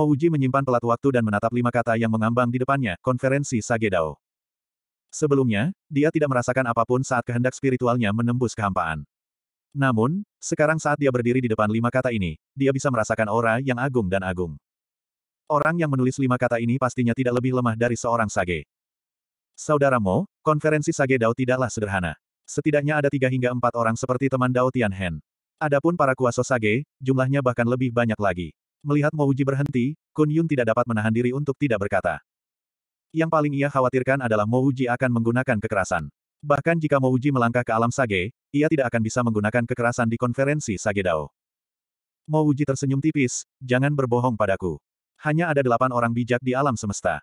Mo Uji menyimpan pelat waktu dan menatap lima kata yang mengambang di depannya, konferensi Sage Dao. Sebelumnya, dia tidak merasakan apapun saat kehendak spiritualnya menembus kehampaan. Namun, sekarang saat dia berdiri di depan lima kata ini, dia bisa merasakan aura yang agung dan agung. Orang yang menulis lima kata ini pastinya tidak lebih lemah dari seorang Sage. Saudara Mo, konferensi Sage Dao tidaklah sederhana. Setidaknya ada tiga hingga empat orang seperti teman Dao Tianhen. Adapun para kuasa Sage, jumlahnya bahkan lebih banyak lagi. Melihat Mouji berhenti, Kun Yun tidak dapat menahan diri untuk tidak berkata. Yang paling ia khawatirkan adalah Mouji akan menggunakan kekerasan. Bahkan jika Mouji melangkah ke alam Sage, ia tidak akan bisa menggunakan kekerasan di konferensi Sage Dao. Mouji tersenyum tipis, jangan berbohong padaku. Hanya ada delapan orang bijak di alam semesta.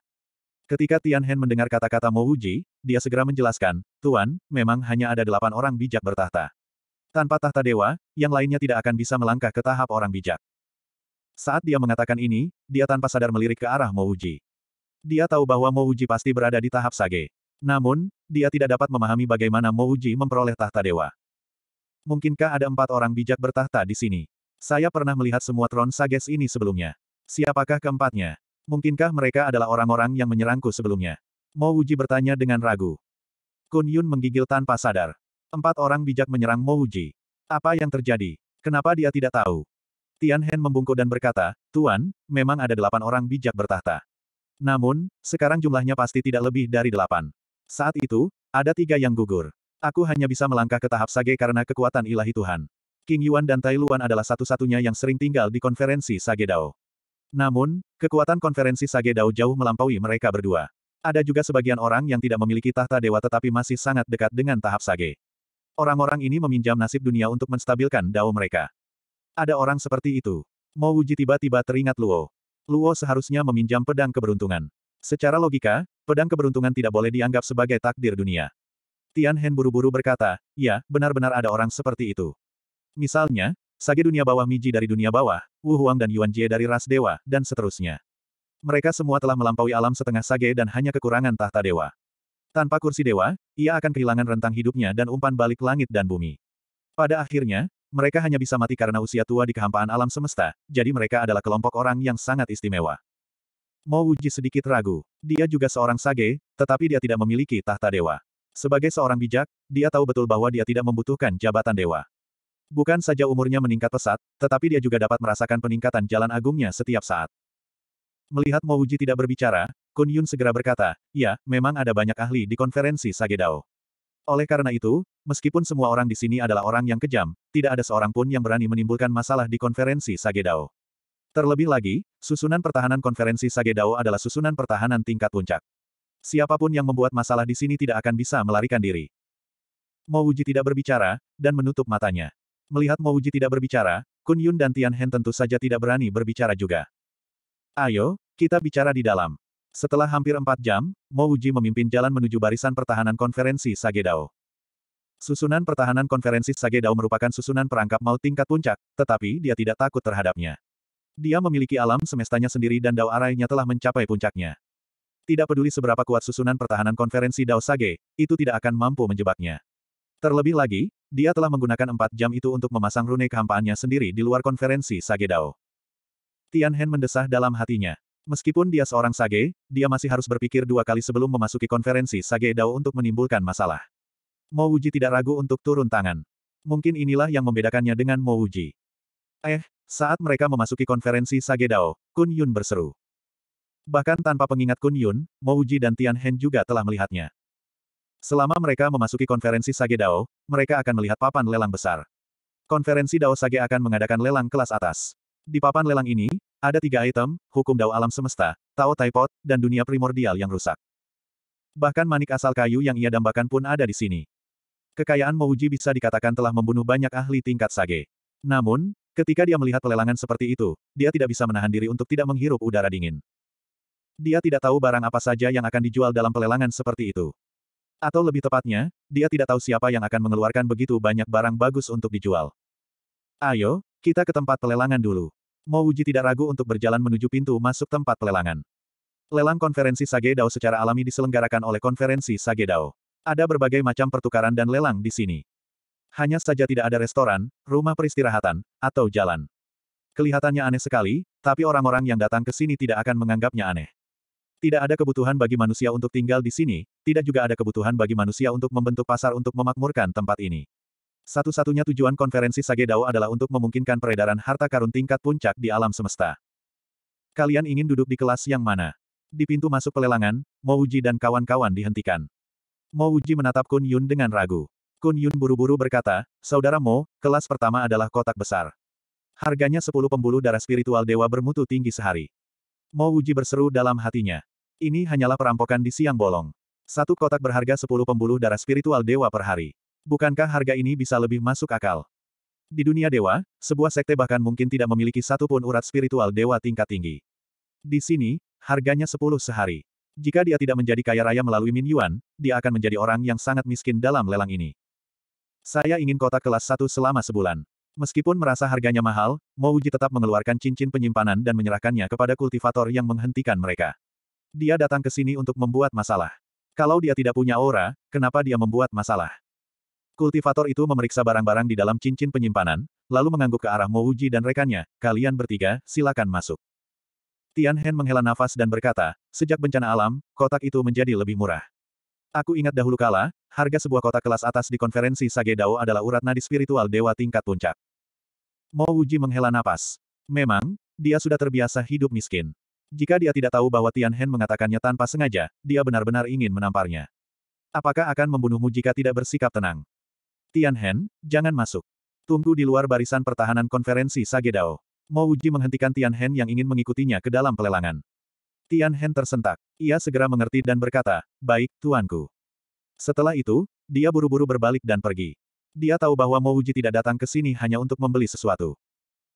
Ketika Tian Hen mendengar kata-kata Mouji, dia segera menjelaskan, Tuan, memang hanya ada delapan orang bijak bertahta. Tanpa tahta dewa, yang lainnya tidak akan bisa melangkah ke tahap orang bijak. Saat dia mengatakan ini, dia tanpa sadar melirik ke arah Mouji. Dia tahu bahwa Mouji pasti berada di tahap sage. Namun, dia tidak dapat memahami bagaimana Mouji memperoleh tahta dewa. Mungkinkah ada empat orang bijak bertahta di sini? Saya pernah melihat semua tron sages ini sebelumnya. Siapakah keempatnya? Mungkinkah mereka adalah orang-orang yang menyerangku sebelumnya? Mouji bertanya dengan ragu. Kun Yun menggigil tanpa sadar. Empat orang bijak menyerang Mouji. Apa yang terjadi? Kenapa dia tidak tahu? Tian Hen membungkuk dan berkata, Tuan, memang ada delapan orang bijak bertahta. Namun, sekarang jumlahnya pasti tidak lebih dari delapan. Saat itu, ada tiga yang gugur. Aku hanya bisa melangkah ke tahap sage karena kekuatan ilahi Tuhan. King Yuan dan Tai Luan adalah satu-satunya yang sering tinggal di konferensi Sage Dao. Namun, kekuatan konferensi Sage Dao jauh melampaui mereka berdua. Ada juga sebagian orang yang tidak memiliki tahta dewa tetapi masih sangat dekat dengan tahap Sage. Orang-orang ini meminjam nasib dunia untuk menstabilkan Dao mereka. Ada orang seperti itu. Mo Wuji tiba-tiba teringat Luo. Luo seharusnya meminjam pedang keberuntungan. Secara logika, pedang keberuntungan tidak boleh dianggap sebagai takdir dunia. Tian Hen buru-buru berkata, ya, benar-benar ada orang seperti itu. Misalnya, Sage dunia bawah Miji dari dunia bawah, Wu Huang dan Yuan Jie dari ras dewa, dan seterusnya. Mereka semua telah melampaui alam setengah sage dan hanya kekurangan tahta dewa. Tanpa kursi dewa, ia akan kehilangan rentang hidupnya dan umpan balik langit dan bumi. Pada akhirnya, mereka hanya bisa mati karena usia tua di kehampaan alam semesta, jadi mereka adalah kelompok orang yang sangat istimewa. Mo Wuji sedikit ragu. Dia juga seorang sage, tetapi dia tidak memiliki tahta dewa. Sebagai seorang bijak, dia tahu betul bahwa dia tidak membutuhkan jabatan dewa. Bukan saja umurnya meningkat pesat, tetapi dia juga dapat merasakan peningkatan jalan agungnya setiap saat. Melihat Mo Wuji tidak berbicara, Kun Yun segera berkata, ya, memang ada banyak ahli di konferensi Sage Dao. Oleh karena itu, Meskipun semua orang di sini adalah orang yang kejam, tidak ada seorang pun yang berani menimbulkan masalah di konferensi Sagedao. Terlebih lagi, susunan pertahanan konferensi Sagedao adalah susunan pertahanan tingkat puncak. Siapapun yang membuat masalah di sini tidak akan bisa melarikan diri. Mouji tidak berbicara, dan menutup matanya. Melihat Mouji tidak berbicara, Kun Yun dan Tian Hen tentu saja tidak berani berbicara juga. Ayo, kita bicara di dalam. Setelah hampir empat jam, Mouji memimpin jalan menuju barisan pertahanan konferensi Sagedao. Susunan pertahanan konferensi Sage Dao merupakan susunan perangkap maut tingkat puncak, tetapi dia tidak takut terhadapnya. Dia memiliki alam semestanya sendiri dan Dao Arainya telah mencapai puncaknya. Tidak peduli seberapa kuat susunan pertahanan konferensi Dao Sage, itu tidak akan mampu menjebaknya. Terlebih lagi, dia telah menggunakan empat jam itu untuk memasang rune kehampaannya sendiri di luar konferensi Sage Dao. Tian Hen mendesah dalam hatinya. Meskipun dia seorang Sage, dia masih harus berpikir dua kali sebelum memasuki konferensi Sage Dao untuk menimbulkan masalah. Mo Wuji tidak ragu untuk turun tangan. Mungkin inilah yang membedakannya dengan Mo Wuji. Eh, saat mereka memasuki konferensi Sage Dao, Kun Yun berseru. Bahkan tanpa pengingat Kun Yun, Mo Wuji dan Tian Hen juga telah melihatnya. Selama mereka memasuki konferensi Sage Dao, mereka akan melihat papan lelang besar. Konferensi Dao Sage akan mengadakan lelang kelas atas. Di papan lelang ini, ada tiga item, hukum Dao alam semesta, Tao Taipot, dan dunia primordial yang rusak. Bahkan manik asal kayu yang ia dambakan pun ada di sini. Kekayaan Mouji bisa dikatakan telah membunuh banyak ahli tingkat sage. Namun, ketika dia melihat pelelangan seperti itu, dia tidak bisa menahan diri untuk tidak menghirup udara dingin. Dia tidak tahu barang apa saja yang akan dijual dalam pelelangan seperti itu. Atau lebih tepatnya, dia tidak tahu siapa yang akan mengeluarkan begitu banyak barang bagus untuk dijual. Ayo, kita ke tempat pelelangan dulu. Mouji tidak ragu untuk berjalan menuju pintu masuk tempat pelelangan. Lelang konferensi Sage Dao secara alami diselenggarakan oleh konferensi Sage Dao. Ada berbagai macam pertukaran dan lelang di sini. Hanya saja tidak ada restoran, rumah peristirahatan, atau jalan. Kelihatannya aneh sekali, tapi orang-orang yang datang ke sini tidak akan menganggapnya aneh. Tidak ada kebutuhan bagi manusia untuk tinggal di sini, tidak juga ada kebutuhan bagi manusia untuk membentuk pasar untuk memakmurkan tempat ini. Satu-satunya tujuan konferensi Sage Dao adalah untuk memungkinkan peredaran harta karun tingkat puncak di alam semesta. Kalian ingin duduk di kelas yang mana? Di pintu masuk pelelangan, Mouji dan kawan-kawan dihentikan. Mo Uji menatap Kun Yun dengan ragu. Kun Yun buru-buru berkata, Saudara Mo, kelas pertama adalah kotak besar. Harganya sepuluh pembuluh darah spiritual dewa bermutu tinggi sehari. Mo Uji berseru dalam hatinya. Ini hanyalah perampokan di siang bolong. Satu kotak berharga sepuluh pembuluh darah spiritual dewa per hari. Bukankah harga ini bisa lebih masuk akal? Di dunia dewa, sebuah sekte bahkan mungkin tidak memiliki satupun urat spiritual dewa tingkat tinggi. Di sini, harganya sepuluh sehari. Jika dia tidak menjadi kaya raya melalui Min Yuan, dia akan menjadi orang yang sangat miskin dalam lelang ini. Saya ingin kotak kelas 1 selama sebulan. Meskipun merasa harganya mahal, Uji tetap mengeluarkan cincin penyimpanan dan menyerahkannya kepada kultivator yang menghentikan mereka. Dia datang ke sini untuk membuat masalah. Kalau dia tidak punya aura, kenapa dia membuat masalah? Kultivator itu memeriksa barang-barang di dalam cincin penyimpanan, lalu mengangguk ke arah Uji dan rekannya, kalian bertiga, silakan masuk. Tian Hen menghela nafas dan berkata, sejak bencana alam, kotak itu menjadi lebih murah. Aku ingat dahulu kala, harga sebuah kotak kelas atas di konferensi Sage Dao adalah urat nadi spiritual dewa tingkat puncak. Mo Wuji menghela nafas. Memang, dia sudah terbiasa hidup miskin. Jika dia tidak tahu bahwa Tian Hen mengatakannya tanpa sengaja, dia benar-benar ingin menamparnya. Apakah akan membunuhmu jika tidak bersikap tenang? Tian Hen, jangan masuk. Tunggu di luar barisan pertahanan konferensi Sage Dao. Mo Wuji menghentikan Tian Hen yang ingin mengikutinya ke dalam pelelangan. Tian Hen tersentak. Ia segera mengerti dan berkata, baik, tuanku. Setelah itu, dia buru-buru berbalik dan pergi. Dia tahu bahwa Mo Wuji tidak datang ke sini hanya untuk membeli sesuatu.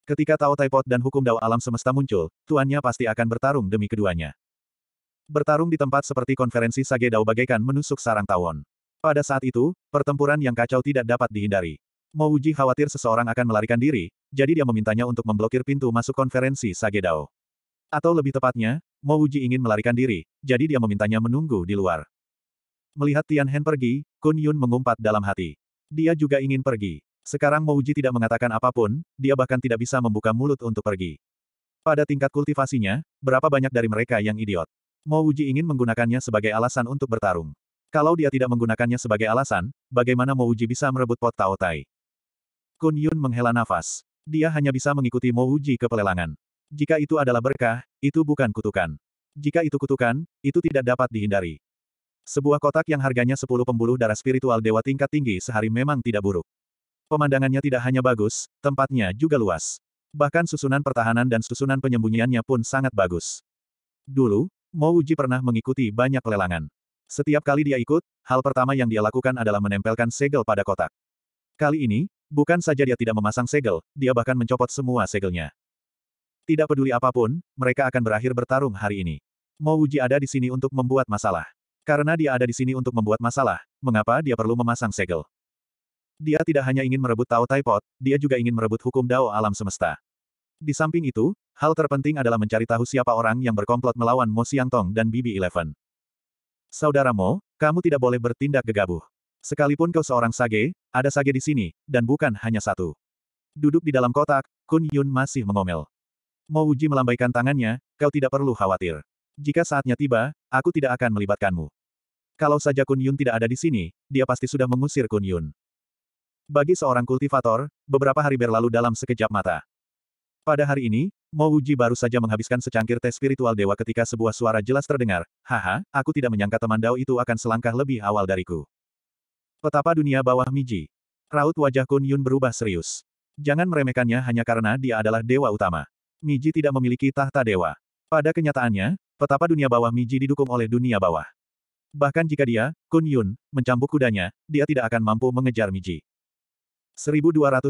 Ketika Tao Pot dan hukum Dao alam semesta muncul, tuannya pasti akan bertarung demi keduanya. Bertarung di tempat seperti konferensi Sage Dao bagaikan menusuk sarang tawon. Pada saat itu, pertempuran yang kacau tidak dapat dihindari. Mo Uji khawatir seseorang akan melarikan diri, jadi dia memintanya untuk memblokir pintu masuk konferensi Sage Dao. Atau lebih tepatnya, Mo Uji ingin melarikan diri, jadi dia memintanya menunggu di luar. Melihat Tian Hen pergi, Kun Yun mengumpat dalam hati. Dia juga ingin pergi. Sekarang Mo Uji tidak mengatakan apapun, dia bahkan tidak bisa membuka mulut untuk pergi. Pada tingkat kultivasinya, berapa banyak dari mereka yang idiot. Mo Uji ingin menggunakannya sebagai alasan untuk bertarung. Kalau dia tidak menggunakannya sebagai alasan, bagaimana Mo Uji bisa merebut pot Tao Tai? Kun Yun menghela nafas. Dia hanya bisa mengikuti Mo Uji ke pelelangan. Jika itu adalah berkah, itu bukan kutukan. Jika itu kutukan, itu tidak dapat dihindari. Sebuah kotak yang harganya 10 pembuluh darah spiritual dewa tingkat tinggi sehari memang tidak buruk. Pemandangannya tidak hanya bagus, tempatnya juga luas. Bahkan susunan pertahanan dan susunan penyembunyiannya pun sangat bagus. Dulu, Mo Uji pernah mengikuti banyak pelelangan. Setiap kali dia ikut, hal pertama yang dia lakukan adalah menempelkan segel pada kotak. Kali ini, bukan saja dia tidak memasang segel, dia bahkan mencopot semua segelnya. Tidak peduli apapun, mereka akan berakhir bertarung hari ini. Mo Wuji ada di sini untuk membuat masalah. Karena dia ada di sini untuk membuat masalah, mengapa dia perlu memasang segel? Dia tidak hanya ingin merebut Tao Tai Pot, dia juga ingin merebut hukum Dao alam semesta. Di samping itu, hal terpenting adalah mencari tahu siapa orang yang berkomplot melawan Mo Tong dan Bibi Eleven. Saudara Mo, kamu tidak boleh bertindak gegabah. Sekalipun kau seorang sage, ada sage di sini, dan bukan hanya satu. Duduk di dalam kotak, Kun Yun masih mengomel. Mo Uji melambaikan tangannya, kau tidak perlu khawatir. Jika saatnya tiba, aku tidak akan melibatkanmu. Kalau saja Kun Yun tidak ada di sini, dia pasti sudah mengusir Kun Yun. Bagi seorang kultivator, beberapa hari berlalu dalam sekejap mata. Pada hari ini, Mo Uji baru saja menghabiskan secangkir teh spiritual dewa ketika sebuah suara jelas terdengar, Haha, aku tidak menyangka teman Dao itu akan selangkah lebih awal dariku. Petapa dunia bawah Miji. Raut wajah Kun Yun berubah serius. Jangan meremehkannya hanya karena dia adalah dewa utama. Miji tidak memiliki tahta dewa. Pada kenyataannya, petapa dunia bawah Miji didukung oleh dunia bawah. Bahkan jika dia, Kun Yun, mencambuk kudanya, dia tidak akan mampu mengejar Miji. 1222.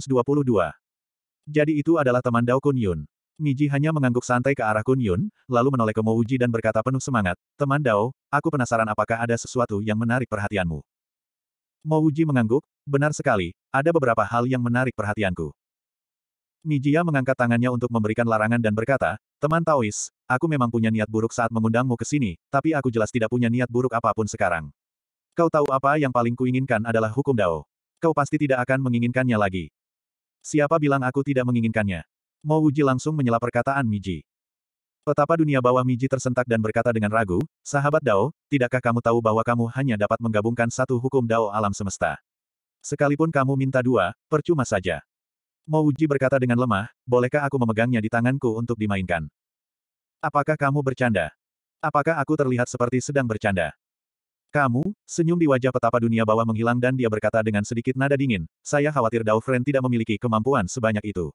Jadi itu adalah teman Dao Kun Yun. Miji hanya mengangguk santai ke arah Kun Yun, lalu menoleh ke Mo dan berkata penuh semangat, Teman Dao, aku penasaran apakah ada sesuatu yang menarik perhatianmu. Mouji mengangguk, benar sekali, ada beberapa hal yang menarik perhatianku. Mijia mengangkat tangannya untuk memberikan larangan dan berkata, Teman Taois, aku memang punya niat buruk saat mengundangmu ke sini, tapi aku jelas tidak punya niat buruk apapun sekarang. Kau tahu apa yang paling kuinginkan adalah hukum Dao. Kau pasti tidak akan menginginkannya lagi. Siapa bilang aku tidak menginginkannya? Mo Wuji langsung menyela perkataan Miji. Petapa dunia bawah Miji tersentak dan berkata dengan ragu, sahabat Dao, tidakkah kamu tahu bahwa kamu hanya dapat menggabungkan satu hukum Dao alam semesta? Sekalipun kamu minta dua, percuma saja. Mo Uji berkata dengan lemah, bolehkah aku memegangnya di tanganku untuk dimainkan? Apakah kamu bercanda? Apakah aku terlihat seperti sedang bercanda? Kamu, senyum di wajah petapa dunia bawah menghilang dan dia berkata dengan sedikit nada dingin, saya khawatir Dao Friend tidak memiliki kemampuan sebanyak itu.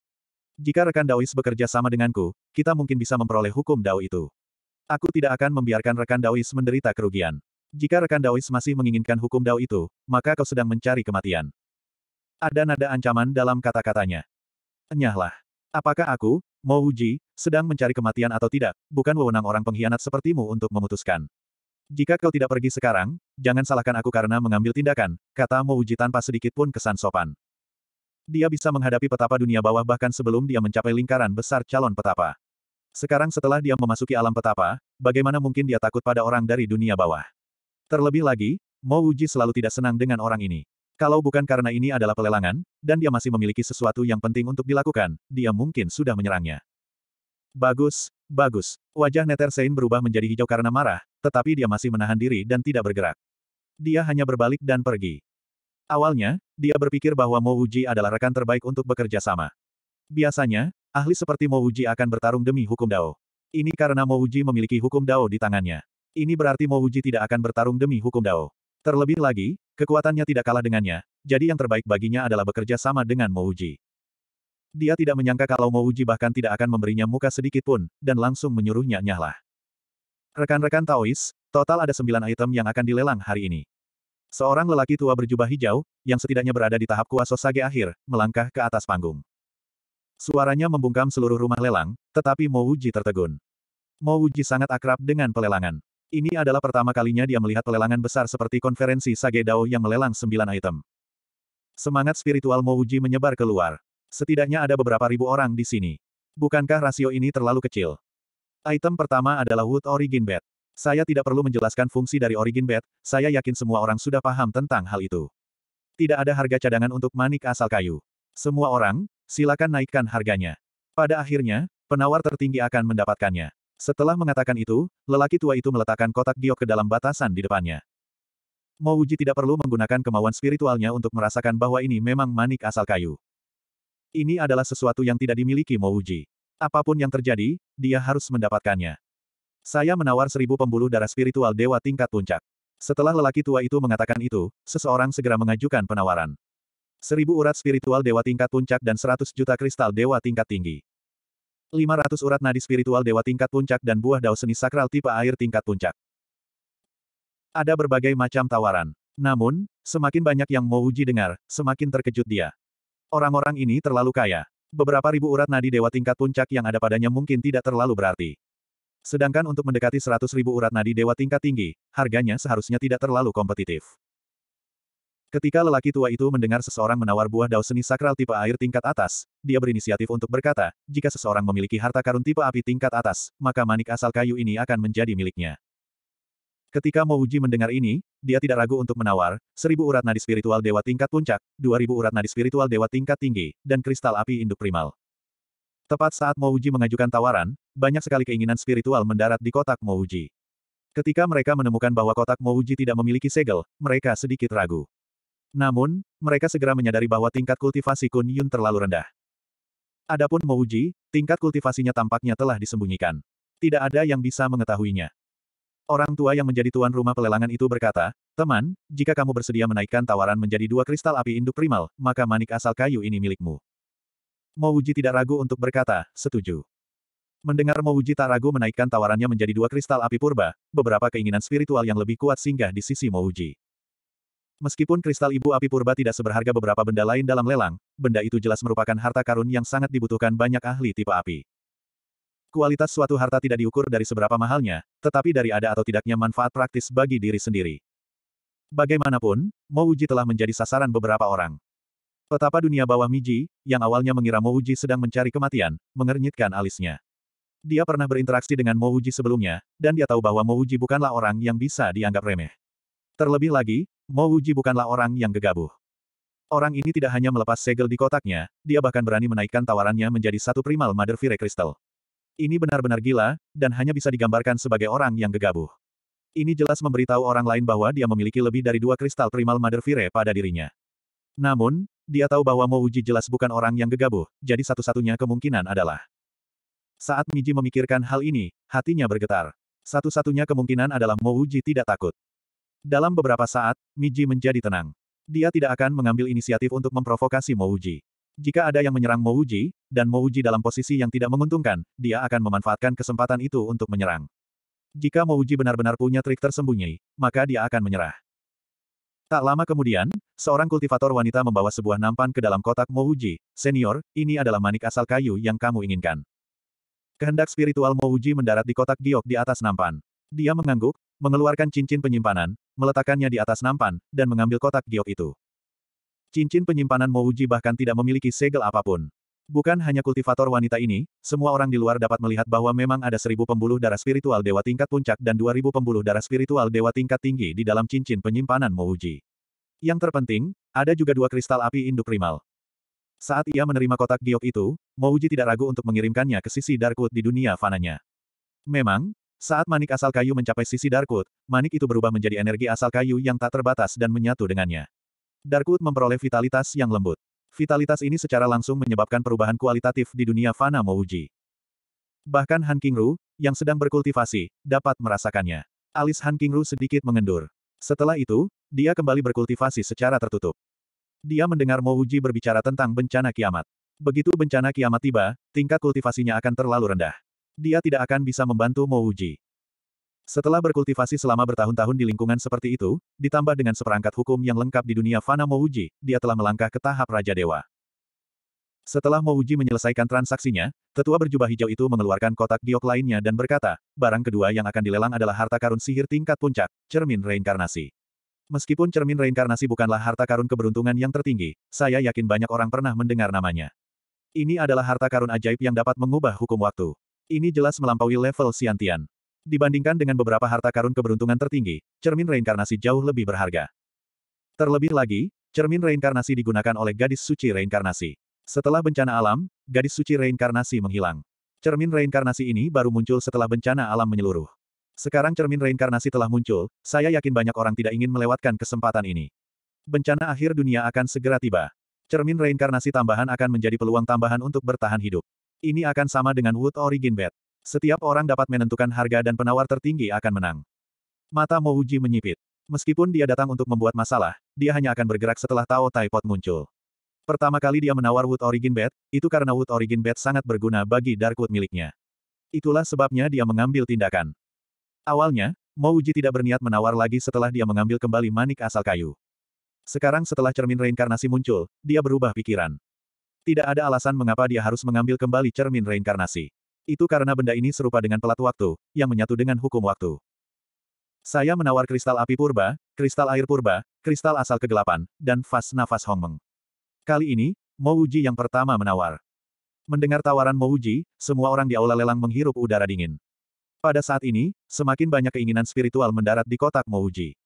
Jika rekan Daois bekerja sama denganku, kita mungkin bisa memperoleh hukum Dao itu. Aku tidak akan membiarkan rekan Daois menderita kerugian. Jika rekan Daois masih menginginkan hukum Dao itu, maka kau sedang mencari kematian. Ada nada ancaman dalam kata-katanya. Enyahlah. Apakah aku, Mo Uji, sedang mencari kematian atau tidak, bukan wewenang orang pengkhianat sepertimu untuk memutuskan. Jika kau tidak pergi sekarang, jangan salahkan aku karena mengambil tindakan, kata Mo tanpa sedikit pun kesan sopan dia bisa menghadapi petapa dunia bawah bahkan sebelum dia mencapai lingkaran besar calon petapa. Sekarang setelah dia memasuki alam petapa, bagaimana mungkin dia takut pada orang dari dunia bawah? Terlebih lagi, Mo Uji selalu tidak senang dengan orang ini. Kalau bukan karena ini adalah pelelangan, dan dia masih memiliki sesuatu yang penting untuk dilakukan, dia mungkin sudah menyerangnya. Bagus, bagus. Wajah Neter Sein berubah menjadi hijau karena marah, tetapi dia masih menahan diri dan tidak bergerak. Dia hanya berbalik dan pergi. Awalnya, dia berpikir bahwa Mo Uji adalah rekan terbaik untuk bekerja sama. Biasanya, ahli seperti Mo Uji akan bertarung demi hukum Dao. Ini karena Mo Uji memiliki hukum Dao di tangannya. Ini berarti Mo Uji tidak akan bertarung demi hukum Dao. Terlebih lagi, kekuatannya tidak kalah dengannya, jadi yang terbaik baginya adalah bekerja sama dengan Mo Uji. Dia tidak menyangka kalau Mo Uji bahkan tidak akan memberinya muka sedikit pun, dan langsung menyuruhnya nyahlah. Rekan-rekan Taois, total ada sembilan item yang akan dilelang hari ini. Seorang lelaki tua berjubah hijau, yang setidaknya berada di tahap kuasa sage akhir, melangkah ke atas panggung. Suaranya membungkam seluruh rumah lelang, tetapi Mouji tertegun. Mouji sangat akrab dengan pelelangan. Ini adalah pertama kalinya dia melihat pelelangan besar seperti konferensi Sage Dao yang melelang sembilan item. Semangat spiritual Mouji menyebar keluar. Setidaknya ada beberapa ribu orang di sini. Bukankah rasio ini terlalu kecil? Item pertama adalah Wood Origin Bed. Saya tidak perlu menjelaskan fungsi dari origin bed, saya yakin semua orang sudah paham tentang hal itu. Tidak ada harga cadangan untuk manik asal kayu. Semua orang, silakan naikkan harganya. Pada akhirnya, penawar tertinggi akan mendapatkannya. Setelah mengatakan itu, lelaki tua itu meletakkan kotak giok ke dalam batasan di depannya. Mouji tidak perlu menggunakan kemauan spiritualnya untuk merasakan bahwa ini memang manik asal kayu. Ini adalah sesuatu yang tidak dimiliki Mouji. Apapun yang terjadi, dia harus mendapatkannya. Saya menawar seribu pembuluh darah spiritual dewa tingkat puncak. Setelah lelaki tua itu mengatakan itu, seseorang segera mengajukan penawaran. Seribu urat spiritual dewa tingkat puncak dan seratus juta kristal dewa tingkat tinggi. Lima ratus urat nadi spiritual dewa tingkat puncak dan buah dao seni sakral tipe air tingkat puncak. Ada berbagai macam tawaran. Namun, semakin banyak yang mau uji dengar, semakin terkejut dia. Orang-orang ini terlalu kaya. Beberapa ribu urat nadi dewa tingkat puncak yang ada padanya mungkin tidak terlalu berarti. Sedangkan untuk mendekati ribu urat nadi dewa tingkat tinggi, harganya seharusnya tidak terlalu kompetitif. Ketika lelaki tua itu mendengar seseorang menawar buah dao seni sakral tipe air tingkat atas, dia berinisiatif untuk berkata, jika seseorang memiliki harta karun tipe api tingkat atas, maka manik asal kayu ini akan menjadi miliknya. Ketika Mouji mendengar ini, dia tidak ragu untuk menawar, seribu urat nadi spiritual dewa tingkat puncak, dua ribu urat nadi spiritual dewa tingkat tinggi, dan kristal api induk primal. Tepat saat Mouji mengajukan tawaran, banyak sekali keinginan spiritual mendarat di kotak Mouji. Ketika mereka menemukan bahwa kotak Mouji tidak memiliki segel, mereka sedikit ragu. Namun, mereka segera menyadari bahwa tingkat kultivasi Kun Yun terlalu rendah. Adapun Mouji, tingkat kultivasinya tampaknya telah disembunyikan. Tidak ada yang bisa mengetahuinya. Orang tua yang menjadi tuan rumah pelelangan itu berkata, Teman, jika kamu bersedia menaikkan tawaran menjadi dua kristal api induk primal, maka manik asal kayu ini milikmu. Mouji tidak ragu untuk berkata, setuju. Mendengar Mouji ragu menaikkan tawarannya menjadi dua kristal api purba, beberapa keinginan spiritual yang lebih kuat singgah di sisi Mouji. Meskipun kristal ibu api purba tidak seberharga beberapa benda lain dalam lelang, benda itu jelas merupakan harta karun yang sangat dibutuhkan banyak ahli tipe api. Kualitas suatu harta tidak diukur dari seberapa mahalnya, tetapi dari ada atau tidaknya manfaat praktis bagi diri sendiri. Bagaimanapun, Mouji telah menjadi sasaran beberapa orang. Petapa dunia bawah Miji, yang awalnya mengira Mouji sedang mencari kematian, mengernyitkan alisnya. Dia pernah berinteraksi dengan Mo Uji sebelumnya, dan dia tahu bahwa Mo Uji bukanlah orang yang bisa dianggap remeh. Terlebih lagi, Mo Uji bukanlah orang yang gegabah. Orang ini tidak hanya melepas segel di kotaknya, dia bahkan berani menaikkan tawarannya menjadi satu primal Mother Fire Crystal. Ini benar-benar gila, dan hanya bisa digambarkan sebagai orang yang gegabah. Ini jelas memberitahu orang lain bahwa dia memiliki lebih dari dua kristal primal Mother Fire pada dirinya. Namun, dia tahu bahwa Mo Uji jelas bukan orang yang gegabah, jadi satu-satunya kemungkinan adalah saat Miji memikirkan hal ini, hatinya bergetar. Satu-satunya kemungkinan adalah Mouji tidak takut. Dalam beberapa saat, Miji menjadi tenang. Dia tidak akan mengambil inisiatif untuk memprovokasi Mouji. Jika ada yang menyerang Mouji, dan Mouji dalam posisi yang tidak menguntungkan, dia akan memanfaatkan kesempatan itu untuk menyerang. Jika Mouji benar-benar punya trik tersembunyi, maka dia akan menyerah. Tak lama kemudian, seorang kultivator wanita membawa sebuah nampan ke dalam kotak Mouji. Senior, ini adalah manik asal kayu yang kamu inginkan. Kehendak spiritual Mouji mendarat di kotak giok di atas nampan. Dia mengangguk, mengeluarkan cincin penyimpanan, meletakkannya di atas nampan, dan mengambil kotak giok itu. Cincin penyimpanan Mouji bahkan tidak memiliki segel apapun. Bukan hanya kultivator wanita ini, semua orang di luar dapat melihat bahwa memang ada seribu pembuluh darah spiritual dewa tingkat puncak dan dua ribu pembuluh darah spiritual dewa tingkat tinggi di dalam cincin penyimpanan Mouji. Yang terpenting, ada juga dua kristal api induk primal. Saat ia menerima kotak giok itu, Mouji tidak ragu untuk mengirimkannya ke sisi Darkwood di dunia fananya. Memang, saat manik asal kayu mencapai sisi Darkwood, manik itu berubah menjadi energi asal kayu yang tak terbatas dan menyatu dengannya. Darkwood memperoleh vitalitas yang lembut. Vitalitas ini secara langsung menyebabkan perubahan kualitatif di dunia fana Mouji. Bahkan Han yang sedang berkultivasi, dapat merasakannya. Alis Han sedikit mengendur. Setelah itu, dia kembali berkultivasi secara tertutup. Dia mendengar Mouji berbicara tentang bencana kiamat. Begitu bencana kiamat tiba, tingkat kultivasinya akan terlalu rendah. Dia tidak akan bisa membantu Mouji. Setelah berkultivasi selama bertahun-tahun di lingkungan seperti itu, ditambah dengan seperangkat hukum yang lengkap di dunia Fana Mouji, dia telah melangkah ke tahap Raja Dewa. Setelah Mouji menyelesaikan transaksinya, tetua berjubah hijau itu mengeluarkan kotak giok lainnya dan berkata, barang kedua yang akan dilelang adalah harta karun sihir tingkat puncak, cermin reinkarnasi. Meskipun cermin reinkarnasi bukanlah harta karun keberuntungan yang tertinggi, saya yakin banyak orang pernah mendengar namanya. Ini adalah harta karun ajaib yang dapat mengubah hukum waktu. Ini jelas melampaui level siantian. Dibandingkan dengan beberapa harta karun keberuntungan tertinggi, cermin reinkarnasi jauh lebih berharga. Terlebih lagi, cermin reinkarnasi digunakan oleh gadis suci reinkarnasi. Setelah bencana alam, gadis suci reinkarnasi menghilang. Cermin reinkarnasi ini baru muncul setelah bencana alam menyeluruh. Sekarang cermin reinkarnasi telah muncul, saya yakin banyak orang tidak ingin melewatkan kesempatan ini. Bencana akhir dunia akan segera tiba. Cermin reinkarnasi tambahan akan menjadi peluang tambahan untuk bertahan hidup. Ini akan sama dengan Wood Origin bed. Setiap orang dapat menentukan harga dan penawar tertinggi akan menang. Mata Mouji menyipit. Meskipun dia datang untuk membuat masalah, dia hanya akan bergerak setelah Tao Pot muncul. Pertama kali dia menawar Wood Origin bed, itu karena Wood Origin bed sangat berguna bagi Darkwood miliknya. Itulah sebabnya dia mengambil tindakan. Awalnya, Uji tidak berniat menawar lagi setelah dia mengambil kembali manik asal kayu. Sekarang setelah cermin reinkarnasi muncul, dia berubah pikiran. Tidak ada alasan mengapa dia harus mengambil kembali cermin reinkarnasi. Itu karena benda ini serupa dengan pelat waktu, yang menyatu dengan hukum waktu. Saya menawar kristal api purba, kristal air purba, kristal asal kegelapan, dan fas nafas Hongmeng. Kali ini, Uji yang pertama menawar. Mendengar tawaran Uji, semua orang di aula lelang menghirup udara dingin. Pada saat ini, semakin banyak keinginan spiritual mendarat di kotak Mouji.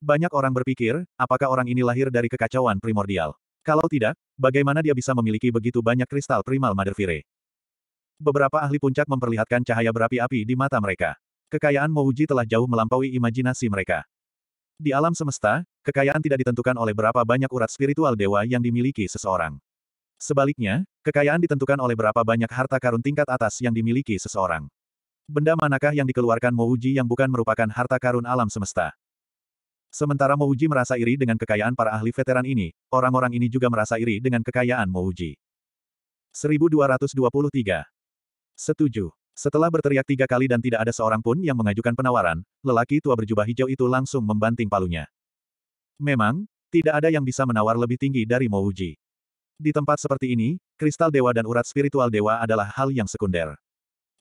Banyak orang berpikir, apakah orang ini lahir dari kekacauan primordial? Kalau tidak, bagaimana dia bisa memiliki begitu banyak kristal primal Madervire? Beberapa ahli puncak memperlihatkan cahaya berapi-api di mata mereka. Kekayaan Mouji telah jauh melampaui imajinasi mereka. Di alam semesta, kekayaan tidak ditentukan oleh berapa banyak urat spiritual dewa yang dimiliki seseorang. Sebaliknya, kekayaan ditentukan oleh berapa banyak harta karun tingkat atas yang dimiliki seseorang. Benda manakah yang dikeluarkan Mouji yang bukan merupakan harta karun alam semesta? Sementara Mouji merasa iri dengan kekayaan para ahli veteran ini, orang-orang ini juga merasa iri dengan kekayaan Mouji. 1223. Setuju. Setelah berteriak tiga kali dan tidak ada seorang pun yang mengajukan penawaran, lelaki tua berjubah hijau itu langsung membanting palunya. Memang, tidak ada yang bisa menawar lebih tinggi dari Mouji. Di tempat seperti ini, kristal dewa dan urat spiritual dewa adalah hal yang sekunder.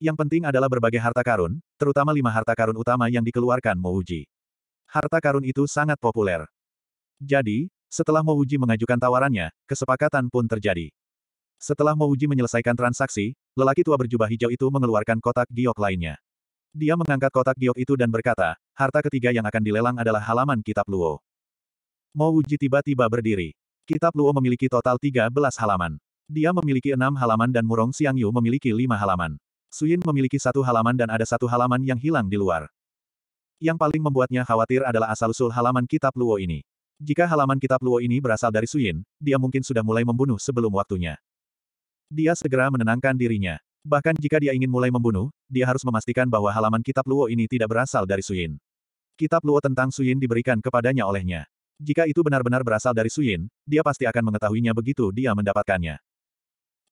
Yang penting adalah berbagai harta karun, terutama lima harta karun utama yang dikeluarkan Mouji. Harta karun itu sangat populer. Jadi, setelah Mouji mengajukan tawarannya, kesepakatan pun terjadi. Setelah Mouji menyelesaikan transaksi, lelaki tua berjubah hijau itu mengeluarkan kotak giok lainnya. Dia mengangkat kotak giok itu dan berkata, harta ketiga yang akan dilelang adalah halaman kitab Luo. Mouji tiba-tiba berdiri. Kitab Luo memiliki total 13 halaman. Dia memiliki enam halaman dan Murong Xiangyu memiliki lima halaman. Suyin memiliki satu halaman dan ada satu halaman yang hilang di luar. Yang paling membuatnya khawatir adalah asal-usul halaman kitab Luo ini. Jika halaman kitab Luo ini berasal dari Suyin, dia mungkin sudah mulai membunuh sebelum waktunya. Dia segera menenangkan dirinya. Bahkan jika dia ingin mulai membunuh, dia harus memastikan bahwa halaman kitab Luo ini tidak berasal dari Suyin. Kitab Luo tentang Suyin diberikan kepadanya olehnya. Jika itu benar-benar berasal dari Suyin, dia pasti akan mengetahuinya begitu dia mendapatkannya.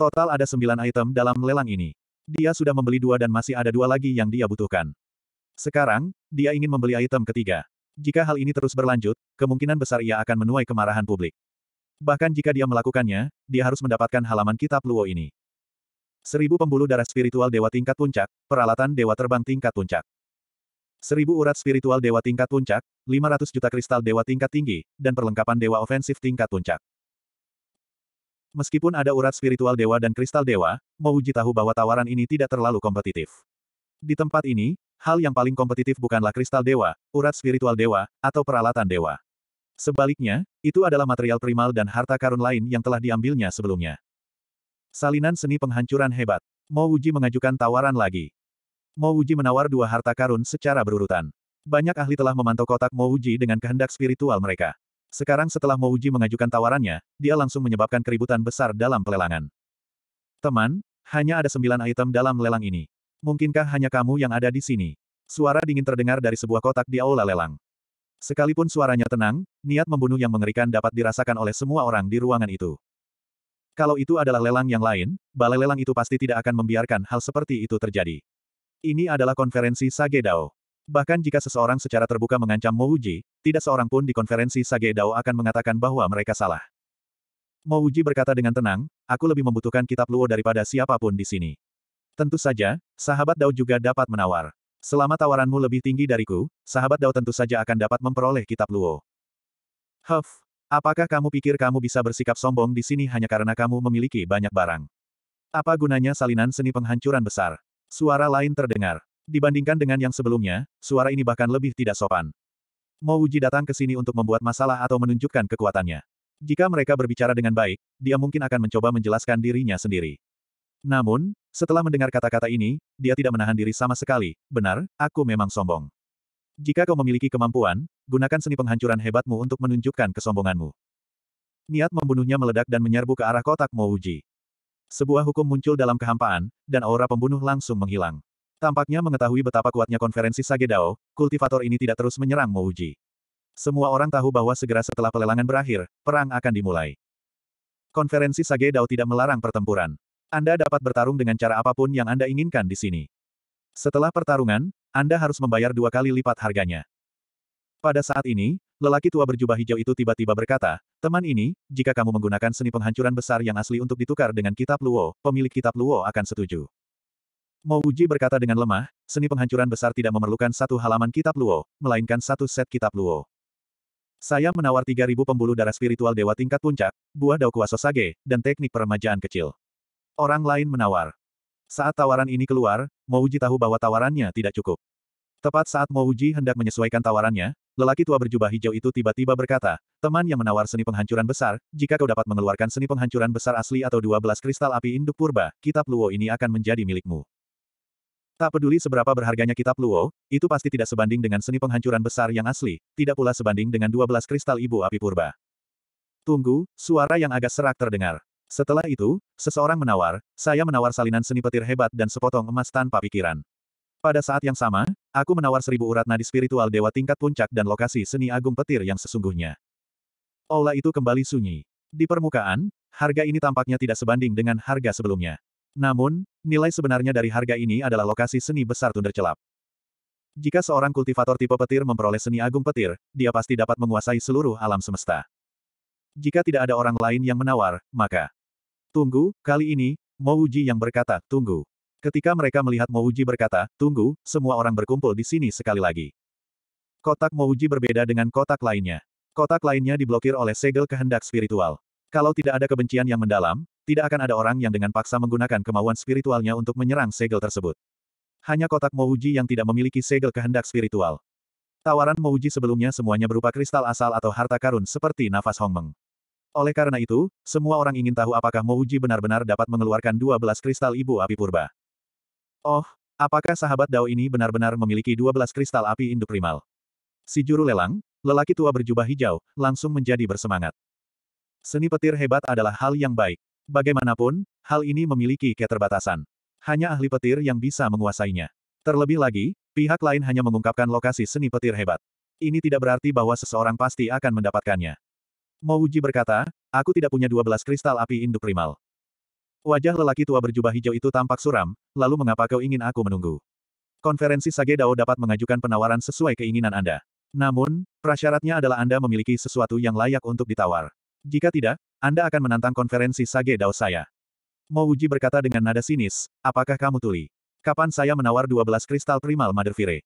Total ada sembilan item dalam lelang ini. Dia sudah membeli dua dan masih ada dua lagi yang dia butuhkan. Sekarang, dia ingin membeli item ketiga. Jika hal ini terus berlanjut, kemungkinan besar ia akan menuai kemarahan publik. Bahkan jika dia melakukannya, dia harus mendapatkan halaman kitab Luo ini. Seribu pembuluh darah spiritual dewa tingkat puncak, peralatan dewa terbang tingkat puncak. Seribu urat spiritual dewa tingkat puncak, 500 juta kristal dewa tingkat tinggi, dan perlengkapan dewa ofensif tingkat puncak. Meskipun ada urat spiritual dewa dan kristal dewa, Mouji tahu bahwa tawaran ini tidak terlalu kompetitif. Di tempat ini, hal yang paling kompetitif bukanlah kristal dewa, urat spiritual dewa, atau peralatan dewa. Sebaliknya, itu adalah material primal dan harta karun lain yang telah diambilnya sebelumnya. Salinan seni penghancuran hebat. Mo mengajukan tawaran lagi. Mo menawar dua harta karun secara berurutan. Banyak ahli telah memantau kotak Mouji dengan kehendak spiritual mereka. Sekarang setelah Mouji mengajukan tawarannya, dia langsung menyebabkan keributan besar dalam pelelangan. Teman, hanya ada sembilan item dalam lelang ini. Mungkinkah hanya kamu yang ada di sini? Suara dingin terdengar dari sebuah kotak di aula lelang. Sekalipun suaranya tenang, niat membunuh yang mengerikan dapat dirasakan oleh semua orang di ruangan itu. Kalau itu adalah lelang yang lain, balai lelang itu pasti tidak akan membiarkan hal seperti itu terjadi. Ini adalah konferensi Sage Dao. Bahkan jika seseorang secara terbuka mengancam Mo Uji, tidak seorang pun di konferensi Sage Dao akan mengatakan bahwa mereka salah. Mo Uji berkata dengan tenang, aku lebih membutuhkan kitab Luo daripada siapapun di sini. Tentu saja, sahabat Dao juga dapat menawar. Selama tawaranmu lebih tinggi dariku, sahabat Dao tentu saja akan dapat memperoleh kitab Luo. Huff, apakah kamu pikir kamu bisa bersikap sombong di sini hanya karena kamu memiliki banyak barang? Apa gunanya salinan seni penghancuran besar? Suara lain terdengar. Dibandingkan dengan yang sebelumnya, suara ini bahkan lebih tidak sopan. Mo Wuji datang ke sini untuk membuat masalah atau menunjukkan kekuatannya. Jika mereka berbicara dengan baik, dia mungkin akan mencoba menjelaskan dirinya sendiri. Namun, setelah mendengar kata-kata ini, dia tidak menahan diri sama sekali. Benar, aku memang sombong. Jika kau memiliki kemampuan, gunakan seni penghancuran hebatmu untuk menunjukkan kesombonganmu. Niat membunuhnya meledak dan menyerbu ke arah kotak Mo Wuji. Sebuah hukum muncul dalam kehampaan, dan aura pembunuh langsung menghilang. Tampaknya mengetahui betapa kuatnya konferensi Sage Dao, kultivator ini tidak terus menyerang Mouji. Semua orang tahu bahwa segera setelah pelelangan berakhir, perang akan dimulai. Konferensi Sage Dao tidak melarang pertempuran. Anda dapat bertarung dengan cara apapun yang Anda inginkan di sini. Setelah pertarungan, Anda harus membayar dua kali lipat harganya. Pada saat ini, lelaki tua berjubah hijau itu tiba-tiba berkata, Teman ini, jika kamu menggunakan seni penghancuran besar yang asli untuk ditukar dengan kitab Luo, pemilik kitab Luo akan setuju. Mo Uji berkata dengan lemah, seni penghancuran besar tidak memerlukan satu halaman kitab Luo, melainkan satu set kitab Luo. Saya menawar 3.000 pembuluh darah spiritual dewa tingkat puncak, buah kuasa sage, dan teknik peremajaan kecil. Orang lain menawar. Saat tawaran ini keluar, Mo Uji tahu bahwa tawarannya tidak cukup. Tepat saat Mo Uji hendak menyesuaikan tawarannya, lelaki tua berjubah hijau itu tiba-tiba berkata, teman yang menawar seni penghancuran besar, jika kau dapat mengeluarkan seni penghancuran besar asli atau 12 kristal api induk purba, kitab Luo ini akan menjadi milikmu. Tak peduli seberapa berharganya kitab Luo, itu pasti tidak sebanding dengan seni penghancuran besar yang asli, tidak pula sebanding dengan 12 kristal ibu api purba. Tunggu, suara yang agak serak terdengar. Setelah itu, seseorang menawar, saya menawar salinan seni petir hebat dan sepotong emas tanpa pikiran. Pada saat yang sama, aku menawar seribu urat nadi spiritual dewa tingkat puncak dan lokasi seni agung petir yang sesungguhnya. Aula itu kembali sunyi. Di permukaan, harga ini tampaknya tidak sebanding dengan harga sebelumnya. Namun, nilai sebenarnya dari harga ini adalah lokasi seni besar tunder Celap. Jika seorang kultivator tipe petir memperoleh seni agung petir, dia pasti dapat menguasai seluruh alam semesta. Jika tidak ada orang lain yang menawar, maka tunggu, kali ini, Mouji yang berkata, tunggu. Ketika mereka melihat Mouji berkata, tunggu, semua orang berkumpul di sini sekali lagi. Kotak Mouji berbeda dengan kotak lainnya. Kotak lainnya diblokir oleh segel kehendak spiritual. Kalau tidak ada kebencian yang mendalam, tidak akan ada orang yang dengan paksa menggunakan kemauan spiritualnya untuk menyerang segel tersebut. Hanya kotak Mouji yang tidak memiliki segel kehendak spiritual. Tawaran Mouji sebelumnya semuanya berupa kristal asal atau harta karun seperti nafas Hongmeng. Oleh karena itu, semua orang ingin tahu apakah Mouji benar-benar dapat mengeluarkan 12 kristal ibu api purba. Oh, apakah sahabat Dao ini benar-benar memiliki 12 kristal api induk primal? Si juru lelang, lelaki tua berjubah hijau, langsung menjadi bersemangat. Seni petir hebat adalah hal yang baik. Bagaimanapun, hal ini memiliki keterbatasan. Hanya ahli petir yang bisa menguasainya. Terlebih lagi, pihak lain hanya mengungkapkan lokasi seni petir hebat. Ini tidak berarti bahwa seseorang pasti akan mendapatkannya. Mouji berkata, aku tidak punya 12 kristal api induk primal. Wajah lelaki tua berjubah hijau itu tampak suram, lalu mengapa kau ingin aku menunggu? Konferensi Sage Dao dapat mengajukan penawaran sesuai keinginan Anda. Namun, prasyaratnya adalah Anda memiliki sesuatu yang layak untuk ditawar. Jika tidak, Anda akan menantang konferensi Sage Dao saya. Mo Uji berkata dengan nada sinis, apakah kamu tuli? Kapan saya menawar 12 kristal primal Mother Fire?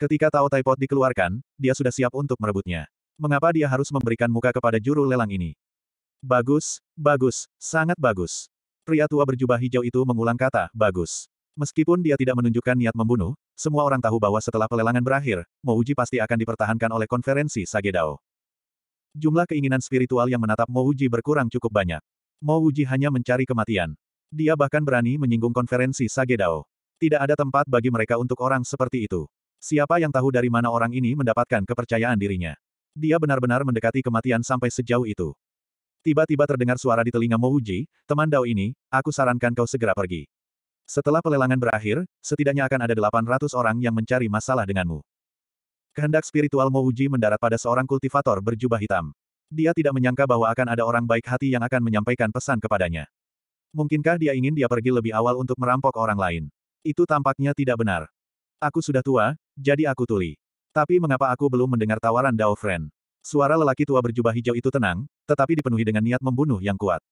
Ketika Tao Pot dikeluarkan, dia sudah siap untuk merebutnya. Mengapa dia harus memberikan muka kepada juru lelang ini? Bagus, bagus, sangat bagus. Pria tua berjubah hijau itu mengulang kata, bagus. Meskipun dia tidak menunjukkan niat membunuh, semua orang tahu bahwa setelah pelelangan berakhir, Mouji pasti akan dipertahankan oleh konferensi Sage Dao. Jumlah keinginan spiritual yang menatap Mo Mouji berkurang cukup banyak. Mo Mouji hanya mencari kematian. Dia bahkan berani menyinggung konferensi Sage Dao. Tidak ada tempat bagi mereka untuk orang seperti itu. Siapa yang tahu dari mana orang ini mendapatkan kepercayaan dirinya. Dia benar-benar mendekati kematian sampai sejauh itu. Tiba-tiba terdengar suara di telinga Mo Mouji, teman Dao ini, aku sarankan kau segera pergi. Setelah pelelangan berakhir, setidaknya akan ada 800 orang yang mencari masalah denganmu. Kehendak spiritual Mouji mendarat pada seorang kultivator berjubah hitam. Dia tidak menyangka bahwa akan ada orang baik hati yang akan menyampaikan pesan kepadanya. Mungkinkah dia ingin dia pergi lebih awal untuk merampok orang lain? Itu tampaknya tidak benar. Aku sudah tua, jadi aku tuli. Tapi mengapa aku belum mendengar tawaran Dao Friend? Suara lelaki tua berjubah hijau itu tenang, tetapi dipenuhi dengan niat membunuh yang kuat.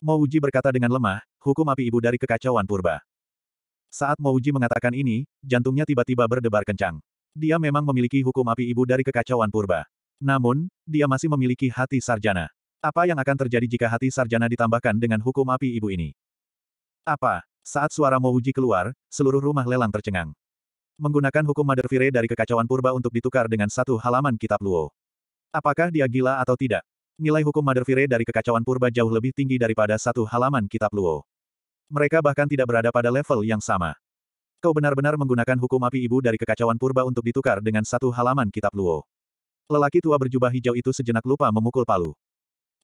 Mouji berkata dengan lemah, hukum api ibu dari kekacauan purba. Saat Mouji mengatakan ini, jantungnya tiba-tiba berdebar kencang. Dia memang memiliki hukum api ibu dari kekacauan purba. Namun, dia masih memiliki hati sarjana. Apa yang akan terjadi jika hati sarjana ditambahkan dengan hukum api ibu ini? Apa? Saat suara Mouji keluar, seluruh rumah lelang tercengang. Menggunakan hukum Mother Fire dari kekacauan purba untuk ditukar dengan satu halaman kitab Luo. Apakah dia gila atau tidak? Nilai hukum Mother Fire dari kekacauan purba jauh lebih tinggi daripada satu halaman kitab Luo. Mereka bahkan tidak berada pada level yang sama. Kau benar-benar menggunakan hukum api ibu dari kekacauan purba untuk ditukar dengan satu halaman kitab Luo. Lelaki tua berjubah hijau itu sejenak lupa memukul palu.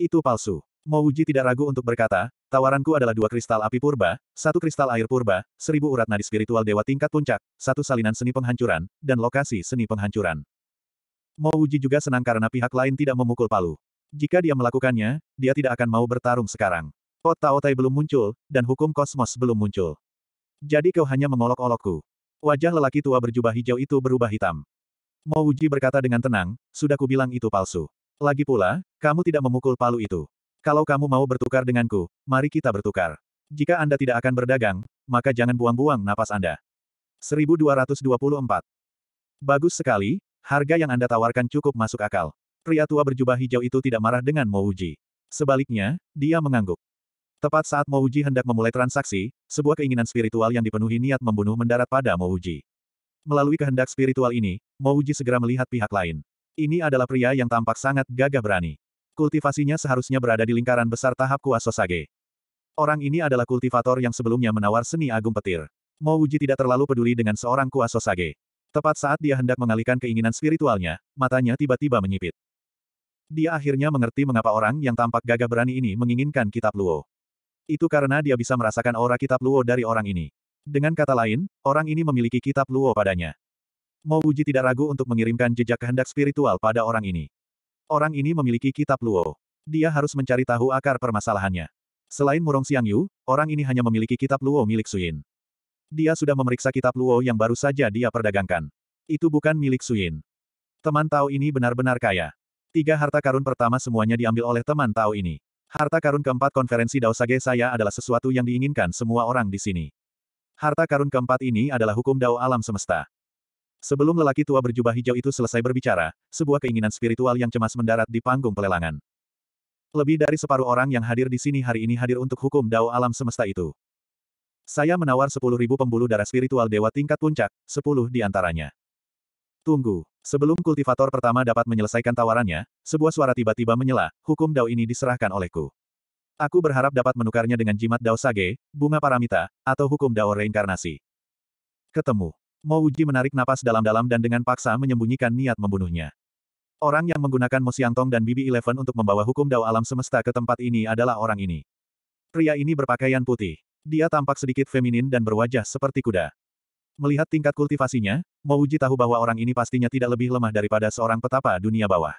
Itu palsu. Mouji tidak ragu untuk berkata, tawaranku adalah dua kristal api purba, satu kristal air purba, seribu urat nadi spiritual dewa tingkat puncak, satu salinan seni penghancuran, dan lokasi seni penghancuran. Mouji juga senang karena pihak lain tidak memukul palu. Jika dia melakukannya, dia tidak akan mau bertarung sekarang. Pot Taotai belum muncul, dan hukum kosmos belum muncul. Jadi kau hanya mengolok-olokku. Wajah lelaki tua berjubah hijau itu berubah hitam. Mo Wuji berkata dengan tenang, sudah kubilang itu palsu. Lagi pula, kamu tidak memukul palu itu. Kalau kamu mau bertukar denganku, mari kita bertukar. Jika Anda tidak akan berdagang, maka jangan buang-buang napas Anda. 1224. Bagus sekali, harga yang Anda tawarkan cukup masuk akal. Pria tua berjubah hijau itu tidak marah dengan Mo Wuji. Sebaliknya, dia mengangguk. Tepat saat Mouji hendak memulai transaksi, sebuah keinginan spiritual yang dipenuhi niat membunuh mendarat pada Mouji. Melalui kehendak spiritual ini, Mouji segera melihat pihak lain. Ini adalah pria yang tampak sangat gagah berani. Kultivasinya seharusnya berada di lingkaran besar tahap kuasa sage. Orang ini adalah kultivator yang sebelumnya menawar seni agung petir. Mouji tidak terlalu peduli dengan seorang kuasa sage. Tepat saat dia hendak mengalihkan keinginan spiritualnya, matanya tiba-tiba menyipit. Dia akhirnya mengerti mengapa orang yang tampak gagah berani ini menginginkan kitab Luo. Itu karena dia bisa merasakan aura kitab Luo dari orang ini. Dengan kata lain, orang ini memiliki kitab Luo padanya. Mo Wuji tidak ragu untuk mengirimkan jejak kehendak spiritual pada orang ini. Orang ini memiliki kitab Luo. Dia harus mencari tahu akar permasalahannya. Selain Murong Xiang Yu, orang ini hanya memiliki kitab Luo milik Suyin. Dia sudah memeriksa kitab Luo yang baru saja dia perdagangkan. Itu bukan milik Suyin. Teman Tao ini benar-benar kaya. Tiga harta karun pertama semuanya diambil oleh teman Tao ini. Harta karun keempat konferensi Daosage saya adalah sesuatu yang diinginkan semua orang di sini. Harta karun keempat ini adalah hukum Dao alam semesta. Sebelum lelaki tua berjubah hijau itu selesai berbicara, sebuah keinginan spiritual yang cemas mendarat di panggung pelelangan. Lebih dari separuh orang yang hadir di sini hari ini hadir untuk hukum Dao alam semesta itu. Saya menawar 10.000 pembuluh darah spiritual dewa tingkat puncak, 10 di antaranya. Tunggu. Sebelum kultivator pertama dapat menyelesaikan tawarannya, sebuah suara tiba-tiba menyela, hukum Dao ini diserahkan olehku. Aku berharap dapat menukarnya dengan jimat Dao Sage, bunga paramita, atau hukum Dao reinkarnasi. Ketemu. Mouji menarik napas dalam-dalam dan dengan paksa menyembunyikan niat membunuhnya. Orang yang menggunakan Tong dan Bibi Eleven untuk membawa hukum Dao alam semesta ke tempat ini adalah orang ini. Pria ini berpakaian putih. Dia tampak sedikit feminin dan berwajah seperti kuda. Melihat tingkat kultivasinya, Mouji tahu bahwa orang ini pastinya tidak lebih lemah daripada seorang petapa dunia bawah.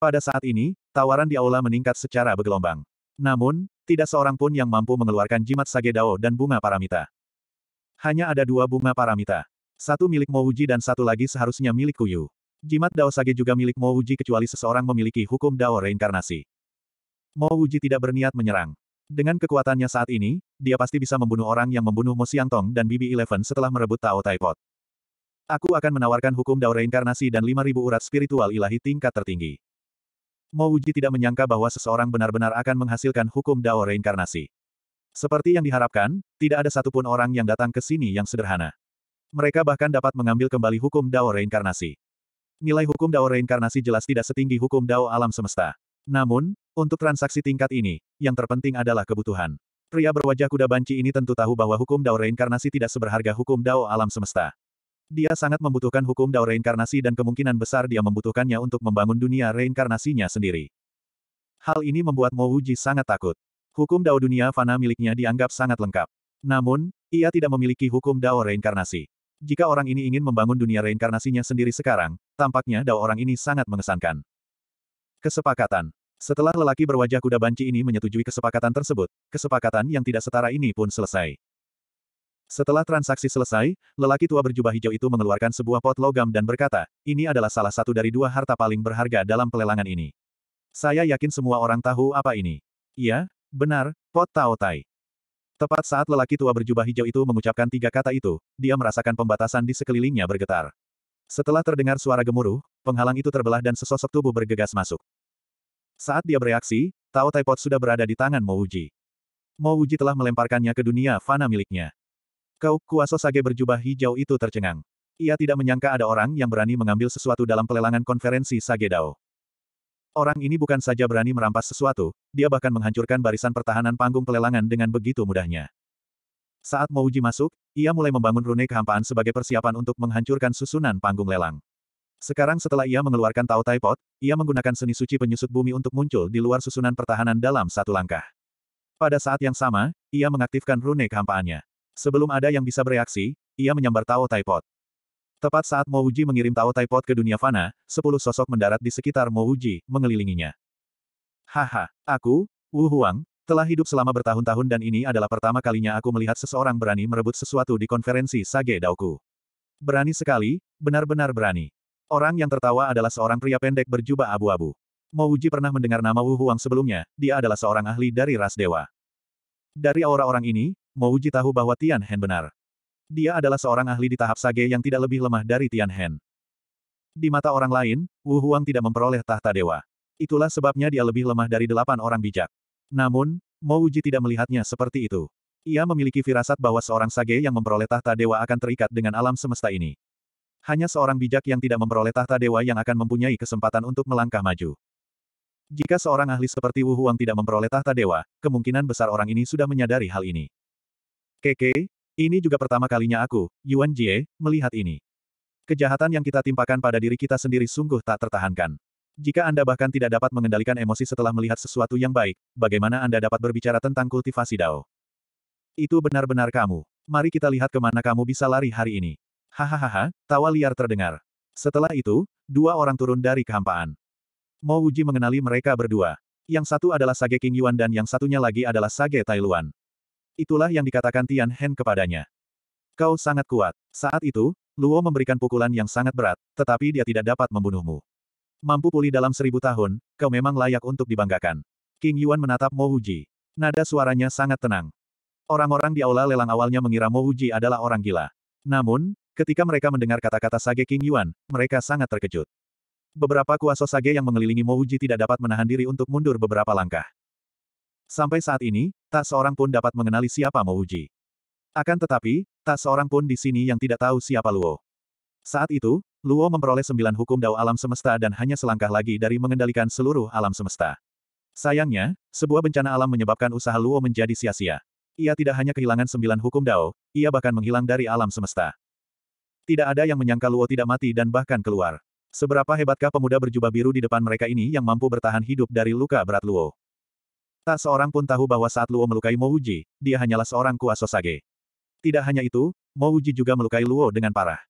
Pada saat ini, tawaran di aula meningkat secara bergelombang. Namun, tidak seorang pun yang mampu mengeluarkan jimat Sage Dao dan bunga paramita. Hanya ada dua bunga paramita. Satu milik Mouji dan satu lagi seharusnya milik Kuyu. Jimat Dao Sage juga milik Mouji kecuali seseorang memiliki hukum Dao reinkarnasi. Mouji tidak berniat menyerang. Dengan kekuatannya saat ini, dia pasti bisa membunuh orang yang membunuh Mo Tong dan Bibi Eleven setelah merebut Tao Tai Pot. Aku akan menawarkan hukum dao reinkarnasi dan 5000 urat spiritual ilahi tingkat tertinggi. Mo Wuji tidak menyangka bahwa seseorang benar-benar akan menghasilkan hukum dao reinkarnasi. Seperti yang diharapkan, tidak ada satupun orang yang datang ke sini yang sederhana. Mereka bahkan dapat mengambil kembali hukum dao reinkarnasi. Nilai hukum dao reinkarnasi jelas tidak setinggi hukum dao alam semesta. Namun, untuk transaksi tingkat ini, yang terpenting adalah kebutuhan. Pria berwajah kuda banci ini tentu tahu bahwa hukum Dao reinkarnasi tidak seberharga hukum Dao alam semesta. Dia sangat membutuhkan hukum Dao reinkarnasi dan kemungkinan besar dia membutuhkannya untuk membangun dunia reinkarnasinya sendiri. Hal ini membuat Mo Wuji sangat takut. Hukum Dao dunia fana miliknya dianggap sangat lengkap. Namun, ia tidak memiliki hukum Dao reinkarnasi. Jika orang ini ingin membangun dunia reinkarnasinya sendiri sekarang, tampaknya Dao orang ini sangat mengesankan. Kesepakatan setelah lelaki berwajah kuda banci ini menyetujui kesepakatan tersebut, kesepakatan yang tidak setara ini pun selesai. Setelah transaksi selesai, lelaki tua berjubah hijau itu mengeluarkan sebuah pot logam dan berkata, ini adalah salah satu dari dua harta paling berharga dalam pelelangan ini. Saya yakin semua orang tahu apa ini. Iya, benar, pot Tao Tai. Tepat saat lelaki tua berjubah hijau itu mengucapkan tiga kata itu, dia merasakan pembatasan di sekelilingnya bergetar. Setelah terdengar suara gemuruh, penghalang itu terbelah dan sesosok tubuh bergegas masuk. Saat dia bereaksi, Tao Taipot sudah berada di tangan Mouji. Mouji telah melemparkannya ke dunia fana miliknya. Kau, kuasa sage berjubah hijau itu tercengang. Ia tidak menyangka ada orang yang berani mengambil sesuatu dalam pelelangan konferensi Sage Dao. Orang ini bukan saja berani merampas sesuatu, dia bahkan menghancurkan barisan pertahanan panggung pelelangan dengan begitu mudahnya. Saat Mouji masuk, ia mulai membangun rune kehampaan sebagai persiapan untuk menghancurkan susunan panggung lelang. Sekarang setelah ia mengeluarkan Tao Tai Pot, ia menggunakan seni suci penyusut bumi untuk muncul di luar susunan pertahanan dalam satu langkah. Pada saat yang sama, ia mengaktifkan rune kehampaannya. Sebelum ada yang bisa bereaksi, ia menyambar Tao Tai Pot. Tepat saat Mo Uji mengirim Tao Tai Pot ke dunia fana, sepuluh sosok mendarat di sekitar Mo Uji, mengelilinginya. Haha, aku, Wu Huang, telah hidup selama bertahun-tahun dan ini adalah pertama kalinya aku melihat seseorang berani merebut sesuatu di konferensi Sage Daoku. Berani sekali, benar-benar berani. Orang yang tertawa adalah seorang pria pendek berjubah abu-abu. Mouji pernah mendengar nama Wu Huang sebelumnya, dia adalah seorang ahli dari ras dewa. Dari aura orang ini, Mouji tahu bahwa Tian Hen benar. Dia adalah seorang ahli di tahap sage yang tidak lebih lemah dari Tian Hen. Di mata orang lain, Wu Huang tidak memperoleh tahta dewa. Itulah sebabnya dia lebih lemah dari delapan orang bijak. Namun, Mouji tidak melihatnya seperti itu. Ia memiliki firasat bahwa seorang sage yang memperoleh tahta dewa akan terikat dengan alam semesta ini. Hanya seorang bijak yang tidak memperoleh tahta dewa yang akan mempunyai kesempatan untuk melangkah maju. Jika seorang ahli seperti Wu Huang tidak memperoleh tahta dewa, kemungkinan besar orang ini sudah menyadari hal ini. Keke, ini juga pertama kalinya aku, Yuan Jie, melihat ini. Kejahatan yang kita timpakan pada diri kita sendiri sungguh tak tertahankan. Jika Anda bahkan tidak dapat mengendalikan emosi setelah melihat sesuatu yang baik, bagaimana Anda dapat berbicara tentang kultivasi Dao? Itu benar-benar kamu. Mari kita lihat kemana kamu bisa lari hari ini. Hahaha, tawa liar terdengar. Setelah itu, dua orang turun dari kehampaan. Mo Wuji mengenali mereka berdua. Yang satu adalah Sage King Yuan dan yang satunya lagi adalah Sage Tai Luan. Itulah yang dikatakan Tian Hen kepadanya. Kau sangat kuat. Saat itu, Luo memberikan pukulan yang sangat berat, tetapi dia tidak dapat membunuhmu. Mampu pulih dalam seribu tahun, kau memang layak untuk dibanggakan. King Yuan menatap Mo Wuji. Nada suaranya sangat tenang. Orang-orang di aula lelang awalnya mengira Mo Wuji adalah orang gila. Namun, Ketika mereka mendengar kata-kata Sage King Yuan, mereka sangat terkejut. Beberapa kuasa Sage yang mengelilingi Mouji tidak dapat menahan diri untuk mundur beberapa langkah. Sampai saat ini, tak seorang pun dapat mengenali siapa Mouji. Akan tetapi, tak seorang pun di sini yang tidak tahu siapa Luo. Saat itu, Luo memperoleh sembilan hukum dao alam semesta dan hanya selangkah lagi dari mengendalikan seluruh alam semesta. Sayangnya, sebuah bencana alam menyebabkan usaha Luo menjadi sia-sia. Ia tidak hanya kehilangan sembilan hukum dao, ia bahkan menghilang dari alam semesta. Tidak ada yang menyangka Luo tidak mati dan bahkan keluar. Seberapa hebatkah pemuda berjubah biru di depan mereka ini yang mampu bertahan hidup dari luka berat Luo? Tak seorang pun tahu bahwa saat Luo melukai Mouji, dia hanyalah seorang kuasa Kuasosage. Tidak hanya itu, Mouji juga melukai Luo dengan parah.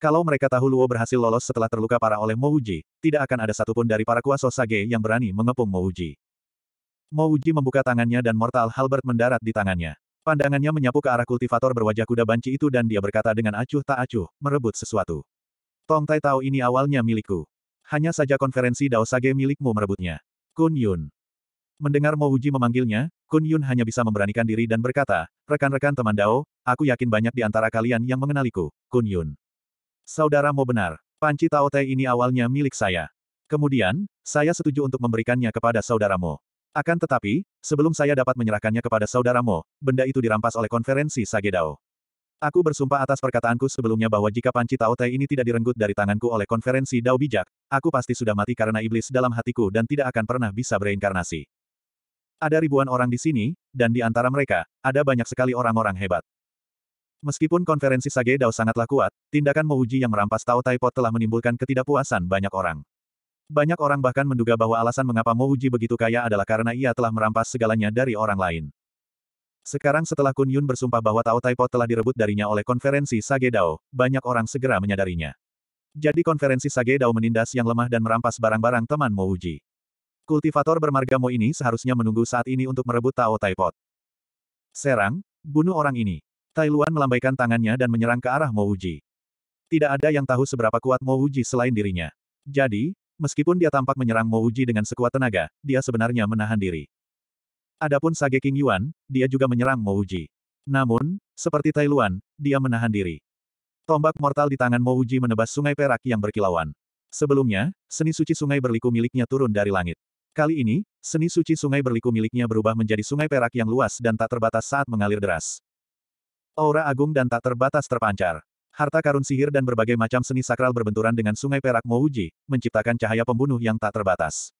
Kalau mereka tahu Luo berhasil lolos setelah terluka parah oleh Mouji, tidak akan ada satupun dari para kuasa Kuasosage yang berani mengepung Mouji. Mouji membuka tangannya dan Mortal Halbert mendarat di tangannya. Pandangannya menyapu ke arah kultivator berwajah kuda banci itu dan dia berkata dengan acuh tak acuh, merebut sesuatu. Tong Tai tahu ini awalnya milikku. Hanya saja konferensi Dao Sage milikmu merebutnya. Kun Yun. Mendengar Mo Mouji memanggilnya, Kun Yun hanya bisa memberanikan diri dan berkata, rekan-rekan teman Dao, aku yakin banyak di antara kalian yang mengenaliku, Kun Yun. Saudara Mo benar, panci Tao Tai ini awalnya milik saya. Kemudian, saya setuju untuk memberikannya kepada saudaramu. Akan tetapi, sebelum saya dapat menyerahkannya kepada saudaramu, benda itu dirampas oleh konferensi Sagedao. Aku bersumpah atas perkataanku sebelumnya bahwa jika panci Tao Tai ini tidak direnggut dari tanganku oleh konferensi Dao Bijak, aku pasti sudah mati karena iblis dalam hatiku dan tidak akan pernah bisa bereinkarnasi. Ada ribuan orang di sini, dan di antara mereka, ada banyak sekali orang-orang hebat. Meskipun konferensi Sagedao sangatlah kuat, tindakan Mouji yang merampas Tao Tai Pot telah menimbulkan ketidakpuasan banyak orang. Banyak orang bahkan menduga bahwa alasan mengapa Mo Uji begitu kaya adalah karena ia telah merampas segalanya dari orang lain. Sekarang setelah Kun Yun bersumpah bahwa Tao Tai Po telah direbut darinya oleh konferensi Sage Dao, banyak orang segera menyadarinya. Jadi konferensi Sage Dao menindas yang lemah dan merampas barang-barang teman Mo Uji. Kultivator bermarga Mo ini seharusnya menunggu saat ini untuk merebut Tao Tai Taipot. Serang, bunuh orang ini. Tai Luan melambaikan tangannya dan menyerang ke arah Mo Uji. Tidak ada yang tahu seberapa kuat Mo Uji selain dirinya. Jadi, Meskipun dia tampak menyerang Mouji dengan sekuat tenaga, dia sebenarnya menahan diri. Adapun Sage King Yuan, dia juga menyerang Mouji. Namun, seperti Tai Luan, dia menahan diri. Tombak mortal di tangan Mouji menebas sungai perak yang berkilauan. Sebelumnya, seni suci sungai berliku miliknya turun dari langit. Kali ini, seni suci sungai berliku miliknya berubah menjadi sungai perak yang luas dan tak terbatas saat mengalir deras. Aura agung dan tak terbatas terpancar. Harta karun sihir dan berbagai macam seni sakral berbenturan dengan sungai perak Mouji, menciptakan cahaya pembunuh yang tak terbatas.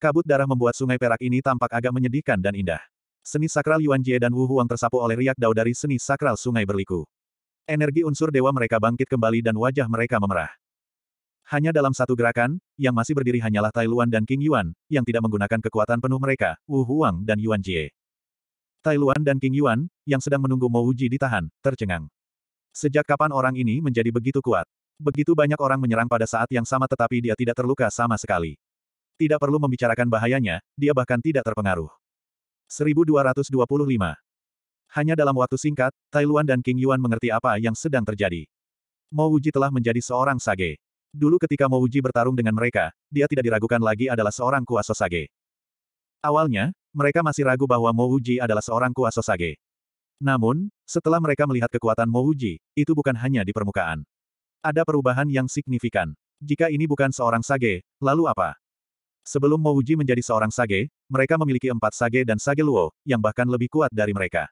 Kabut darah membuat sungai perak ini tampak agak menyedihkan dan indah. Seni sakral Yuan Jie dan Wu Huang tersapu oleh riak dao dari seni sakral sungai berliku. Energi unsur dewa mereka bangkit kembali dan wajah mereka memerah. Hanya dalam satu gerakan, yang masih berdiri hanyalah Tai Luan dan King Yuan, yang tidak menggunakan kekuatan penuh mereka, Wu Huang dan Yuan Jie. Tai Luan dan King Yuan, yang sedang menunggu Mo ditahan, tercengang. Sejak kapan orang ini menjadi begitu kuat? Begitu banyak orang menyerang pada saat yang sama tetapi dia tidak terluka sama sekali. Tidak perlu membicarakan bahayanya, dia bahkan tidak terpengaruh. 1225 Hanya dalam waktu singkat, Tai Luan dan King Yuan mengerti apa yang sedang terjadi. Mo Wuji telah menjadi seorang sage. Dulu ketika Mo Wuji bertarung dengan mereka, dia tidak diragukan lagi adalah seorang kuasa sage. Awalnya, mereka masih ragu bahwa Mo Wuji adalah seorang kuasa sage. Namun, setelah mereka melihat kekuatan Mouji, itu bukan hanya di permukaan. Ada perubahan yang signifikan. Jika ini bukan seorang sage, lalu apa? Sebelum Mouji menjadi seorang sage, mereka memiliki empat sage dan sage luo, yang bahkan lebih kuat dari mereka.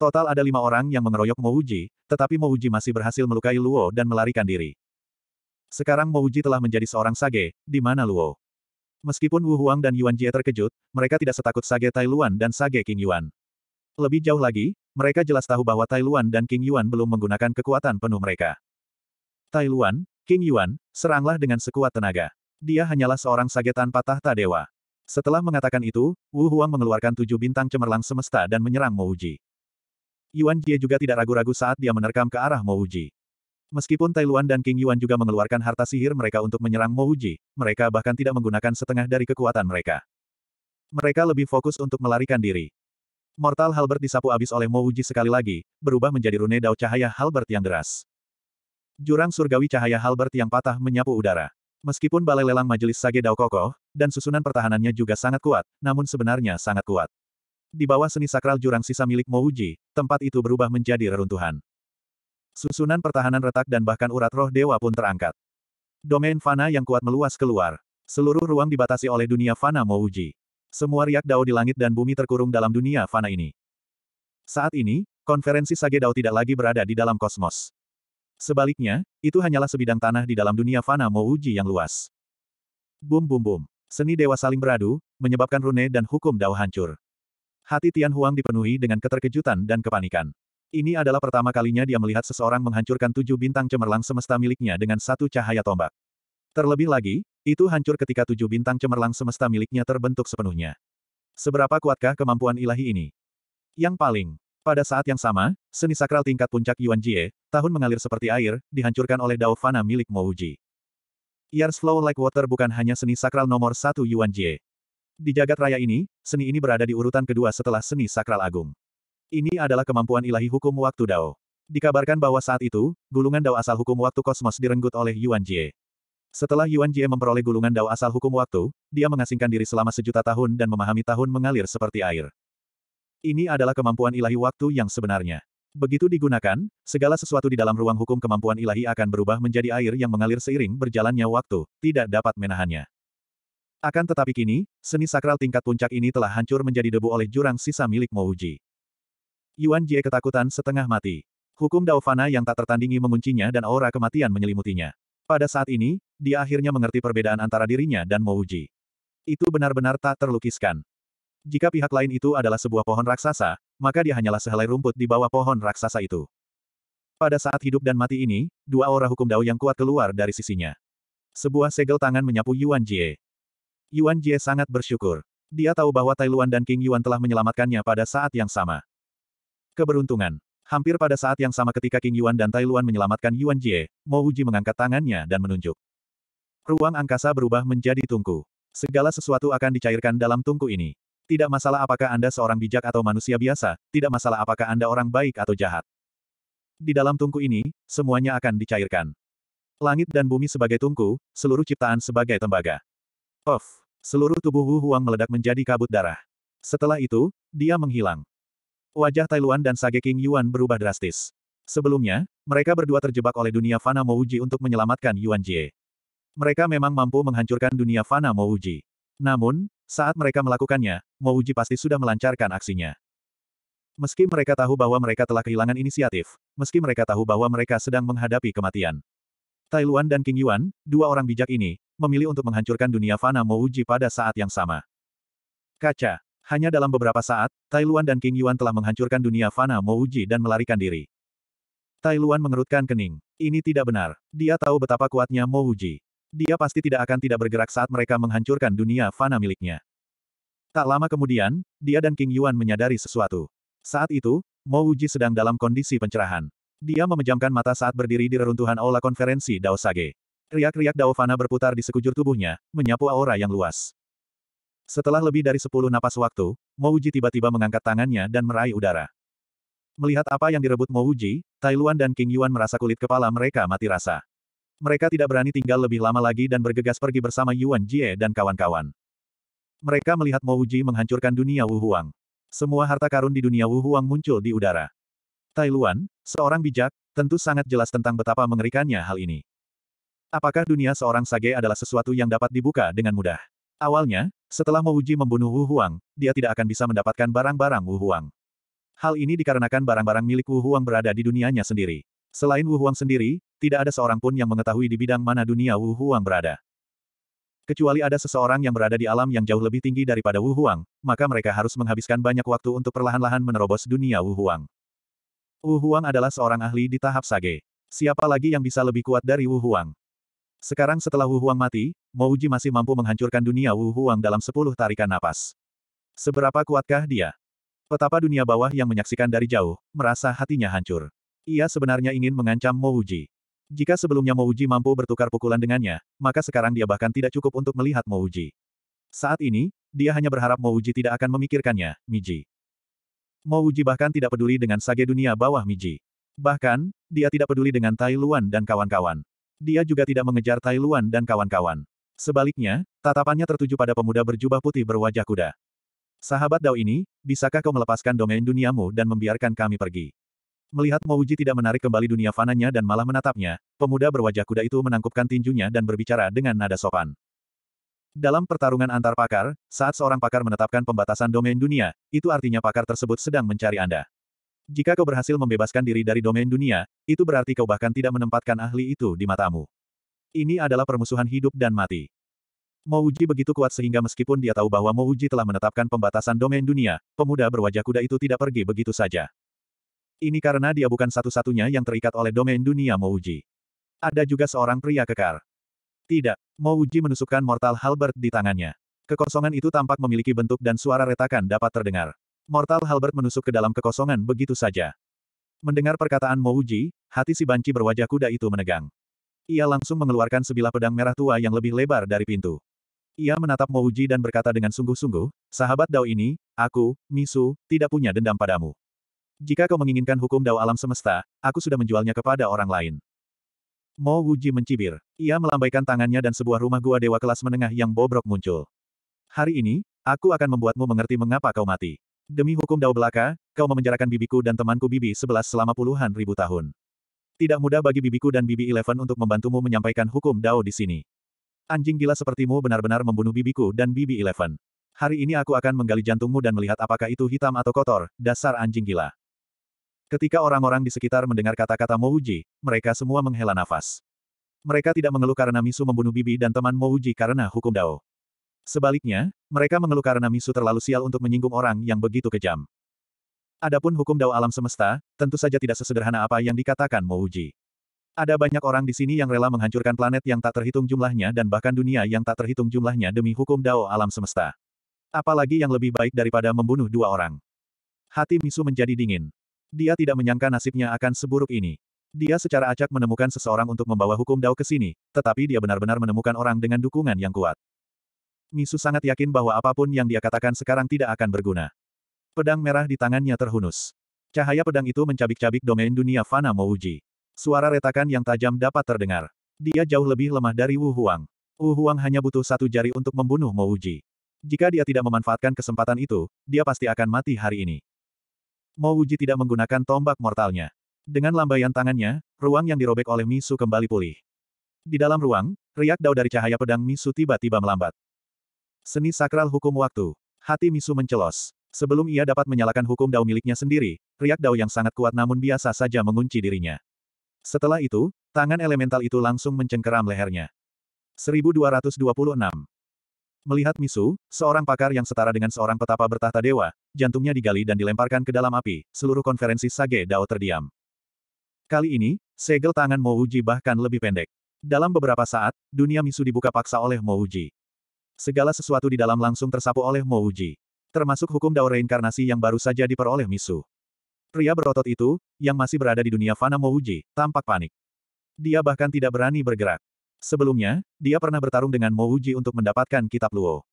Total ada lima orang yang mengeroyok Mouji, tetapi Mouji masih berhasil melukai Luo dan melarikan diri. Sekarang Mouji telah menjadi seorang sage, di mana Luo? Meskipun Wu Huang dan Yuan Jie terkejut, mereka tidak setakut sage Tai Luan dan sage King Yuan. Lebih jauh lagi, mereka jelas tahu bahwa Tai Luan dan King Yuan belum menggunakan kekuatan penuh mereka. Tai Luan, King Yuan, seranglah dengan sekuat tenaga. Dia hanyalah seorang sage tanpa tahta dewa. Setelah mengatakan itu, Wu Huang mengeluarkan tujuh bintang cemerlang semesta dan menyerang Mo Uji. Yuan Jie juga tidak ragu-ragu saat dia menerkam ke arah Mo Uji. Meskipun Tai Luan dan King Yuan juga mengeluarkan harta sihir mereka untuk menyerang Mo Uji, mereka bahkan tidak menggunakan setengah dari kekuatan mereka. Mereka lebih fokus untuk melarikan diri. Mortal Halbert disapu abis oleh Mo sekali lagi, berubah menjadi rune dao cahaya Halbert yang deras. Jurang surgawi cahaya Halbert yang patah menyapu udara. Meskipun balai lelang majelis Sage Dao kokoh, dan susunan pertahanannya juga sangat kuat, namun sebenarnya sangat kuat. Di bawah seni sakral jurang sisa milik Mo tempat itu berubah menjadi reruntuhan. Susunan pertahanan retak dan bahkan urat roh dewa pun terangkat. Domain fana yang kuat meluas keluar. Seluruh ruang dibatasi oleh dunia fana Mouji. Semua riak Dao di langit dan bumi terkurung dalam dunia fana ini. Saat ini, konferensi Sage Dao tidak lagi berada di dalam kosmos. Sebaliknya, itu hanyalah sebidang tanah di dalam dunia fana Uji yang luas. Bum bum bum. Seni dewa saling beradu, menyebabkan rune dan hukum Dao hancur. Hati Tian Huang dipenuhi dengan keterkejutan dan kepanikan. Ini adalah pertama kalinya dia melihat seseorang menghancurkan tujuh bintang cemerlang semesta miliknya dengan satu cahaya tombak. Terlebih lagi, itu hancur ketika tujuh bintang cemerlang semesta miliknya terbentuk sepenuhnya. Seberapa kuatkah kemampuan ilahi ini? Yang paling, pada saat yang sama, seni sakral tingkat puncak Yuan Jie, tahun mengalir seperti air, dihancurkan oleh Dao Fana milik Mo Uji. Years Flow Like Water bukan hanya seni sakral nomor satu Yuan Jie. Di jagat raya ini, seni ini berada di urutan kedua setelah seni sakral agung. Ini adalah kemampuan ilahi hukum waktu Dao. Dikabarkan bahwa saat itu, gulungan Dao asal hukum waktu kosmos direnggut oleh Yuan Jie. Setelah Yuan Jie memperoleh gulungan dao asal hukum waktu, dia mengasingkan diri selama sejuta tahun dan memahami tahun mengalir seperti air. Ini adalah kemampuan ilahi waktu yang sebenarnya. Begitu digunakan, segala sesuatu di dalam ruang hukum kemampuan ilahi akan berubah menjadi air yang mengalir seiring berjalannya waktu, tidak dapat menahannya. Akan tetapi kini, seni sakral tingkat puncak ini telah hancur menjadi debu oleh jurang sisa milik Mouji. Yuan Jie ketakutan setengah mati. Hukum Dao yang tak tertandingi menguncinya dan aura kematian menyelimutinya. Pada saat ini, dia akhirnya mengerti perbedaan antara dirinya dan Mouji. Itu benar-benar tak terlukiskan. Jika pihak lain itu adalah sebuah pohon raksasa, maka dia hanyalah sehelai rumput di bawah pohon raksasa itu. Pada saat hidup dan mati ini, dua aura hukum dao yang kuat keluar dari sisinya. Sebuah segel tangan menyapu Yuan Jie. Yuan Jie sangat bersyukur. Dia tahu bahwa Tai Luan dan King Yuan telah menyelamatkannya pada saat yang sama. Keberuntungan. Hampir pada saat yang sama ketika King Yuan dan Tai Luan menyelamatkan Yuan Jie, Mo Uji mengangkat tangannya dan menunjuk. Ruang angkasa berubah menjadi tungku. Segala sesuatu akan dicairkan dalam tungku ini. Tidak masalah apakah Anda seorang bijak atau manusia biasa, tidak masalah apakah Anda orang baik atau jahat. Di dalam tungku ini, semuanya akan dicairkan. Langit dan bumi sebagai tungku, seluruh ciptaan sebagai tembaga. Of, Seluruh tubuh Wu Huang meledak menjadi kabut darah. Setelah itu, dia menghilang. Wajah Tailuan dan Sage King Yuan berubah drastis. Sebelumnya, mereka berdua terjebak oleh dunia Fana Mouji untuk menyelamatkan Yuan Jie. Mereka memang mampu menghancurkan dunia Fana Mouji. Namun, saat mereka melakukannya, Mouji pasti sudah melancarkan aksinya. Meski mereka tahu bahwa mereka telah kehilangan inisiatif, meski mereka tahu bahwa mereka sedang menghadapi kematian. Tailuan dan King Yuan, dua orang bijak ini, memilih untuk menghancurkan dunia fana Mouji pada saat yang sama. Kaca. Hanya dalam beberapa saat, Tai Luan dan King Yuan telah menghancurkan dunia fana Mouji dan melarikan diri. Tai Luan mengerutkan kening. Ini tidak benar. Dia tahu betapa kuatnya Mouji. Dia pasti tidak akan tidak bergerak saat mereka menghancurkan dunia fana miliknya. Tak lama kemudian, dia dan King Yuan menyadari sesuatu. Saat itu, Mouji sedang dalam kondisi pencerahan. Dia memejamkan mata saat berdiri di reruntuhan aula konferensi Dao Sage. Riak-riak Dao Fana berputar di sekujur tubuhnya, menyapu aura yang luas. Setelah lebih dari sepuluh napas waktu, Mouji tiba-tiba mengangkat tangannya dan meraih udara. Melihat apa yang direbut Mouji, Tai Luan dan King Yuan merasa kulit kepala mereka mati rasa. Mereka tidak berani tinggal lebih lama lagi dan bergegas pergi bersama Yuan Jie dan kawan-kawan. Mereka melihat Mouji menghancurkan dunia Wuhuang. Semua harta karun di dunia Wuhuang muncul di udara. Tai Luan, seorang bijak, tentu sangat jelas tentang betapa mengerikannya hal ini. Apakah dunia seorang sage adalah sesuatu yang dapat dibuka dengan mudah? Awalnya, setelah Mouji membunuh Wu Huang, dia tidak akan bisa mendapatkan barang-barang Wu Huang. Hal ini dikarenakan barang-barang milik Wu Huang berada di dunianya sendiri. Selain Wu Huang sendiri, tidak ada seorang pun yang mengetahui di bidang mana dunia Wu Huang berada. Kecuali ada seseorang yang berada di alam yang jauh lebih tinggi daripada Wu Huang, maka mereka harus menghabiskan banyak waktu untuk perlahan-lahan menerobos dunia Wu Huang. Wu Huang adalah seorang ahli di tahap sage. Siapa lagi yang bisa lebih kuat dari Wu Huang? Sekarang setelah Wu Huang mati, Mo Uji masih mampu menghancurkan dunia Wu Huang dalam sepuluh tarikan napas. Seberapa kuatkah dia? Petapa dunia bawah yang menyaksikan dari jauh, merasa hatinya hancur. Ia sebenarnya ingin mengancam Mo Uji. Jika sebelumnya Mo Uji mampu bertukar pukulan dengannya, maka sekarang dia bahkan tidak cukup untuk melihat Mo Uji. Saat ini, dia hanya berharap Mo Uji tidak akan memikirkannya, Miji. Mo Uji bahkan tidak peduli dengan sage dunia bawah Miji. Bahkan, dia tidak peduli dengan Tai Luan dan kawan-kawan. Dia juga tidak mengejar Tai Luan dan kawan-kawan. Sebaliknya, tatapannya tertuju pada pemuda berjubah putih berwajah kuda. Sahabat Dao ini, bisakah kau melepaskan domain duniamu dan membiarkan kami pergi? Melihat Mouji tidak menarik kembali dunia fananya dan malah menatapnya, pemuda berwajah kuda itu menangkupkan tinjunya dan berbicara dengan nada sopan. Dalam pertarungan antar pakar, saat seorang pakar menetapkan pembatasan domain dunia, itu artinya pakar tersebut sedang mencari Anda. Jika kau berhasil membebaskan diri dari domain dunia, itu berarti kau bahkan tidak menempatkan ahli itu di matamu. Ini adalah permusuhan hidup dan mati. Mouji begitu kuat sehingga meskipun dia tahu bahwa Mouji telah menetapkan pembatasan domain dunia, pemuda berwajah kuda itu tidak pergi begitu saja. Ini karena dia bukan satu-satunya yang terikat oleh domain dunia Mouji. Ada juga seorang pria kekar. Tidak, Mouji menusukkan mortal halberd di tangannya. Kekosongan itu tampak memiliki bentuk dan suara retakan dapat terdengar. Mortal Halbert menusuk ke dalam kekosongan begitu saja. Mendengar perkataan Mouji, hati si banci berwajah kuda itu menegang. Ia langsung mengeluarkan sebilah pedang merah tua yang lebih lebar dari pintu. Ia menatap Mouji dan berkata dengan sungguh-sungguh, sahabat Dao ini, aku, Misu, tidak punya dendam padamu. Jika kau menginginkan hukum Dao alam semesta, aku sudah menjualnya kepada orang lain. Mo Wuji mencibir. Ia melambaikan tangannya dan sebuah rumah gua dewa kelas menengah yang bobrok muncul. Hari ini, aku akan membuatmu mengerti mengapa kau mati. Demi hukum Dao Belaka, kau memenjarakan bibiku dan temanku bibi sebelas selama puluhan ribu tahun. Tidak mudah bagi bibiku dan bibi Eleven untuk membantumu menyampaikan hukum Dao di sini. Anjing gila sepertimu benar-benar membunuh bibiku dan bibi Eleven. Hari ini aku akan menggali jantungmu dan melihat apakah itu hitam atau kotor, dasar anjing gila. Ketika orang-orang di sekitar mendengar kata-kata Mouji, mereka semua menghela nafas. Mereka tidak mengeluh karena Misu membunuh bibi dan teman Mouji karena hukum Dao. Sebaliknya, mereka mengeluh karena Misu terlalu sial untuk menyinggung orang yang begitu kejam. Adapun hukum dao alam semesta, tentu saja tidak sesederhana apa yang dikatakan Mouji. Ada banyak orang di sini yang rela menghancurkan planet yang tak terhitung jumlahnya dan bahkan dunia yang tak terhitung jumlahnya demi hukum dao alam semesta. Apalagi yang lebih baik daripada membunuh dua orang. Hati Misu menjadi dingin. Dia tidak menyangka nasibnya akan seburuk ini. Dia secara acak menemukan seseorang untuk membawa hukum dao ke sini, tetapi dia benar-benar menemukan orang dengan dukungan yang kuat. Misu sangat yakin bahwa apapun yang dia katakan sekarang tidak akan berguna. Pedang merah di tangannya terhunus. Cahaya pedang itu mencabik-cabik domain dunia Fana Mouji. Suara retakan yang tajam dapat terdengar. Dia jauh lebih lemah dari Wu Huang. Wu Huang hanya butuh satu jari untuk membunuh Mouji. Jika dia tidak memanfaatkan kesempatan itu, dia pasti akan mati hari ini. Mouji tidak menggunakan tombak mortalnya. Dengan lambaian tangannya, ruang yang dirobek oleh Misu kembali pulih. Di dalam ruang, riak dao dari cahaya pedang Misu tiba-tiba melambat. Seni sakral hukum waktu. Hati Misu mencelos. Sebelum ia dapat menyalakan hukum dao miliknya sendiri, riak dao yang sangat kuat namun biasa saja mengunci dirinya. Setelah itu, tangan elemental itu langsung mencengkeram lehernya. 1226 Melihat Misu, seorang pakar yang setara dengan seorang petapa bertahta dewa, jantungnya digali dan dilemparkan ke dalam api, seluruh konferensi Sage Dao terdiam. Kali ini, segel tangan Mo Uji bahkan lebih pendek. Dalam beberapa saat, dunia Misu dibuka paksa oleh Mo Uji. Segala sesuatu di dalam langsung tersapu oleh Mo Uji. Termasuk hukum Dao reinkarnasi yang baru saja diperoleh Misu. Pria berotot itu, yang masih berada di dunia fana Mo Uji, tampak panik. Dia bahkan tidak berani bergerak. Sebelumnya, dia pernah bertarung dengan Mo Uji untuk mendapatkan kitab Luo.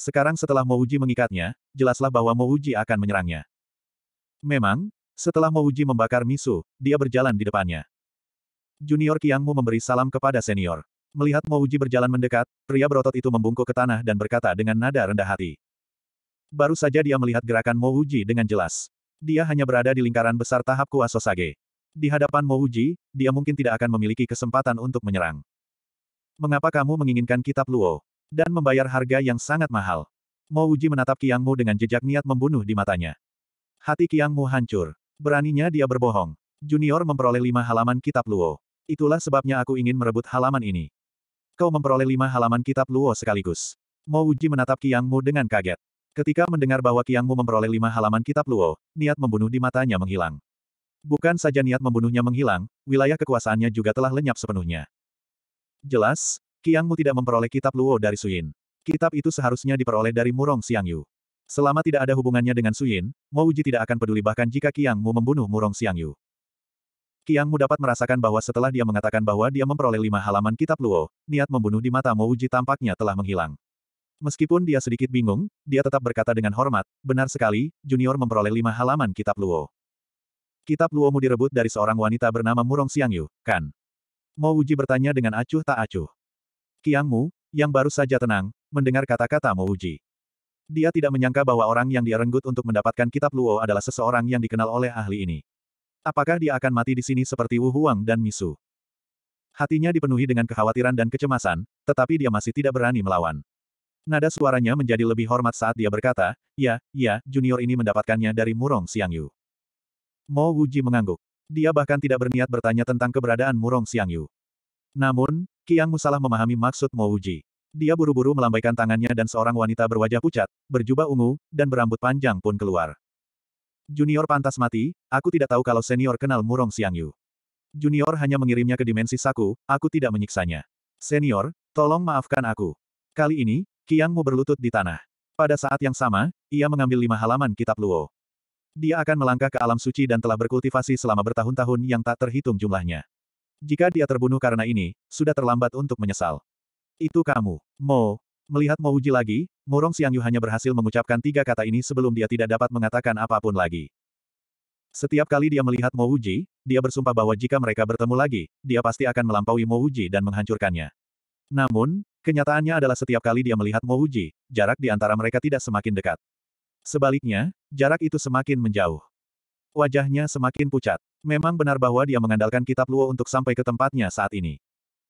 Sekarang setelah Mo Uji mengikatnya, jelaslah bahwa Mo Uji akan menyerangnya. Memang, setelah Mo Uji membakar Misu, dia berjalan di depannya. Junior Kiangmu memberi salam kepada senior. Melihat Mouji berjalan mendekat, pria berotot itu membungkuk ke tanah dan berkata dengan nada rendah hati. Baru saja dia melihat gerakan Mouji dengan jelas. Dia hanya berada di lingkaran besar tahap kuasa Sage. Di hadapan Mouji, dia mungkin tidak akan memiliki kesempatan untuk menyerang. Mengapa kamu menginginkan kitab Luo? Dan membayar harga yang sangat mahal. Mouji menatap Kiangmu dengan jejak niat membunuh di matanya. Hati Kiangmu hancur. Beraninya dia berbohong. Junior memperoleh lima halaman kitab Luo. Itulah sebabnya aku ingin merebut halaman ini. Kau memperoleh lima halaman kitab Luo sekaligus. Mo Uji menatap Kiang Mu dengan kaget. Ketika mendengar bahwa Kiang Mu memperoleh lima halaman kitab Luo, niat membunuh di matanya menghilang. Bukan saja niat membunuhnya menghilang, wilayah kekuasaannya juga telah lenyap sepenuhnya. Jelas, Kiang Mu tidak memperoleh kitab Luo dari Suyin. Kitab itu seharusnya diperoleh dari Murong Xiangyu. Selama tidak ada hubungannya dengan Suyin, Mo Uji tidak akan peduli bahkan jika Kiang Mu membunuh Murong Xiangyu. Mu dapat merasakan bahwa setelah dia mengatakan bahwa dia memperoleh lima halaman kitab Luo, niat membunuh di mata Mo Uji tampaknya telah menghilang. Meskipun dia sedikit bingung, dia tetap berkata dengan hormat, benar sekali, Junior memperoleh lima halaman kitab Luo. Kitab Luo mu direbut dari seorang wanita bernama Murong Xiangyu, kan? Mo Uji bertanya dengan acuh tak acuh. Mu, yang baru saja tenang, mendengar kata-kata Mo Uji. Dia tidak menyangka bahwa orang yang dia renggut untuk mendapatkan kitab Luo adalah seseorang yang dikenal oleh ahli ini. Apakah dia akan mati di sini seperti Wu Huang dan Misu? Hatinya dipenuhi dengan kekhawatiran dan kecemasan, tetapi dia masih tidak berani melawan. Nada suaranya menjadi lebih hormat saat dia berkata, ya, ya, junior ini mendapatkannya dari Murong Xiangyu. Mo Wuji mengangguk. Dia bahkan tidak berniat bertanya tentang keberadaan Murong Xiangyu. Namun, Kiang Musalah memahami maksud Mo Wuji. Dia buru-buru melambaikan tangannya dan seorang wanita berwajah pucat, berjubah ungu, dan berambut panjang pun keluar. Junior pantas mati, aku tidak tahu kalau senior kenal Murong Xiangyu. Junior hanya mengirimnya ke dimensi saku, aku tidak menyiksanya. Senior, tolong maafkan aku. Kali ini, Kiangmu berlutut di tanah. Pada saat yang sama, ia mengambil lima halaman kitab Luo. Dia akan melangkah ke alam suci dan telah berkultivasi selama bertahun-tahun yang tak terhitung jumlahnya. Jika dia terbunuh karena ini, sudah terlambat untuk menyesal. Itu kamu, Mo. Melihat Mo Uji lagi, Murong Xiangyu hanya berhasil mengucapkan tiga kata ini sebelum dia tidak dapat mengatakan apapun lagi. Setiap kali dia melihat Mo Uji, dia bersumpah bahwa jika mereka bertemu lagi, dia pasti akan melampaui Mo Uji dan menghancurkannya. Namun, kenyataannya adalah setiap kali dia melihat Mo Uji, jarak di antara mereka tidak semakin dekat. Sebaliknya, jarak itu semakin menjauh. Wajahnya semakin pucat. Memang benar bahwa dia mengandalkan kitab Luo untuk sampai ke tempatnya saat ini.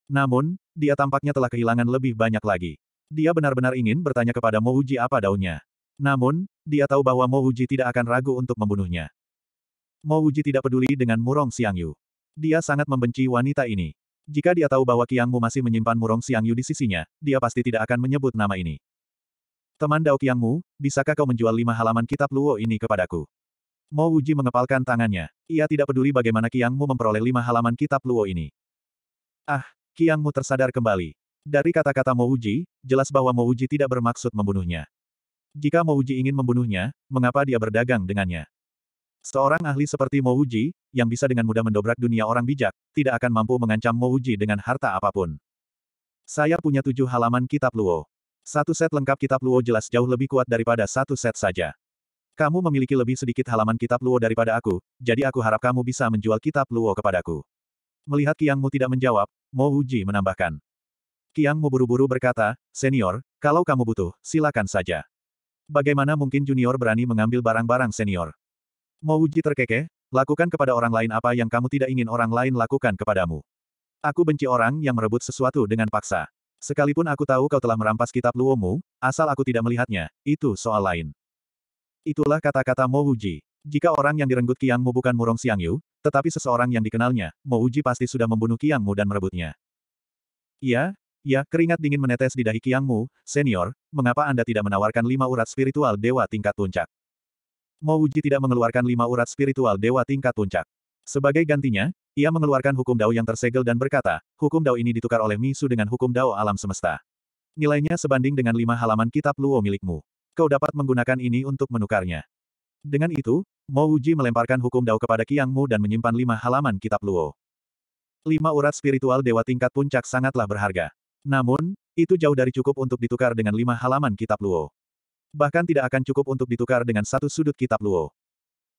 Namun, dia tampaknya telah kehilangan lebih banyak lagi. Dia benar-benar ingin bertanya kepada Mouji apa daunnya. Namun, dia tahu bahwa Mouji tidak akan ragu untuk membunuhnya. Mouji tidak peduli dengan Murong Xiangyu. Dia sangat membenci wanita ini. Jika dia tahu bahwa Kiang Mu masih menyimpan Murong Xiangyu di sisinya, dia pasti tidak akan menyebut nama ini. Teman Dao Mu, bisakah kau menjual lima halaman kitab Luo ini kepadaku? Mo Wuji mengepalkan tangannya. Ia tidak peduli bagaimana Kiang Mu memperoleh lima halaman kitab Luo ini. Ah, Kiang Mu tersadar kembali. Dari kata-kata Mouji, jelas bahwa Mouji tidak bermaksud membunuhnya. Jika Mouji ingin membunuhnya, mengapa dia berdagang dengannya? Seorang ahli seperti Mouji, yang bisa dengan mudah mendobrak dunia orang bijak, tidak akan mampu mengancam Mouji dengan harta apapun. Saya punya tujuh halaman kitab Luo. Satu set lengkap kitab Luo jelas jauh lebih kuat daripada satu set saja. Kamu memiliki lebih sedikit halaman kitab Luo daripada aku, jadi aku harap kamu bisa menjual kitab Luo kepadaku. Melihat Kiangmu tidak menjawab, Mo menambahkan. Kiang Mu buru-buru berkata, Senior, kalau kamu butuh, silakan saja. Bagaimana mungkin junior berani mengambil barang-barang senior? Mau uji terkekeh, lakukan kepada orang lain apa yang kamu tidak ingin orang lain lakukan kepadamu. Aku benci orang yang merebut sesuatu dengan paksa. Sekalipun aku tahu kau telah merampas kitab Luomu, asal aku tidak melihatnya, itu soal lain. Itulah kata-kata Mo Uji. Jika orang yang direnggut Kiangmu bukan Murong Siang Yu, tetapi seseorang yang dikenalnya, Mo Uji pasti sudah membunuh Kiangmu dan merebutnya. Iya, Ya, keringat dingin menetes di dahi Kiangmu, senior, mengapa Anda tidak menawarkan lima urat spiritual dewa tingkat puncak? Mo Uji tidak mengeluarkan lima urat spiritual dewa tingkat puncak. Sebagai gantinya, ia mengeluarkan hukum dao yang tersegel dan berkata, hukum dao ini ditukar oleh Misu dengan hukum dao alam semesta. Nilainya sebanding dengan lima halaman kitab Luo milikmu. Kau dapat menggunakan ini untuk menukarnya. Dengan itu, Mo Uji melemparkan hukum dao kepada Kiangmu dan menyimpan lima halaman kitab Luo. Lima urat spiritual dewa tingkat puncak sangatlah berharga. Namun, itu jauh dari cukup untuk ditukar dengan lima halaman kitab Luo. Bahkan tidak akan cukup untuk ditukar dengan satu sudut kitab Luo.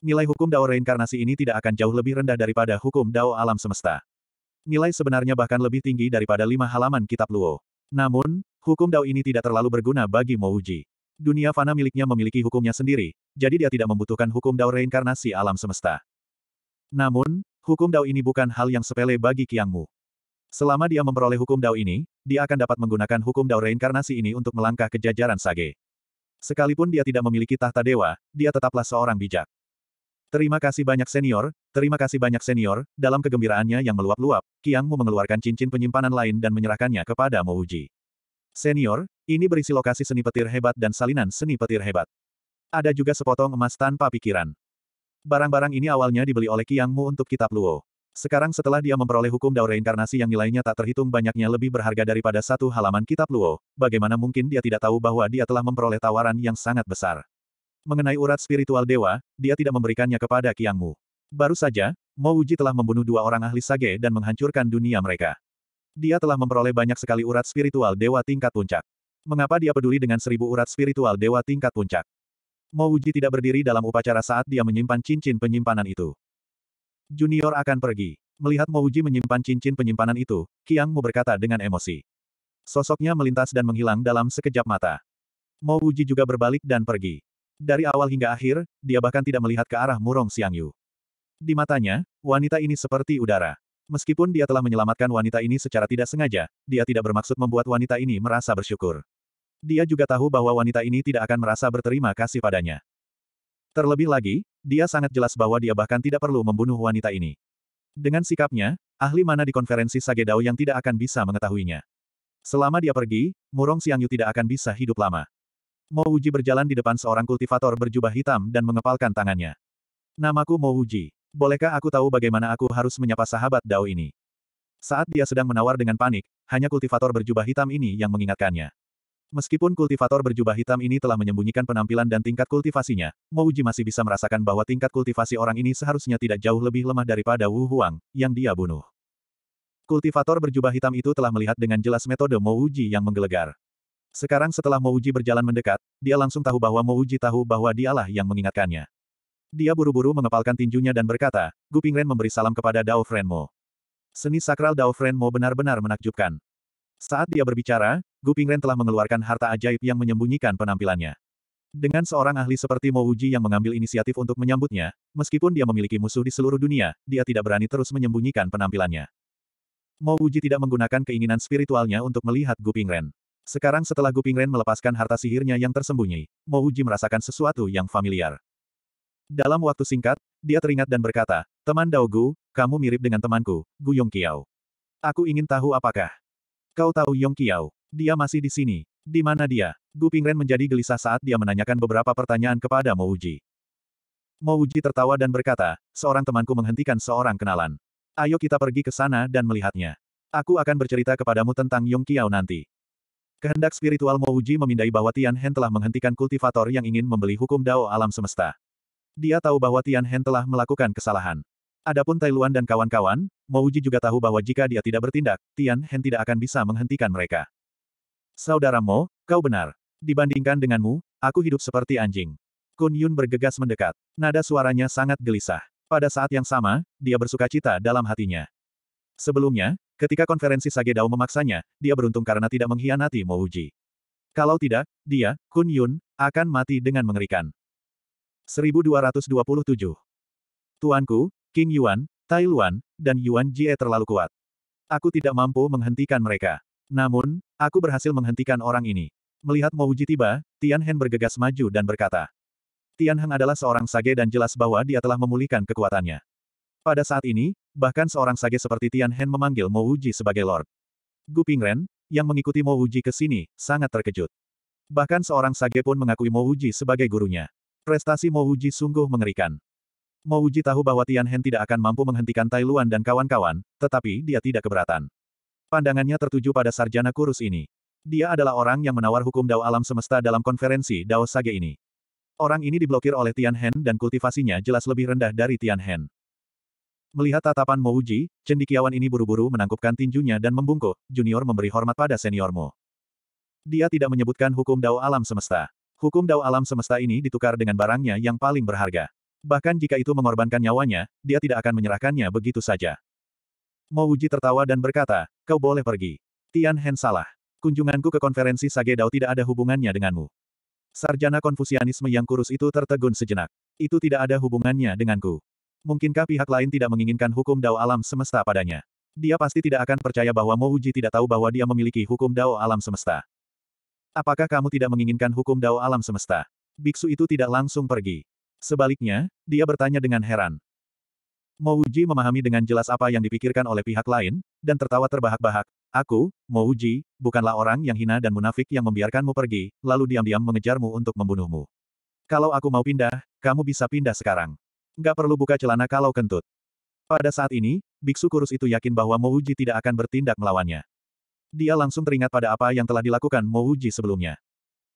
Nilai hukum Dao reinkarnasi ini tidak akan jauh lebih rendah daripada hukum Dao alam semesta. Nilai sebenarnya bahkan lebih tinggi daripada lima halaman kitab Luo. Namun, hukum Dao ini tidak terlalu berguna bagi Mouji. Dunia fana miliknya memiliki hukumnya sendiri, jadi dia tidak membutuhkan hukum Dao reinkarnasi alam semesta. Namun, hukum Dao ini bukan hal yang sepele bagi Mu. Selama dia memperoleh hukum Dao ini, dia akan dapat menggunakan hukum Dao reinkarnasi ini untuk melangkah ke jajaran Sage. Sekalipun dia tidak memiliki tahta dewa, dia tetaplah seorang bijak. Terima kasih banyak senior, terima kasih banyak senior, dalam kegembiraannya yang meluap-luap, Mu mengeluarkan cincin penyimpanan lain dan menyerahkannya kepada Mo Uji. Senior, ini berisi lokasi seni petir hebat dan salinan seni petir hebat. Ada juga sepotong emas tanpa pikiran. Barang-barang ini awalnya dibeli oleh Mu untuk kitab Luo. Sekarang setelah dia memperoleh hukum Dao reinkarnasi yang nilainya tak terhitung banyaknya lebih berharga daripada satu halaman kitab Luo, bagaimana mungkin dia tidak tahu bahwa dia telah memperoleh tawaran yang sangat besar. Mengenai urat spiritual dewa, dia tidak memberikannya kepada Qiang Mu. Baru saja, Mo Wuji telah membunuh dua orang ahli sage dan menghancurkan dunia mereka. Dia telah memperoleh banyak sekali urat spiritual dewa tingkat puncak. Mengapa dia peduli dengan seribu urat spiritual dewa tingkat puncak? Mo Wuji tidak berdiri dalam upacara saat dia menyimpan cincin penyimpanan itu. Junior akan pergi. Melihat Mouji menyimpan cincin penyimpanan itu, Kiang Mu berkata dengan emosi. Sosoknya melintas dan menghilang dalam sekejap mata. Mouji juga berbalik dan pergi. Dari awal hingga akhir, dia bahkan tidak melihat ke arah Murong Xiangyu. Di matanya, wanita ini seperti udara. Meskipun dia telah menyelamatkan wanita ini secara tidak sengaja, dia tidak bermaksud membuat wanita ini merasa bersyukur. Dia juga tahu bahwa wanita ini tidak akan merasa berterima kasih padanya. Terlebih lagi, dia sangat jelas bahwa dia bahkan tidak perlu membunuh wanita ini. Dengan sikapnya, ahli mana di konferensi Sage Dao yang tidak akan bisa mengetahuinya. Selama dia pergi, Murong Yu tidak akan bisa hidup lama. Mo Uji berjalan di depan seorang kultivator berjubah hitam dan mengepalkan tangannya. Namaku Mo Uji. Bolehkah aku tahu bagaimana aku harus menyapa sahabat Dao ini? Saat dia sedang menawar dengan panik, hanya kultivator berjubah hitam ini yang mengingatkannya. Meskipun kultivator berjubah hitam ini telah menyembunyikan penampilan dan tingkat kultivasinya, Mouji masih bisa merasakan bahwa tingkat kultivasi orang ini seharusnya tidak jauh lebih lemah daripada Wu Huang, yang dia bunuh. Kultivator berjubah hitam itu telah melihat dengan jelas metode Mouji yang menggelegar. Sekarang setelah Mouji berjalan mendekat, dia langsung tahu bahwa Mouji tahu bahwa dialah yang mengingatkannya. Dia buru-buru mengepalkan tinjunya dan berkata, Guping Ren memberi salam kepada Dao Frenmo. Seni sakral Dao Frenmo benar-benar menakjubkan. Saat dia berbicara, Gu Pingren telah mengeluarkan harta ajaib yang menyembunyikan penampilannya. Dengan seorang ahli seperti Mo Uji yang mengambil inisiatif untuk menyambutnya, meskipun dia memiliki musuh di seluruh dunia, dia tidak berani terus menyembunyikan penampilannya. Mo Uji tidak menggunakan keinginan spiritualnya untuk melihat Gu Pingren. Sekarang setelah Gu Pingren melepaskan harta sihirnya yang tersembunyi, Mo Uji merasakan sesuatu yang familiar. Dalam waktu singkat, dia teringat dan berkata, Teman Dao Gu, kamu mirip dengan temanku, Gu Kiao. Aku ingin tahu apakah Kau tahu Yong Qiao. Dia masih di sini. Di mana dia? Gu Pingren menjadi gelisah saat dia menanyakan beberapa pertanyaan kepada Mo Uji. Mo Uji tertawa dan berkata, seorang temanku menghentikan seorang kenalan. Ayo kita pergi ke sana dan melihatnya. Aku akan bercerita kepadamu tentang Yong Qiao nanti. Kehendak spiritual Mo Uji memindai bahwa Tian Hen telah menghentikan kultivator yang ingin membeli hukum Dao alam semesta. Dia tahu bahwa Tian Hen telah melakukan kesalahan. Adapun Tailuan dan kawan-kawan, Mouji juga tahu bahwa jika dia tidak bertindak, Tian Hen tidak akan bisa menghentikan mereka. Saudara Mo, kau benar. Dibandingkan denganmu, aku hidup seperti anjing. Kun Yun bergegas mendekat. Nada suaranya sangat gelisah. Pada saat yang sama, dia bersuka cita dalam hatinya. Sebelumnya, ketika konferensi Sage Dao memaksanya, dia beruntung karena tidak mengkhianati Mouji. Kalau tidak, dia, Kun Yun, akan mati dengan mengerikan. 1227 Tuanku, King Yuan, Tai Luan, dan Yuan Jie terlalu kuat. Aku tidak mampu menghentikan mereka. Namun, aku berhasil menghentikan orang ini. Melihat Mo Wuji tiba, Tian Hen bergegas maju dan berkata. Tian Heng adalah seorang sage dan jelas bahwa dia telah memulihkan kekuatannya. Pada saat ini, bahkan seorang sage seperti Tian Hen memanggil Wuji sebagai Lord. Gu Pingren, yang mengikuti Mo Wuji ke sini, sangat terkejut. Bahkan seorang sage pun mengakui Mo Wuji sebagai gurunya. Prestasi Mo Wuji sungguh mengerikan. Mo Uji tahu bahwa Tian Hen tidak akan mampu menghentikan Tai Luan dan kawan-kawan, tetapi dia tidak keberatan. Pandangannya tertuju pada sarjana kurus ini. Dia adalah orang yang menawar hukum Dao alam semesta dalam konferensi Dao Sage ini. Orang ini diblokir oleh Tian Hen dan kultivasinya jelas lebih rendah dari Tian Hen. Melihat tatapan Mo Uji, cendikiawan ini buru-buru menangkupkan tinjunya dan membungkuk, junior memberi hormat pada seniormu. Dia tidak menyebutkan hukum Dao alam semesta. Hukum Dao alam semesta ini ditukar dengan barangnya yang paling berharga. Bahkan jika itu mengorbankan nyawanya, dia tidak akan menyerahkannya begitu saja. Mouji tertawa dan berkata, kau boleh pergi. Tian Hen salah. Kunjunganku ke konferensi Sage Dao tidak ada hubungannya denganmu. Sarjana Konfusianisme yang kurus itu tertegun sejenak. Itu tidak ada hubungannya denganku. Mungkinkah pihak lain tidak menginginkan hukum Dao alam semesta padanya? Dia pasti tidak akan percaya bahwa Mouji tidak tahu bahwa dia memiliki hukum Dao alam semesta. Apakah kamu tidak menginginkan hukum Dao alam semesta? Biksu itu tidak langsung pergi. Sebaliknya, dia bertanya dengan heran. Mouji memahami dengan jelas apa yang dipikirkan oleh pihak lain, dan tertawa terbahak-bahak. Aku, Mouji, bukanlah orang yang hina dan munafik yang membiarkanmu pergi, lalu diam-diam mengejarmu untuk membunuhmu. Kalau aku mau pindah, kamu bisa pindah sekarang. Gak perlu buka celana kalau kentut. Pada saat ini, biksu kurus itu yakin bahwa Mouji tidak akan bertindak melawannya. Dia langsung teringat pada apa yang telah dilakukan Mouji sebelumnya.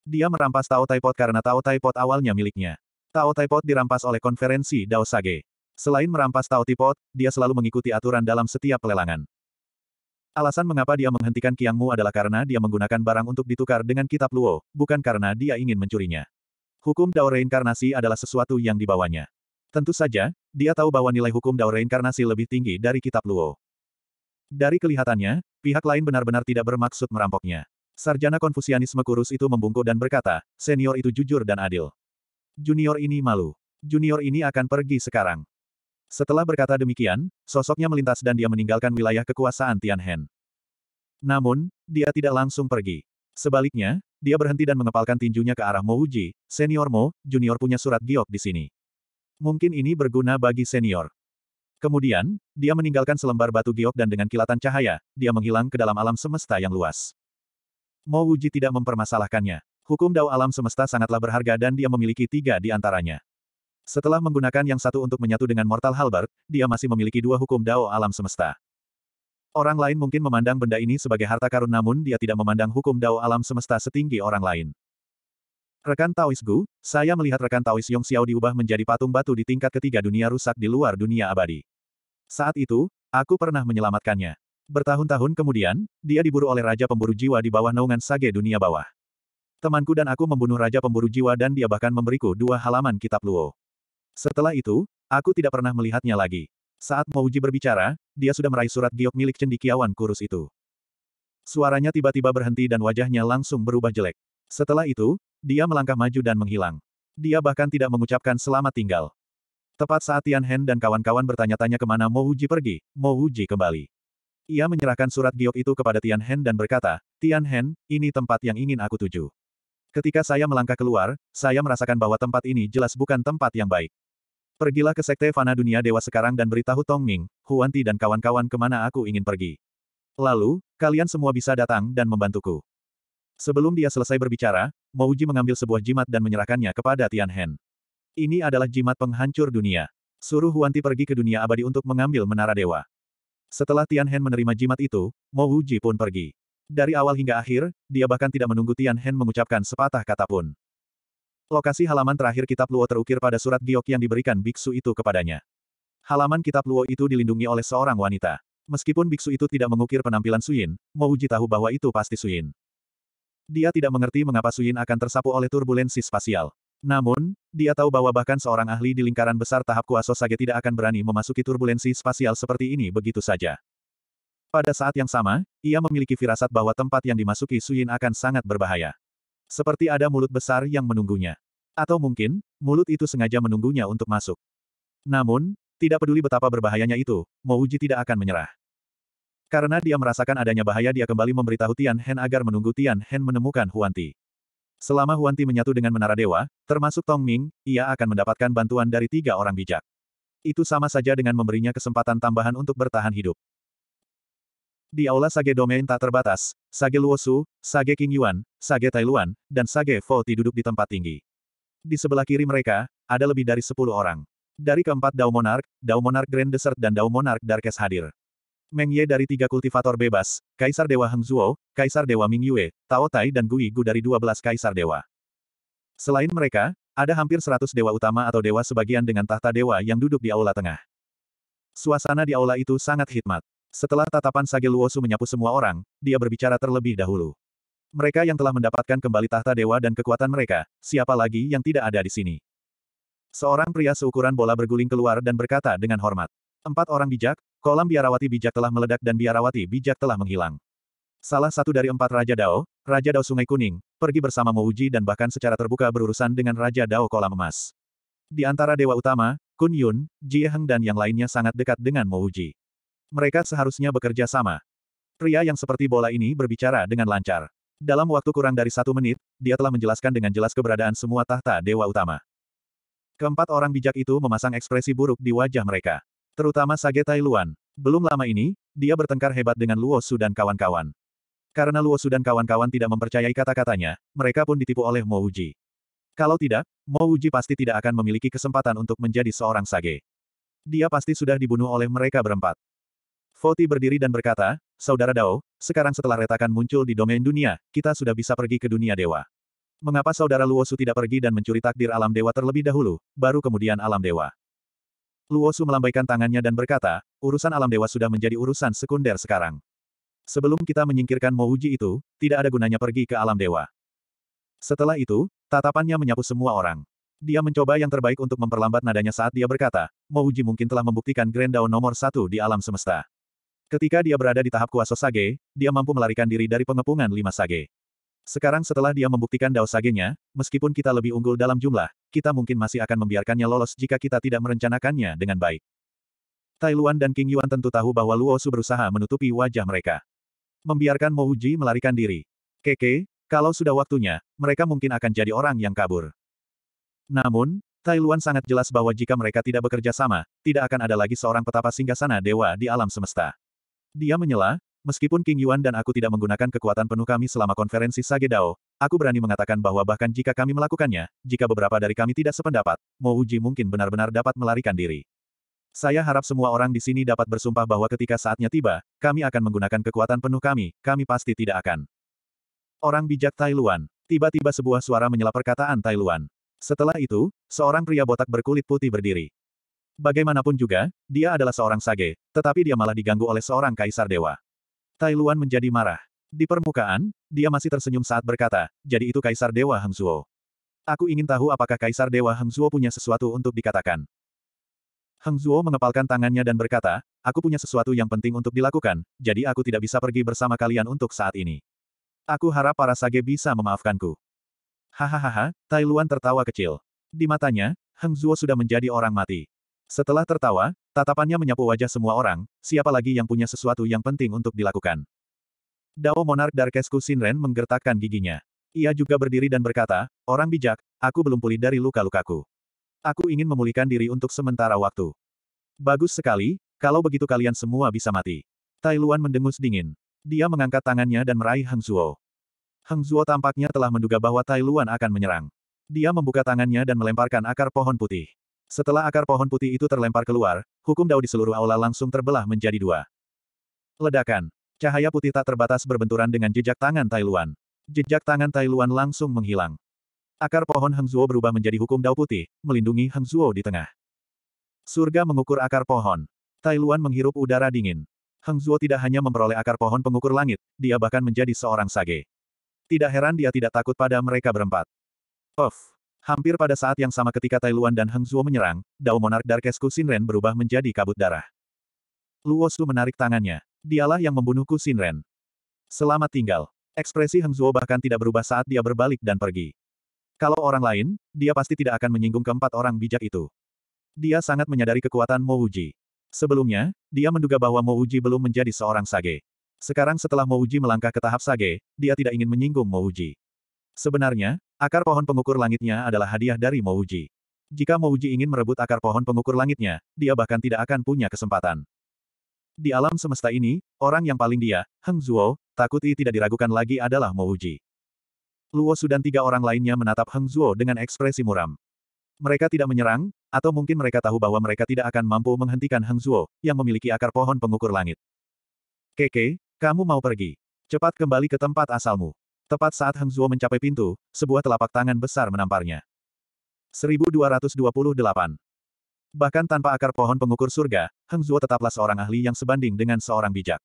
Dia merampas Tao pot karena Tao pot awalnya miliknya. Tao Pot dirampas oleh konferensi Dao Sage. Selain merampas Tao Pot, dia selalu mengikuti aturan dalam setiap pelelangan. Alasan mengapa dia menghentikan Qiang Mu adalah karena dia menggunakan barang untuk ditukar dengan kitab Luo, bukan karena dia ingin mencurinya. Hukum Dao Reinkarnasi adalah sesuatu yang dibawanya. Tentu saja, dia tahu bahwa nilai hukum Dao Reinkarnasi lebih tinggi dari kitab Luo. Dari kelihatannya, pihak lain benar-benar tidak bermaksud merampoknya. Sarjana Konfusianisme kurus itu membungkuk dan berkata, senior itu jujur dan adil. Junior ini malu. Junior ini akan pergi sekarang. Setelah berkata demikian, sosoknya melintas dan dia meninggalkan wilayah kekuasaan Tianhen. Namun, dia tidak langsung pergi. Sebaliknya, dia berhenti dan mengepalkan tinjunya ke arah Mo Uji, senior Mo, junior punya surat giok di sini. Mungkin ini berguna bagi senior. Kemudian, dia meninggalkan selembar batu giok dan dengan kilatan cahaya, dia menghilang ke dalam alam semesta yang luas. Mo Uji tidak mempermasalahkannya. Hukum Dao alam semesta sangatlah berharga dan dia memiliki tiga di antaranya. Setelah menggunakan yang satu untuk menyatu dengan Mortal Halberd, dia masih memiliki dua hukum Dao alam semesta. Orang lain mungkin memandang benda ini sebagai harta karun namun dia tidak memandang hukum Dao alam semesta setinggi orang lain. Rekan Taois Gu, saya melihat rekan Taois Yong Xiao diubah menjadi patung batu di tingkat ketiga dunia rusak di luar dunia abadi. Saat itu, aku pernah menyelamatkannya. Bertahun-tahun kemudian, dia diburu oleh Raja Pemburu Jiwa di bawah naungan Sage Dunia Bawah. Temanku dan aku membunuh Raja Pemburu Jiwa dan dia bahkan memberiku dua halaman kitab Luo. Setelah itu, aku tidak pernah melihatnya lagi. Saat Mouji berbicara, dia sudah meraih surat giok milik cendikiawan kurus itu. Suaranya tiba-tiba berhenti dan wajahnya langsung berubah jelek. Setelah itu, dia melangkah maju dan menghilang. Dia bahkan tidak mengucapkan selamat tinggal. Tepat saat Tian Hen dan kawan-kawan bertanya-tanya kemana Mouji pergi, Mouji kembali. Ia menyerahkan surat giok itu kepada Tian Hen dan berkata, Tian Hen, ini tempat yang ingin aku tuju. Ketika saya melangkah keluar, saya merasakan bahwa tempat ini jelas bukan tempat yang baik. Pergilah ke Sekte Fana Dunia Dewa sekarang dan beritahu Tong Ming, Ti dan kawan-kawan kemana aku ingin pergi. Lalu, kalian semua bisa datang dan membantuku. Sebelum dia selesai berbicara, Mouji mengambil sebuah jimat dan menyerahkannya kepada Tian Hen. Ini adalah jimat penghancur dunia. Suruh Ti pergi ke dunia abadi untuk mengambil menara dewa. Setelah Tian Hen menerima jimat itu, Mouji pun pergi. Dari awal hingga akhir, dia bahkan tidak menunggu Tian Hen mengucapkan sepatah kata pun. Lokasi halaman terakhir kitab Luo terukir pada surat giok yang diberikan biksu itu kepadanya. Halaman kitab Luo itu dilindungi oleh seorang wanita. Meskipun biksu itu tidak mengukir penampilan Suyin, Mo Uji tahu bahwa itu pasti Suyin. Dia tidak mengerti mengapa Suyin akan tersapu oleh turbulensi spasial. Namun, dia tahu bahwa bahkan seorang ahli di lingkaran besar tahap kuasa Sage tidak akan berani memasuki turbulensi spasial seperti ini begitu saja. Pada saat yang sama, ia memiliki firasat bahwa tempat yang dimasuki Suyin akan sangat berbahaya. Seperti ada mulut besar yang menunggunya. Atau mungkin, mulut itu sengaja menunggunya untuk masuk. Namun, tidak peduli betapa berbahayanya itu, Mouji tidak akan menyerah. Karena dia merasakan adanya bahaya dia kembali memberitahu Tian Hen agar menunggu Tian Hen menemukan Huanti. Selama Huanti menyatu dengan Menara Dewa, termasuk Tong Ming, ia akan mendapatkan bantuan dari tiga orang bijak. Itu sama saja dengan memberinya kesempatan tambahan untuk bertahan hidup. Di aula Sage Domain tak terbatas, Sage Luosu, Sage King Yuan, Sage Tai Luan, dan Sage Forty duduk di tempat tinggi. Di sebelah kiri mereka, ada lebih dari sepuluh orang. Dari keempat Dao Monarch, Dao Monarch Grand Desert dan Dao Monarch Darkes hadir. Meng Ye dari tiga kultivator bebas, Kaisar Dewa Heng Zuo, Kaisar Dewa Ming Yue, Tao Tai dan Gui Gu dari dua belas Kaisar Dewa. Selain mereka, ada hampir seratus dewa utama atau dewa sebagian dengan tahta dewa yang duduk di aula tengah. Suasana di aula itu sangat hikmat. Setelah tatapan Sage Luosu menyapu semua orang, dia berbicara terlebih dahulu. Mereka yang telah mendapatkan kembali tahta dewa dan kekuatan mereka, siapa lagi yang tidak ada di sini? Seorang pria seukuran bola berguling keluar dan berkata dengan hormat. Empat orang bijak, kolam biarawati bijak telah meledak dan biarawati bijak telah menghilang. Salah satu dari empat Raja Dao, Raja Dao Sungai Kuning, pergi bersama Mouji dan bahkan secara terbuka berurusan dengan Raja Dao Kolam Emas. Di antara Dewa Utama, Kun Yun, Jie Heng dan yang lainnya sangat dekat dengan Mouji. Mereka seharusnya bekerja sama. Pria yang seperti bola ini berbicara dengan lancar. Dalam waktu kurang dari satu menit, dia telah menjelaskan dengan jelas keberadaan semua tahta dewa utama. Keempat orang bijak itu memasang ekspresi buruk di wajah mereka. Terutama Sage Tai Luan. Belum lama ini, dia bertengkar hebat dengan Luo Su dan kawan-kawan. Karena Luo Su dan kawan-kawan tidak mempercayai kata-katanya, mereka pun ditipu oleh Mo Uji. Kalau tidak, Mo Uji pasti tidak akan memiliki kesempatan untuk menjadi seorang Sage. Dia pasti sudah dibunuh oleh mereka berempat. Foti berdiri dan berkata, Saudara Dao, sekarang setelah retakan muncul di domain dunia, kita sudah bisa pergi ke dunia dewa. Mengapa Saudara Luosu tidak pergi dan mencuri takdir alam dewa terlebih dahulu, baru kemudian alam dewa? Luosu melambaikan tangannya dan berkata, urusan alam dewa sudah menjadi urusan sekunder sekarang. Sebelum kita menyingkirkan Mouji itu, tidak ada gunanya pergi ke alam dewa. Setelah itu, tatapannya menyapu semua orang. Dia mencoba yang terbaik untuk memperlambat nadanya saat dia berkata, Mouji mungkin telah membuktikan Grand Dao nomor satu di alam semesta. Ketika dia berada di tahap kuasa sage, dia mampu melarikan diri dari pengepungan lima sage. Sekarang setelah dia membuktikan dao sagenya, meskipun kita lebih unggul dalam jumlah, kita mungkin masih akan membiarkannya lolos jika kita tidak merencanakannya dengan baik. Tai Luan dan King Yuan tentu tahu bahwa Luo Su berusaha menutupi wajah mereka. Membiarkan Mo Uji melarikan diri. Keke, kalau sudah waktunya, mereka mungkin akan jadi orang yang kabur. Namun, Tai Luan sangat jelas bahwa jika mereka tidak bekerja sama, tidak akan ada lagi seorang petapa singgasana dewa di alam semesta. Dia menyela, meskipun King Yuan dan aku tidak menggunakan kekuatan penuh kami selama konferensi Sage Dao, aku berani mengatakan bahwa bahkan jika kami melakukannya, jika beberapa dari kami tidak sependapat, Mo Uji mungkin benar-benar dapat melarikan diri. Saya harap semua orang di sini dapat bersumpah bahwa ketika saatnya tiba, kami akan menggunakan kekuatan penuh kami, kami pasti tidak akan. Orang bijak Taiwan. Tiba-tiba sebuah suara menyela perkataan Taiwan. Setelah itu, seorang pria botak berkulit putih berdiri. Bagaimanapun juga, dia adalah seorang sage, tetapi dia malah diganggu oleh seorang kaisar dewa. Tai Luan menjadi marah. Di permukaan, dia masih tersenyum saat berkata, jadi itu kaisar dewa Heng Zuo. Aku ingin tahu apakah kaisar dewa Heng Zuo punya sesuatu untuk dikatakan. Heng Zuo mengepalkan tangannya dan berkata, aku punya sesuatu yang penting untuk dilakukan, jadi aku tidak bisa pergi bersama kalian untuk saat ini. Aku harap para sage bisa memaafkanku. Hahaha, Tai Luan tertawa kecil. Di matanya, Heng Zuo sudah menjadi orang mati. Setelah tertawa, tatapannya menyapu wajah semua orang, siapa lagi yang punya sesuatu yang penting untuk dilakukan. Dao Monark Darkesku Sinren menggertakkan giginya. Ia juga berdiri dan berkata, Orang bijak, aku belum pulih dari luka-lukaku. Aku ingin memulihkan diri untuk sementara waktu. Bagus sekali, kalau begitu kalian semua bisa mati. Tai Luan mendengus dingin. Dia mengangkat tangannya dan meraih Heng Zuo. Heng Zuo tampaknya telah menduga bahwa Tai Luan akan menyerang. Dia membuka tangannya dan melemparkan akar pohon putih. Setelah akar pohon putih itu terlempar keluar, hukum Dao di seluruh aula langsung terbelah menjadi dua. Ledakan. Cahaya putih tak terbatas berbenturan dengan jejak tangan Tai Luan. Jejak tangan Tai Luan langsung menghilang. Akar pohon Hengzuo berubah menjadi hukum Dao putih, melindungi Hengzuo di tengah. Surga mengukur akar pohon. Tai Luan menghirup udara dingin. Hengzuo tidak hanya memperoleh akar pohon pengukur langit, dia bahkan menjadi seorang sage. Tidak heran dia tidak takut pada mereka berempat. Of. Hampir pada saat yang sama ketika Tai Luan dan Heng Zhuo menyerang, Dao Monarch Darkesku Sinren berubah menjadi kabut darah. Luosu menarik tangannya. Dialah yang membunuhku Sinren. Selamat tinggal. Ekspresi Heng Zhuo bahkan tidak berubah saat dia berbalik dan pergi. Kalau orang lain, dia pasti tidak akan menyinggung keempat orang bijak itu. Dia sangat menyadari kekuatan Mo Uji. Sebelumnya, dia menduga bahwa Mo Uji belum menjadi seorang sage. Sekarang setelah Mo Uji melangkah ke tahap sage, dia tidak ingin menyinggung Mo Uji. Sebenarnya, Akar pohon pengukur langitnya adalah hadiah dari Mouji. Jika Mouji ingin merebut akar pohon pengukur langitnya, dia bahkan tidak akan punya kesempatan. Di alam semesta ini, orang yang paling dia, Heng Zuo, takuti tidak diragukan lagi adalah Mouji. Luo Su dan tiga orang lainnya menatap Heng Zuo dengan ekspresi muram. Mereka tidak menyerang, atau mungkin mereka tahu bahwa mereka tidak akan mampu menghentikan Heng Zuo yang memiliki akar pohon pengukur langit. Keke, kamu mau pergi. Cepat kembali ke tempat asalmu. Tepat saat Heng Zhuo mencapai pintu, sebuah telapak tangan besar menamparnya. 1228. Bahkan tanpa akar pohon pengukur surga, Heng Zhuo tetaplah seorang ahli yang sebanding dengan seorang bijak.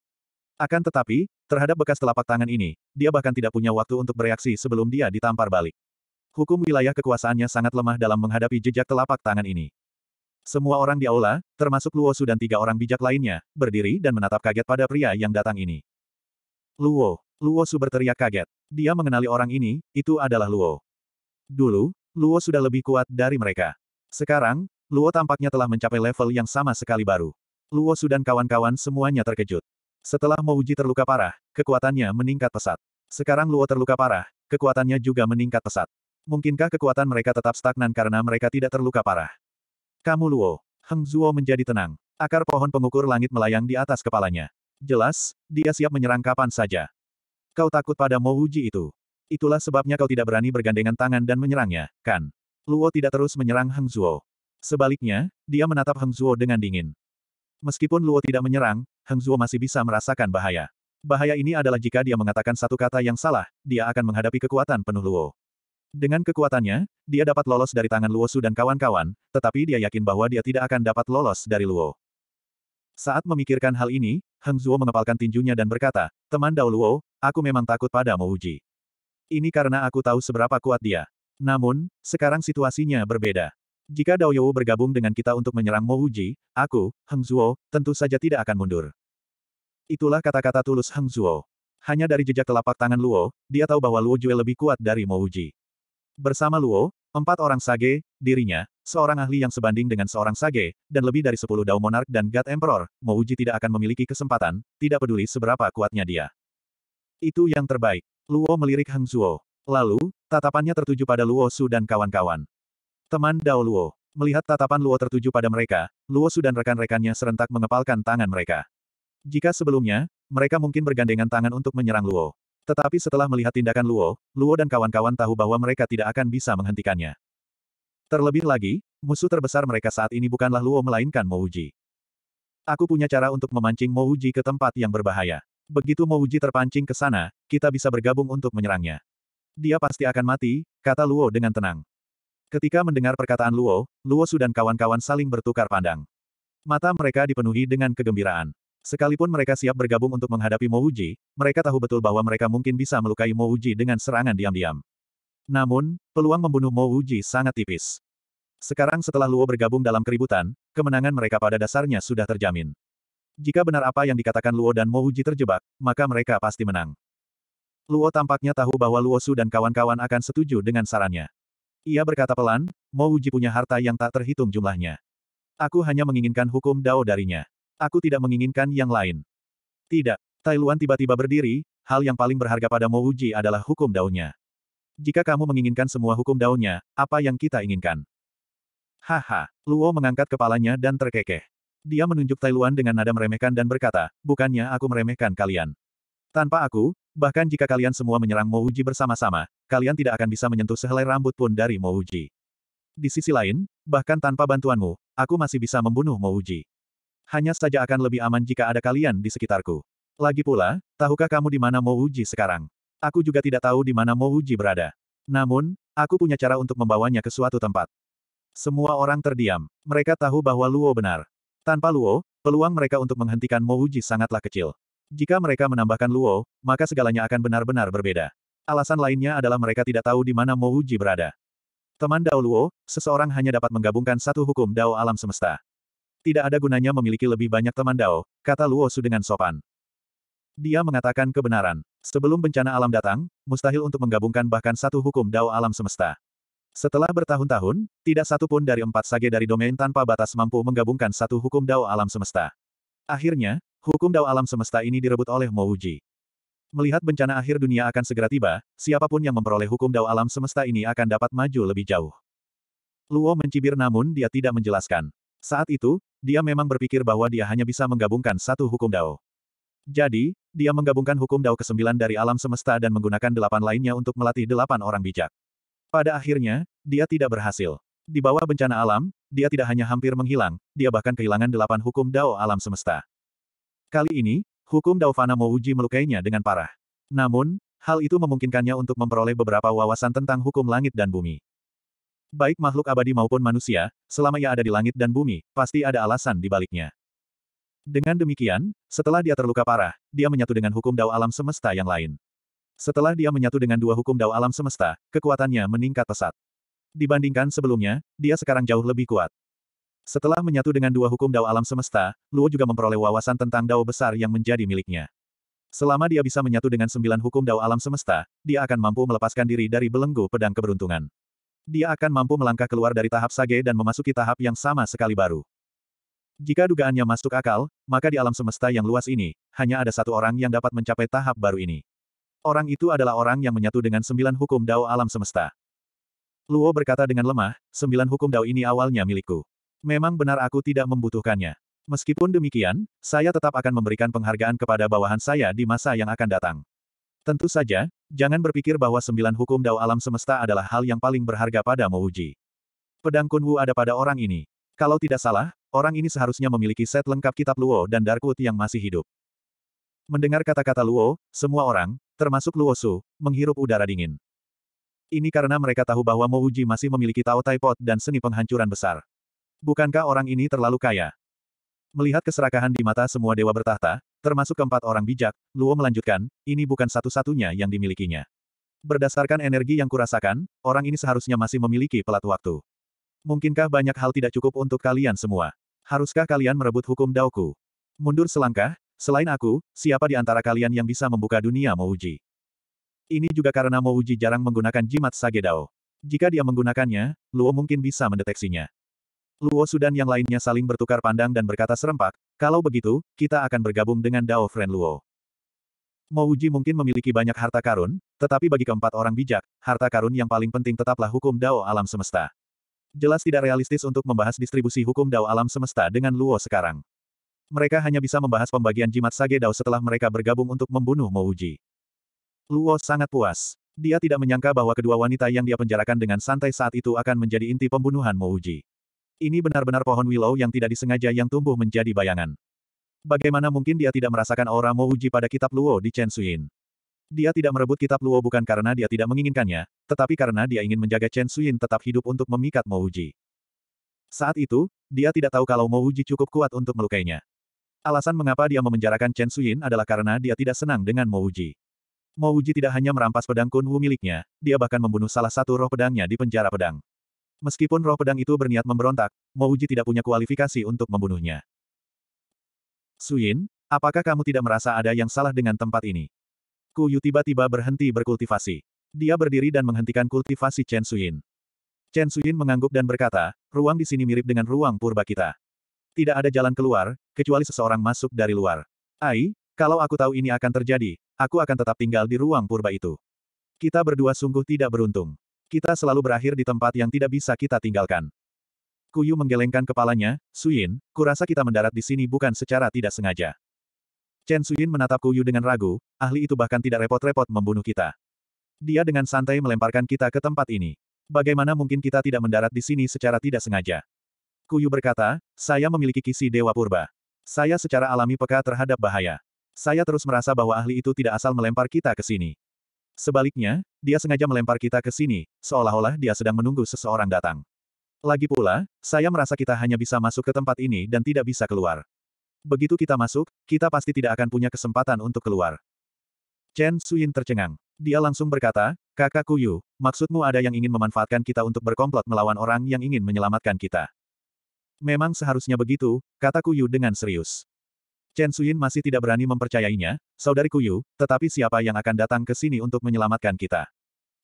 Akan tetapi, terhadap bekas telapak tangan ini, dia bahkan tidak punya waktu untuk bereaksi sebelum dia ditampar balik. Hukum wilayah kekuasaannya sangat lemah dalam menghadapi jejak telapak tangan ini. Semua orang di aula, termasuk Luo Su dan tiga orang bijak lainnya, berdiri dan menatap kaget pada pria yang datang ini. Luo, Su berteriak kaget. Dia mengenali orang ini, itu adalah Luo. Dulu, Luo sudah lebih kuat dari mereka. Sekarang, Luo tampaknya telah mencapai level yang sama sekali baru. Luo Su dan kawan-kawan semuanya terkejut. Setelah Mouji terluka parah, kekuatannya meningkat pesat. Sekarang Luo terluka parah, kekuatannya juga meningkat pesat. Mungkinkah kekuatan mereka tetap stagnan karena mereka tidak terluka parah? Kamu Luo, Heng Zuo menjadi tenang. Akar pohon pengukur langit melayang di atas kepalanya. Jelas, dia siap menyerang kapan saja. Kau takut pada Wuji itu. Itulah sebabnya kau tidak berani bergandengan tangan dan menyerangnya, kan? Luo tidak terus menyerang Heng Zuo. Sebaliknya, dia menatap Heng Zuo dengan dingin. Meskipun Luo tidak menyerang, Heng Zuo masih bisa merasakan bahaya. Bahaya ini adalah jika dia mengatakan satu kata yang salah, dia akan menghadapi kekuatan penuh Luo. Dengan kekuatannya, dia dapat lolos dari tangan Luo Su dan kawan-kawan, tetapi dia yakin bahwa dia tidak akan dapat lolos dari Luo. Saat memikirkan hal ini, Heng Zuo mengepalkan tinjunya dan berkata, Teman Dao Daoluo, aku memang takut pada uji. Ini karena aku tahu seberapa kuat dia. Namun, sekarang situasinya berbeda. Jika Dao Yowu bergabung dengan kita untuk menyerang Mo Uji, aku, Heng Zuo, tentu saja tidak akan mundur. Itulah kata-kata tulus Heng Zuo. Hanya dari jejak telapak tangan Luo, dia tahu bahwa Luo Jue lebih kuat dari Mo Uji. Bersama Luo, empat orang sage, dirinya, Seorang ahli yang sebanding dengan seorang sage, dan lebih dari sepuluh Dao monark dan God Emperor, Mouji tidak akan memiliki kesempatan, tidak peduli seberapa kuatnya dia. Itu yang terbaik. Luo melirik Hang Zuo. Lalu, tatapannya tertuju pada Luo Su dan kawan-kawan. Teman Dao Luo. Melihat tatapan Luo tertuju pada mereka, Luo Su dan rekan-rekannya serentak mengepalkan tangan mereka. Jika sebelumnya, mereka mungkin bergandengan tangan untuk menyerang Luo. Tetapi setelah melihat tindakan Luo, Luo dan kawan-kawan tahu bahwa mereka tidak akan bisa menghentikannya. Terlebih lagi, musuh terbesar mereka saat ini bukanlah Luo melainkan Mouji. Aku punya cara untuk memancing Mouji ke tempat yang berbahaya. Begitu Mouji terpancing ke sana, kita bisa bergabung untuk menyerangnya. Dia pasti akan mati, kata Luo dengan tenang. Ketika mendengar perkataan Luo, Luo Su dan kawan-kawan saling bertukar pandang. Mata mereka dipenuhi dengan kegembiraan. Sekalipun mereka siap bergabung untuk menghadapi Mouji, mereka tahu betul bahwa mereka mungkin bisa melukai Mouji dengan serangan diam-diam. Namun, peluang membunuh Mouji sangat tipis. Sekarang setelah Luo bergabung dalam keributan, kemenangan mereka pada dasarnya sudah terjamin. Jika benar apa yang dikatakan Luo dan Mo Wujie terjebak, maka mereka pasti menang. Luo tampaknya tahu bahwa Luo Su dan kawan-kawan akan setuju dengan sarannya. Ia berkata pelan, Mo Wujie punya harta yang tak terhitung jumlahnya. Aku hanya menginginkan hukum Dao darinya. Aku tidak menginginkan yang lain. Tidak, Tai Luan tiba-tiba berdiri, hal yang paling berharga pada Mo Wujie adalah hukum Dao-nya. Jika kamu menginginkan semua hukum daunnya, apa yang kita inginkan? Haha, Luo mengangkat kepalanya dan terkekeh. Dia menunjuk Tai Luan dengan nada meremehkan dan berkata, bukannya aku meremehkan kalian. Tanpa aku, bahkan jika kalian semua menyerang Uji bersama-sama, kalian tidak akan bisa menyentuh sehelai rambut pun dari Uji. Di sisi lain, bahkan tanpa bantuanmu, aku masih bisa membunuh Uji. Hanya saja akan lebih aman jika ada kalian di sekitarku. Lagi pula, tahukah kamu di mana Uji sekarang? Aku juga tidak tahu di mana Uji berada. Namun, aku punya cara untuk membawanya ke suatu tempat. Semua orang terdiam. Mereka tahu bahwa Luo benar. Tanpa Luo, peluang mereka untuk menghentikan Mouji sangatlah kecil. Jika mereka menambahkan Luo, maka segalanya akan benar-benar berbeda. Alasan lainnya adalah mereka tidak tahu di mana Mouji berada. Teman Dao Luo, seseorang hanya dapat menggabungkan satu hukum Dao alam semesta. Tidak ada gunanya memiliki lebih banyak teman Dao, kata Luo Su dengan sopan. Dia mengatakan kebenaran. Sebelum bencana alam datang, mustahil untuk menggabungkan bahkan satu hukum Dao alam semesta. Setelah bertahun-tahun, tidak satu pun dari empat sage dari domain tanpa batas mampu menggabungkan satu hukum dao alam semesta. Akhirnya, hukum dao alam semesta ini direbut oleh Mo Uji. Melihat bencana akhir dunia akan segera tiba, siapapun yang memperoleh hukum dao alam semesta ini akan dapat maju lebih jauh. Luo mencibir namun dia tidak menjelaskan. Saat itu, dia memang berpikir bahwa dia hanya bisa menggabungkan satu hukum dao. Jadi, dia menggabungkan hukum dao ke-9 dari alam semesta dan menggunakan delapan lainnya untuk melatih delapan orang bijak. Pada akhirnya, dia tidak berhasil. Di bawah bencana alam, dia tidak hanya hampir menghilang, dia bahkan kehilangan delapan hukum Dao alam semesta. Kali ini, hukum Dao Fana Mouji melukainya dengan parah. Namun, hal itu memungkinkannya untuk memperoleh beberapa wawasan tentang hukum langit dan bumi. Baik makhluk abadi maupun manusia, selama ia ada di langit dan bumi, pasti ada alasan di baliknya. Dengan demikian, setelah dia terluka parah, dia menyatu dengan hukum Dao alam semesta yang lain. Setelah dia menyatu dengan dua hukum dao alam semesta, kekuatannya meningkat pesat. Dibandingkan sebelumnya, dia sekarang jauh lebih kuat. Setelah menyatu dengan dua hukum dao alam semesta, Luo juga memperoleh wawasan tentang dao besar yang menjadi miliknya. Selama dia bisa menyatu dengan sembilan hukum dao alam semesta, dia akan mampu melepaskan diri dari belenggu pedang keberuntungan. Dia akan mampu melangkah keluar dari tahap sage dan memasuki tahap yang sama sekali baru. Jika dugaannya masuk akal, maka di alam semesta yang luas ini, hanya ada satu orang yang dapat mencapai tahap baru ini. Orang itu adalah orang yang menyatu dengan sembilan hukum dao alam semesta. Luo berkata dengan lemah, sembilan hukum dao ini awalnya milikku. Memang benar aku tidak membutuhkannya. Meskipun demikian, saya tetap akan memberikan penghargaan kepada bawahan saya di masa yang akan datang. Tentu saja, jangan berpikir bahwa sembilan hukum dao alam semesta adalah hal yang paling berharga pada Mouji. Pedang Kunwu ada pada orang ini. Kalau tidak salah, orang ini seharusnya memiliki set lengkap kitab Luo dan Darkwood yang masih hidup. Mendengar kata-kata Luo, semua orang, termasuk Luosu, menghirup udara dingin. Ini karena mereka tahu bahwa Mo Uji masih memiliki Tao Tai Pot dan seni penghancuran besar. Bukankah orang ini terlalu kaya? Melihat keserakahan di mata semua dewa bertahta, termasuk keempat orang bijak, Luo melanjutkan, ini bukan satu-satunya yang dimilikinya. Berdasarkan energi yang kurasakan, orang ini seharusnya masih memiliki pelat waktu. Mungkinkah banyak hal tidak cukup untuk kalian semua? Haruskah kalian merebut hukum Daoku? Mundur selangkah, Selain aku, siapa di antara kalian yang bisa membuka dunia Mouji? Ini juga karena Mouji jarang menggunakan jimat Sage Dao. Jika dia menggunakannya, Luo mungkin bisa mendeteksinya. Luo Sudan yang lainnya saling bertukar pandang dan berkata serempak, kalau begitu, kita akan bergabung dengan Dao Friend Luo. Mouji mungkin memiliki banyak harta karun, tetapi bagi keempat orang bijak, harta karun yang paling penting tetaplah hukum Dao alam semesta. Jelas tidak realistis untuk membahas distribusi hukum Dao alam semesta dengan Luo sekarang. Mereka hanya bisa membahas pembagian jimat Sage Dao setelah mereka bergabung untuk membunuh Mouji. Luo sangat puas. Dia tidak menyangka bahwa kedua wanita yang dia penjarakan dengan santai saat itu akan menjadi inti pembunuhan Mouji. Ini benar-benar pohon willow yang tidak disengaja yang tumbuh menjadi bayangan. Bagaimana mungkin dia tidak merasakan aura Mouji pada kitab Luo di Chen Suyin? Dia tidak merebut kitab Luo bukan karena dia tidak menginginkannya, tetapi karena dia ingin menjaga Chen Suyin tetap hidup untuk memikat Mouji. Saat itu, dia tidak tahu kalau Mouji cukup kuat untuk melukainya. Alasan mengapa dia memenjarakan Chen Suyin adalah karena dia tidak senang dengan Mo Uji. Mo Uji tidak hanya merampas pedang Kun Wu miliknya, dia bahkan membunuh salah satu roh pedangnya di penjara pedang. Meskipun roh pedang itu berniat memberontak, Mo Uji tidak punya kualifikasi untuk membunuhnya. Suyin, apakah kamu tidak merasa ada yang salah dengan tempat ini? Ku Yu tiba-tiba berhenti berkultivasi. Dia berdiri dan menghentikan kultivasi Chen Suyin. Chen Suyin mengangguk dan berkata, ruang di sini mirip dengan ruang purba kita. Tidak ada jalan keluar, kecuali seseorang masuk dari luar. Ai, kalau aku tahu ini akan terjadi, aku akan tetap tinggal di ruang purba itu. Kita berdua sungguh tidak beruntung. Kita selalu berakhir di tempat yang tidak bisa kita tinggalkan. Kuyu menggelengkan kepalanya, Suyin, kurasa kita mendarat di sini bukan secara tidak sengaja. Chen Suyin menatap Kuyu dengan ragu, ahli itu bahkan tidak repot-repot membunuh kita. Dia dengan santai melemparkan kita ke tempat ini. Bagaimana mungkin kita tidak mendarat di sini secara tidak sengaja? Kuyu berkata, saya memiliki kisi Dewa Purba. Saya secara alami peka terhadap bahaya. Saya terus merasa bahwa ahli itu tidak asal melempar kita ke sini. Sebaliknya, dia sengaja melempar kita ke sini, seolah-olah dia sedang menunggu seseorang datang. Lagi pula, saya merasa kita hanya bisa masuk ke tempat ini dan tidak bisa keluar. Begitu kita masuk, kita pasti tidak akan punya kesempatan untuk keluar. Chen Suyin tercengang. Dia langsung berkata, Kakak Kuyu, maksudmu ada yang ingin memanfaatkan kita untuk berkomplot melawan orang yang ingin menyelamatkan kita. Memang seharusnya begitu, kata Kuyu dengan serius. Chen Suyin masih tidak berani mempercayainya, saudari Kuyu, tetapi siapa yang akan datang ke sini untuk menyelamatkan kita?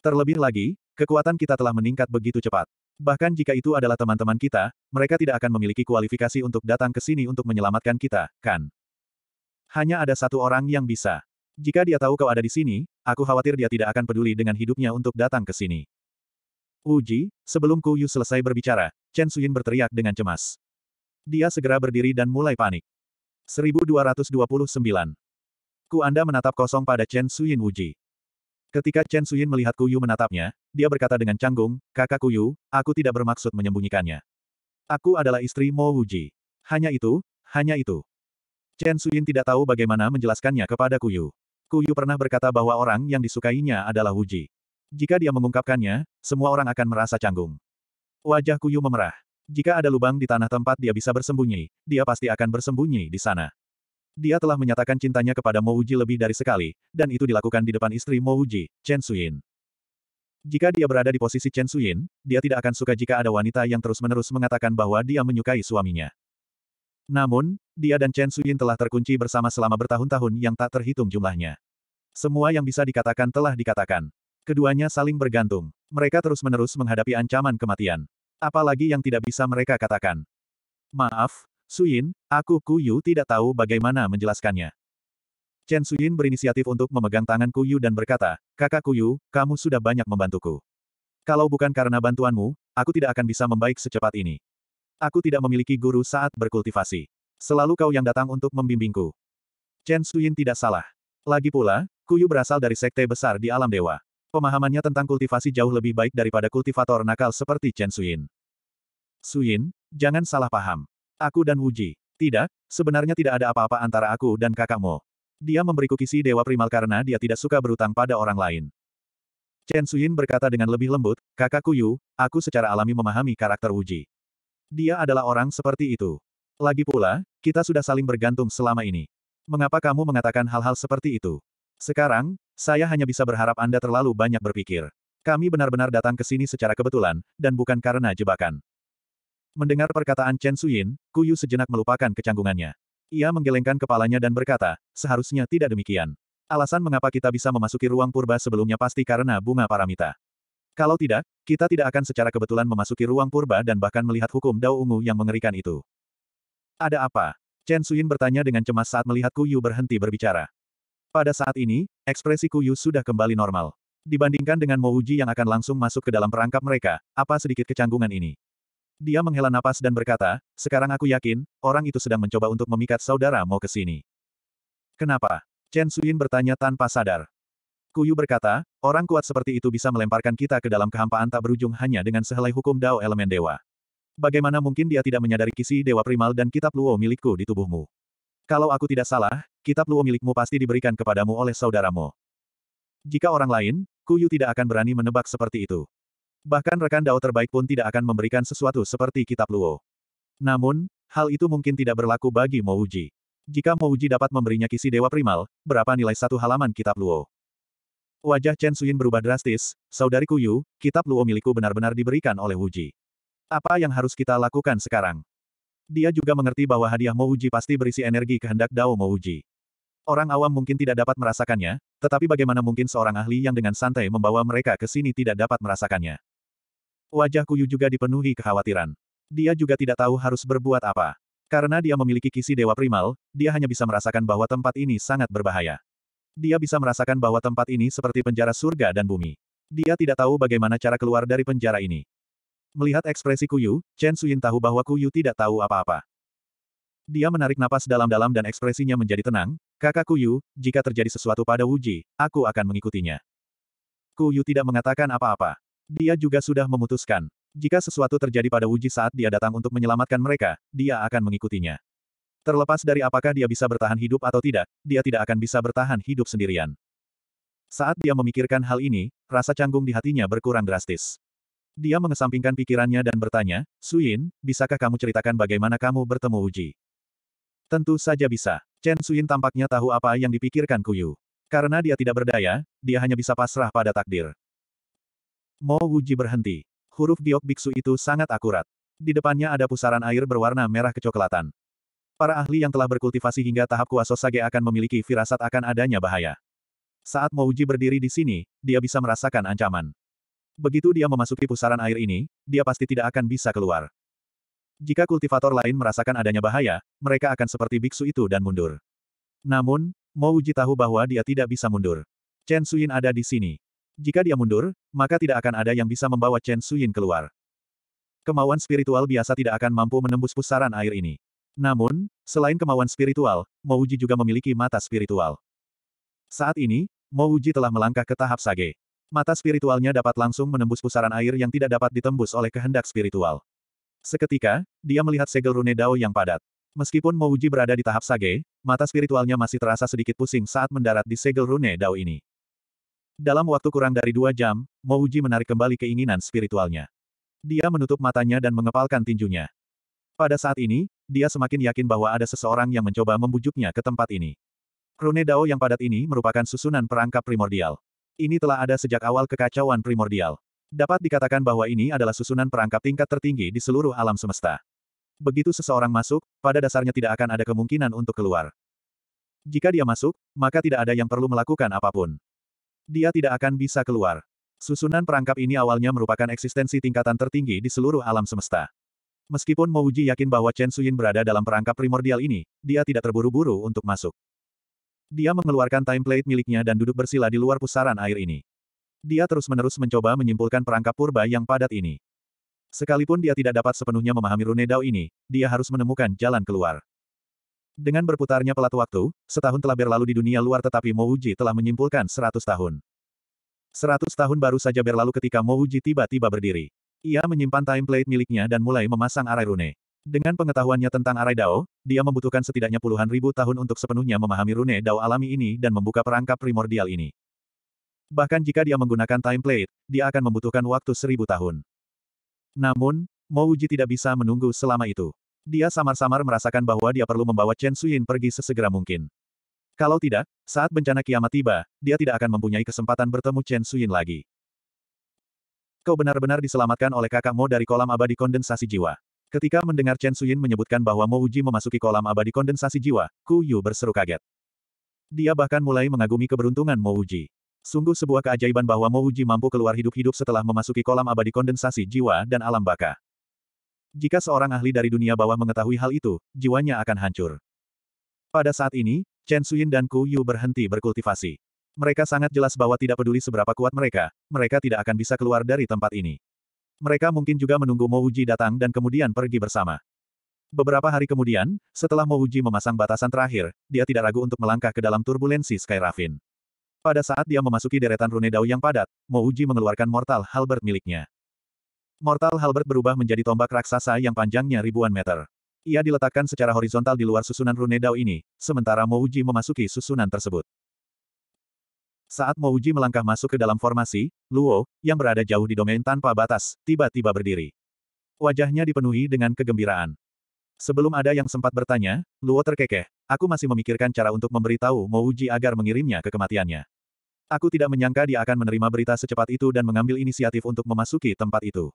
Terlebih lagi, kekuatan kita telah meningkat begitu cepat. Bahkan jika itu adalah teman-teman kita, mereka tidak akan memiliki kualifikasi untuk datang ke sini untuk menyelamatkan kita, kan? Hanya ada satu orang yang bisa. Jika dia tahu kau ada di sini, aku khawatir dia tidak akan peduli dengan hidupnya untuk datang ke sini. Uji, sebelum Kuyu selesai berbicara, Chen Suyin berteriak dengan cemas. Dia segera berdiri dan mulai panik. 1229. Ku Anda menatap kosong pada Chen Suyin Wuji. Ketika Chen Suyin melihat Ku Yu menatapnya, dia berkata dengan canggung, Kakak Ku Yu, aku tidak bermaksud menyembunyikannya. Aku adalah istri Mo Wuji. Hanya itu, hanya itu. Chen Suyin tidak tahu bagaimana menjelaskannya kepada Ku Yu. Ku Yu pernah berkata bahwa orang yang disukainya adalah Wuji. Jika dia mengungkapkannya, semua orang akan merasa canggung. Wajah Kuyu memerah. Jika ada lubang di tanah tempat dia bisa bersembunyi, dia pasti akan bersembunyi di sana. Dia telah menyatakan cintanya kepada Mo Uji lebih dari sekali, dan itu dilakukan di depan istri Mo Uji, Chen Suyin. Jika dia berada di posisi Chen Suyin, dia tidak akan suka jika ada wanita yang terus-menerus mengatakan bahwa dia menyukai suaminya. Namun, dia dan Chen Suyin telah terkunci bersama selama bertahun-tahun yang tak terhitung jumlahnya. Semua yang bisa dikatakan telah dikatakan. Keduanya saling bergantung. Mereka terus-menerus menghadapi ancaman kematian. Apalagi yang tidak bisa mereka katakan. Maaf, Suyin, aku Kuyu tidak tahu bagaimana menjelaskannya. Chen Suyin berinisiatif untuk memegang tangan Kuyu dan berkata, Kakak Kuyu, kamu sudah banyak membantuku. Kalau bukan karena bantuanmu, aku tidak akan bisa membaik secepat ini. Aku tidak memiliki guru saat berkultivasi. Selalu kau yang datang untuk membimbingku. Chen Suyin tidak salah. Lagi pula, Kuyu berasal dari sekte besar di alam dewa. Pemahamannya tentang kultivasi jauh lebih baik daripada kultivator nakal seperti Chen Suyin. Suyin, jangan salah paham. Aku dan Wuji. Tidak, sebenarnya tidak ada apa-apa antara aku dan kakakmu. Dia memberiku kisi Dewa Primal karena dia tidak suka berutang pada orang lain. Chen Suyin berkata dengan lebih lembut, Kakak Kuyu, aku secara alami memahami karakter Wuji. Dia adalah orang seperti itu. Lagi pula, kita sudah saling bergantung selama ini. Mengapa kamu mengatakan hal-hal seperti itu? Sekarang, saya hanya bisa berharap Anda terlalu banyak berpikir. Kami benar-benar datang ke sini secara kebetulan, dan bukan karena jebakan. Mendengar perkataan Chen Suyin, Kuyu sejenak melupakan kecanggungannya. Ia menggelengkan kepalanya dan berkata, seharusnya tidak demikian. Alasan mengapa kita bisa memasuki ruang purba sebelumnya pasti karena bunga paramita. Kalau tidak, kita tidak akan secara kebetulan memasuki ruang purba dan bahkan melihat hukum Dao Ungu yang mengerikan itu. Ada apa? Chen Suyin bertanya dengan cemas saat melihat Kuyu berhenti berbicara. Pada saat ini, ekspresi Kuyu sudah kembali normal. Dibandingkan dengan Mouji yang akan langsung masuk ke dalam perangkap mereka, apa sedikit kecanggungan ini. Dia menghela napas dan berkata, sekarang aku yakin, orang itu sedang mencoba untuk memikat saudara mau ke sini. Kenapa? Chen Suyin bertanya tanpa sadar. Kuyu berkata, orang kuat seperti itu bisa melemparkan kita ke dalam kehampaan tak berujung hanya dengan sehelai hukum dao elemen dewa. Bagaimana mungkin dia tidak menyadari kisi dewa primal dan kitab luo milikku di tubuhmu? Kalau aku tidak salah, kitab Luo milikmu pasti diberikan kepadamu oleh saudaramu. Jika orang lain, Kuyu tidak akan berani menebak seperti itu. Bahkan rekan Dao terbaik pun tidak akan memberikan sesuatu seperti kitab Luo. Namun, hal itu mungkin tidak berlaku bagi Mouji. Jika Mouji dapat memberinya kisi Dewa Primal, berapa nilai satu halaman kitab Luo? Wajah Chen Suyin berubah drastis, Saudari Kuyu, kitab Luo milikku benar-benar diberikan oleh Wuji. Apa yang harus kita lakukan sekarang? Dia juga mengerti bahwa hadiah Mouji pasti berisi energi kehendak Dao Mouji. Orang awam mungkin tidak dapat merasakannya, tetapi bagaimana mungkin seorang ahli yang dengan santai membawa mereka ke sini tidak dapat merasakannya. Wajah Kuyu juga dipenuhi kekhawatiran. Dia juga tidak tahu harus berbuat apa. Karena dia memiliki kisi Dewa Primal, dia hanya bisa merasakan bahwa tempat ini sangat berbahaya. Dia bisa merasakan bahwa tempat ini seperti penjara surga dan bumi. Dia tidak tahu bagaimana cara keluar dari penjara ini. Melihat ekspresi Kuyu, Chen Suyin tahu bahwa Kuyu tidak tahu apa-apa. Dia menarik napas dalam-dalam dan ekspresinya menjadi tenang, kakak Kuyu, jika terjadi sesuatu pada Wuji, aku akan mengikutinya. Kuyu tidak mengatakan apa-apa. Dia juga sudah memutuskan. Jika sesuatu terjadi pada Wuji saat dia datang untuk menyelamatkan mereka, dia akan mengikutinya. Terlepas dari apakah dia bisa bertahan hidup atau tidak, dia tidak akan bisa bertahan hidup sendirian. Saat dia memikirkan hal ini, rasa canggung di hatinya berkurang drastis. Dia mengesampingkan pikirannya dan bertanya, Suyin, bisakah kamu ceritakan bagaimana kamu bertemu Uji? Tentu saja bisa. Chen Suyin tampaknya tahu apa yang dipikirkan Kuyu. Karena dia tidak berdaya, dia hanya bisa pasrah pada takdir. Mo Wuji berhenti. Huruf giok biksu itu sangat akurat. Di depannya ada pusaran air berwarna merah kecoklatan. Para ahli yang telah berkultivasi hingga tahap kuasa sage akan memiliki firasat akan adanya bahaya. Saat Mouji berdiri di sini, dia bisa merasakan ancaman. Begitu dia memasuki pusaran air ini, dia pasti tidak akan bisa keluar. Jika kultivator lain merasakan adanya bahaya, mereka akan seperti biksu itu dan mundur. Namun, mau Uji tahu bahwa dia tidak bisa mundur. Chen Suyin ada di sini. Jika dia mundur, maka tidak akan ada yang bisa membawa Chen Suyin keluar. Kemauan spiritual biasa tidak akan mampu menembus pusaran air ini. Namun, selain kemauan spiritual, Mouji Uji juga memiliki mata spiritual. Saat ini, Mouji Uji telah melangkah ke tahap sage. Mata spiritualnya dapat langsung menembus pusaran air yang tidak dapat ditembus oleh kehendak spiritual. Seketika, dia melihat segel rune Dao yang padat. Meskipun Mouji berada di tahap sage, mata spiritualnya masih terasa sedikit pusing saat mendarat di segel rune Dao ini. Dalam waktu kurang dari dua jam, Mouji menarik kembali keinginan spiritualnya. Dia menutup matanya dan mengepalkan tinjunya. Pada saat ini, dia semakin yakin bahwa ada seseorang yang mencoba membujuknya ke tempat ini. Rune Dao yang padat ini merupakan susunan perangkap primordial. Ini telah ada sejak awal kekacauan primordial. Dapat dikatakan bahwa ini adalah susunan perangkap tingkat tertinggi di seluruh alam semesta. Begitu seseorang masuk, pada dasarnya tidak akan ada kemungkinan untuk keluar. Jika dia masuk, maka tidak ada yang perlu melakukan apapun. Dia tidak akan bisa keluar. Susunan perangkap ini awalnya merupakan eksistensi tingkatan tertinggi di seluruh alam semesta. Meskipun Mouji yakin bahwa Chen Suyin berada dalam perangkap primordial ini, dia tidak terburu-buru untuk masuk. Dia mengeluarkan timeplate miliknya dan duduk bersila di luar pusaran air ini. Dia terus-menerus mencoba menyimpulkan perangkap purba yang padat ini. Sekalipun dia tidak dapat sepenuhnya memahami rune Dao ini, dia harus menemukan jalan keluar. Dengan berputarnya pelat waktu, setahun telah berlalu di dunia luar tetapi Mouji telah menyimpulkan seratus tahun. Seratus tahun baru saja berlalu ketika Mouji tiba-tiba berdiri. Ia menyimpan timeplate miliknya dan mulai memasang arai rune. Dengan pengetahuannya tentang arai Dao, dia membutuhkan setidaknya puluhan ribu tahun untuk sepenuhnya memahami rune Dao alami ini dan membuka perangkap primordial ini. Bahkan jika dia menggunakan time plate, dia akan membutuhkan waktu seribu tahun. Namun, Mo Wuji tidak bisa menunggu selama itu. Dia samar-samar merasakan bahwa dia perlu membawa Chen Suyin pergi sesegera mungkin. Kalau tidak, saat bencana kiamat tiba, dia tidak akan mempunyai kesempatan bertemu Chen Suyin lagi. Kau benar-benar diselamatkan oleh kakakmu dari kolam abadi kondensasi jiwa. Ketika mendengar Chen Suyin menyebutkan bahwa Mo Uji memasuki kolam abadi kondensasi jiwa, Ku Yu berseru kaget. Dia bahkan mulai mengagumi keberuntungan Mo Uji. Sungguh sebuah keajaiban bahwa Mo Uji mampu keluar hidup-hidup setelah memasuki kolam abadi kondensasi jiwa dan alam baka. Jika seorang ahli dari dunia bawah mengetahui hal itu, jiwanya akan hancur. Pada saat ini, Chen Suyin dan Ku Yu berhenti berkultivasi. Mereka sangat jelas bahwa tidak peduli seberapa kuat mereka, mereka tidak akan bisa keluar dari tempat ini mereka mungkin juga menunggu Mouji datang dan kemudian pergi bersama. Beberapa hari kemudian, setelah Mouji memasang batasan terakhir, dia tidak ragu untuk melangkah ke dalam turbulensi Sky Raffin. Pada saat dia memasuki deretan rune dao yang padat, Mouji mengeluarkan mortal Halbert miliknya. Mortal Halbert berubah menjadi tombak raksasa yang panjangnya ribuan meter. Ia diletakkan secara horizontal di luar susunan rune dao ini, sementara Mouji memasuki susunan tersebut. Saat Mouji melangkah masuk ke dalam formasi, Luo, yang berada jauh di domain tanpa batas, tiba-tiba berdiri. Wajahnya dipenuhi dengan kegembiraan. Sebelum ada yang sempat bertanya, Luo terkekeh, aku masih memikirkan cara untuk memberitahu Mouji agar mengirimnya ke kematiannya. Aku tidak menyangka dia akan menerima berita secepat itu dan mengambil inisiatif untuk memasuki tempat itu.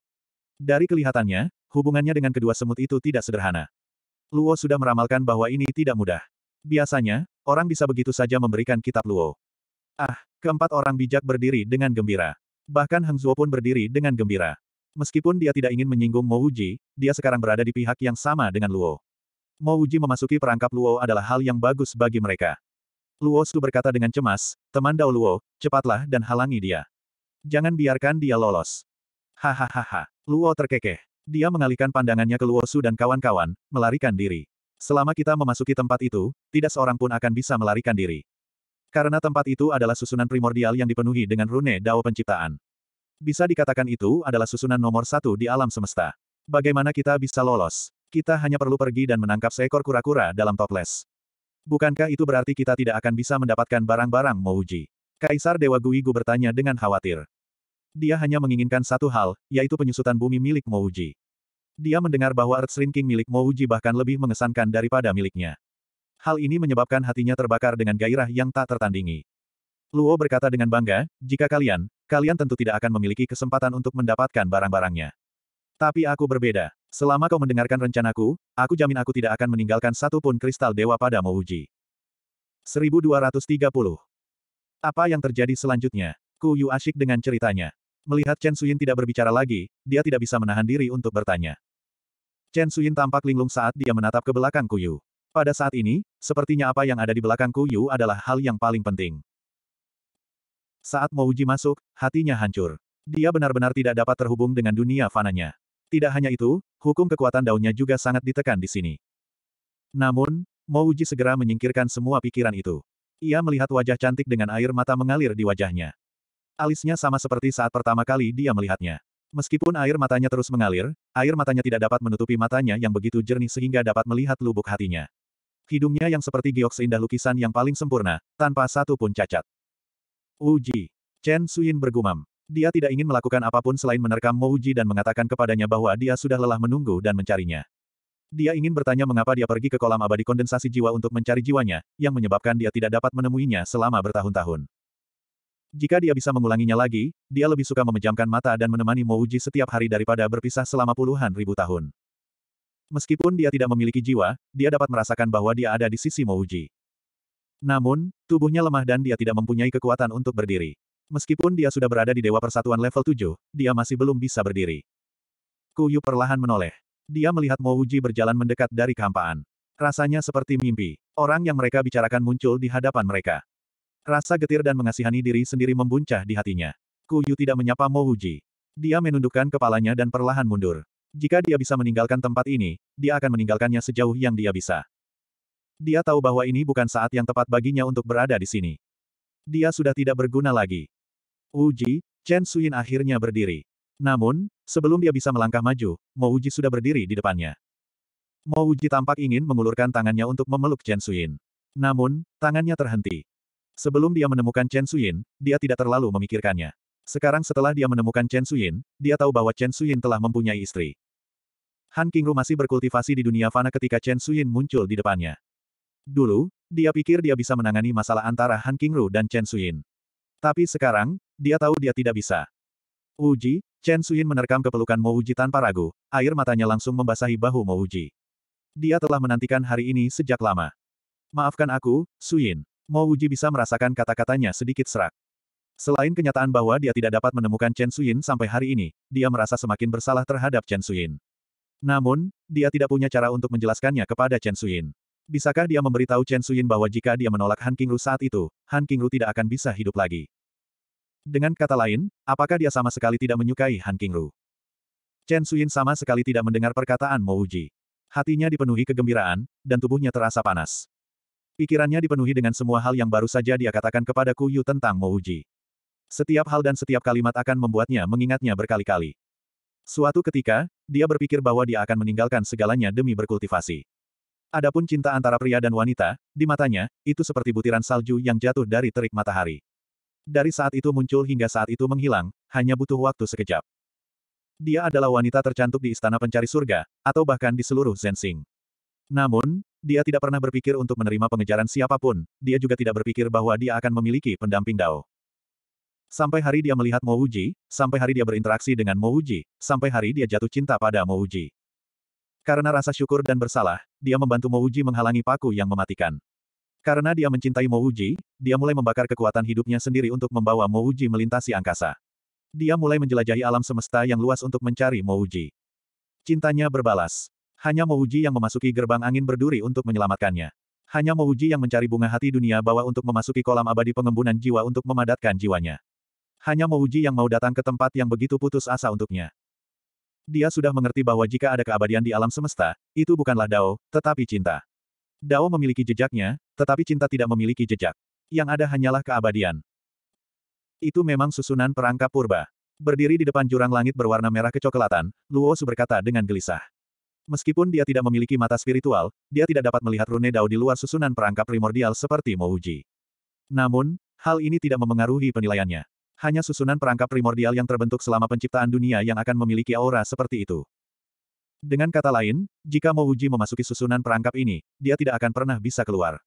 Dari kelihatannya, hubungannya dengan kedua semut itu tidak sederhana. Luo sudah meramalkan bahwa ini tidak mudah. Biasanya, orang bisa begitu saja memberikan kitab Luo. Ah, keempat orang bijak berdiri dengan gembira. Bahkan Heng Zuo pun berdiri dengan gembira. Meskipun dia tidak ingin menyinggung Mo Uji, dia sekarang berada di pihak yang sama dengan Luo. Mo Uji memasuki perangkap Luo adalah hal yang bagus bagi mereka. Luo Su berkata dengan cemas, teman Dao Luo, cepatlah dan halangi dia. Jangan biarkan dia lolos. Hahaha, Luo terkekeh. Dia mengalihkan pandangannya ke Luo Su dan kawan-kawan, melarikan diri. Selama kita memasuki tempat itu, tidak seorang pun akan bisa melarikan diri. Karena tempat itu adalah susunan primordial yang dipenuhi dengan rune Dao penciptaan. Bisa dikatakan itu adalah susunan nomor satu di alam semesta. Bagaimana kita bisa lolos? Kita hanya perlu pergi dan menangkap seekor kura-kura dalam toples. Bukankah itu berarti kita tidak akan bisa mendapatkan barang-barang Mouji? Kaisar Dewa Guigu bertanya dengan khawatir. Dia hanya menginginkan satu hal, yaitu penyusutan bumi milik Mouji. Dia mendengar bahwa Earth Shrinking milik Mouji bahkan lebih mengesankan daripada miliknya. Hal ini menyebabkan hatinya terbakar dengan gairah yang tak tertandingi. Luo berkata dengan bangga, jika kalian, kalian tentu tidak akan memiliki kesempatan untuk mendapatkan barang-barangnya. Tapi aku berbeda. Selama kau mendengarkan rencanaku, aku jamin aku tidak akan meninggalkan satu pun kristal dewa pada Mouji. 1230. Apa yang terjadi selanjutnya? Ku Yu asyik dengan ceritanya. Melihat Chen Suyin tidak berbicara lagi, dia tidak bisa menahan diri untuk bertanya. Chen Suyin tampak linglung saat dia menatap ke belakang Kuyu. Pada saat ini, sepertinya apa yang ada di belakang Ku Yu adalah hal yang paling penting. Saat Uji masuk, hatinya hancur. Dia benar-benar tidak dapat terhubung dengan dunia fananya. Tidak hanya itu, hukum kekuatan daunnya juga sangat ditekan di sini. Namun, Uji segera menyingkirkan semua pikiran itu. Ia melihat wajah cantik dengan air mata mengalir di wajahnya. Alisnya sama seperti saat pertama kali dia melihatnya. Meskipun air matanya terus mengalir, air matanya tidak dapat menutupi matanya yang begitu jernih sehingga dapat melihat lubuk hatinya. Hidungnya yang seperti giok seindah lukisan yang paling sempurna, tanpa satu pun cacat. Uji. Chen Suyin bergumam. Dia tidak ingin melakukan apapun selain menerkam Uji dan mengatakan kepadanya bahwa dia sudah lelah menunggu dan mencarinya. Dia ingin bertanya mengapa dia pergi ke kolam abadi kondensasi jiwa untuk mencari jiwanya, yang menyebabkan dia tidak dapat menemuinya selama bertahun-tahun. Jika dia bisa mengulanginya lagi, dia lebih suka memejamkan mata dan menemani Mo Uji setiap hari daripada berpisah selama puluhan ribu tahun. Meskipun dia tidak memiliki jiwa, dia dapat merasakan bahwa dia ada di sisi Mouji. Namun, tubuhnya lemah dan dia tidak mempunyai kekuatan untuk berdiri. Meskipun dia sudah berada di Dewa Persatuan level 7, dia masih belum bisa berdiri. Kuyu perlahan menoleh. Dia melihat Mouji berjalan mendekat dari kehampaan. Rasanya seperti mimpi. Orang yang mereka bicarakan muncul di hadapan mereka. Rasa getir dan mengasihani diri sendiri membuncah di hatinya. Kuyu tidak menyapa Mouji. Dia menundukkan kepalanya dan perlahan mundur. Jika dia bisa meninggalkan tempat ini, dia akan meninggalkannya sejauh yang dia bisa. Dia tahu bahwa ini bukan saat yang tepat baginya untuk berada di sini. Dia sudah tidak berguna lagi. Uji, Chen Suyin akhirnya berdiri. Namun, sebelum dia bisa melangkah maju, Mo Uji sudah berdiri di depannya. Mo Uji tampak ingin mengulurkan tangannya untuk memeluk Chen Suyin. Namun, tangannya terhenti. Sebelum dia menemukan Chen Suyin, dia tidak terlalu memikirkannya. Sekarang setelah dia menemukan Chen Suyin, dia tahu bahwa Chen Suyin telah mempunyai istri. Han Kingru masih berkultivasi di dunia fana ketika Chen Suyin muncul di depannya. Dulu, dia pikir dia bisa menangani masalah antara Han Kingru dan Chen Suyin. Tapi sekarang, dia tahu dia tidak bisa. Uji, Chen Suyin menerkam kepelukan Mo Uji tanpa ragu, air matanya langsung membasahi bahu Mo Uji. Dia telah menantikan hari ini sejak lama. Maafkan aku, Suyin. Mo Uji bisa merasakan kata-katanya sedikit serak. Selain kenyataan bahwa dia tidak dapat menemukan Chen Suyin sampai hari ini, dia merasa semakin bersalah terhadap Chen Suyin. Namun, dia tidak punya cara untuk menjelaskannya kepada Chen Suyin. Bisakah dia memberitahu Chen Suyin bahwa jika dia menolak Han Kingru saat itu, Han Kingru tidak akan bisa hidup lagi? Dengan kata lain, apakah dia sama sekali tidak menyukai Han Kingru? Chen Suyin sama sekali tidak mendengar perkataan Mo Uji. Hatinya dipenuhi kegembiraan, dan tubuhnya terasa panas. Pikirannya dipenuhi dengan semua hal yang baru saja dia katakan kepada Kuyu tentang Mo Uji. Setiap hal dan setiap kalimat akan membuatnya mengingatnya berkali-kali. Suatu ketika, dia berpikir bahwa dia akan meninggalkan segalanya demi berkultivasi. Adapun cinta antara pria dan wanita, di matanya, itu seperti butiran salju yang jatuh dari terik matahari. Dari saat itu muncul hingga saat itu menghilang, hanya butuh waktu sekejap. Dia adalah wanita tercantik di istana pencari surga, atau bahkan di seluruh Zensing. Namun, dia tidak pernah berpikir untuk menerima pengejaran siapapun, dia juga tidak berpikir bahwa dia akan memiliki pendamping Dao. Sampai hari dia melihat Mo Uji, sampai hari dia berinteraksi dengan Mo Uji, sampai hari dia jatuh cinta pada Mo Uji. Karena rasa syukur dan bersalah, dia membantu Mo Uji menghalangi paku yang mematikan. Karena dia mencintai Mo Uji, dia mulai membakar kekuatan hidupnya sendiri untuk membawa Mo Uji melintasi angkasa. Dia mulai menjelajahi alam semesta yang luas untuk mencari Mo Uji. Cintanya berbalas. Hanya Mo Uji yang memasuki gerbang angin berduri untuk menyelamatkannya. Hanya Mo Uji yang mencari bunga hati dunia bawah untuk memasuki kolam abadi pengembunan jiwa untuk memadatkan jiwanya hanya Mouji yang mau datang ke tempat yang begitu putus asa untuknya. Dia sudah mengerti bahwa jika ada keabadian di alam semesta, itu bukanlah Dao, tetapi cinta. Dao memiliki jejaknya, tetapi cinta tidak memiliki jejak. Yang ada hanyalah keabadian. Itu memang susunan perangkap purba. Berdiri di depan jurang langit berwarna merah kecoklatan, Luo Su berkata dengan gelisah. Meskipun dia tidak memiliki mata spiritual, dia tidak dapat melihat rune Dao di luar susunan perangkap primordial seperti Mouji. Namun, hal ini tidak memengaruhi penilaiannya hanya susunan perangkap primordial yang terbentuk selama penciptaan dunia yang akan memiliki aura seperti itu. Dengan kata lain, jika Mouji memasuki susunan perangkap ini, dia tidak akan pernah bisa keluar.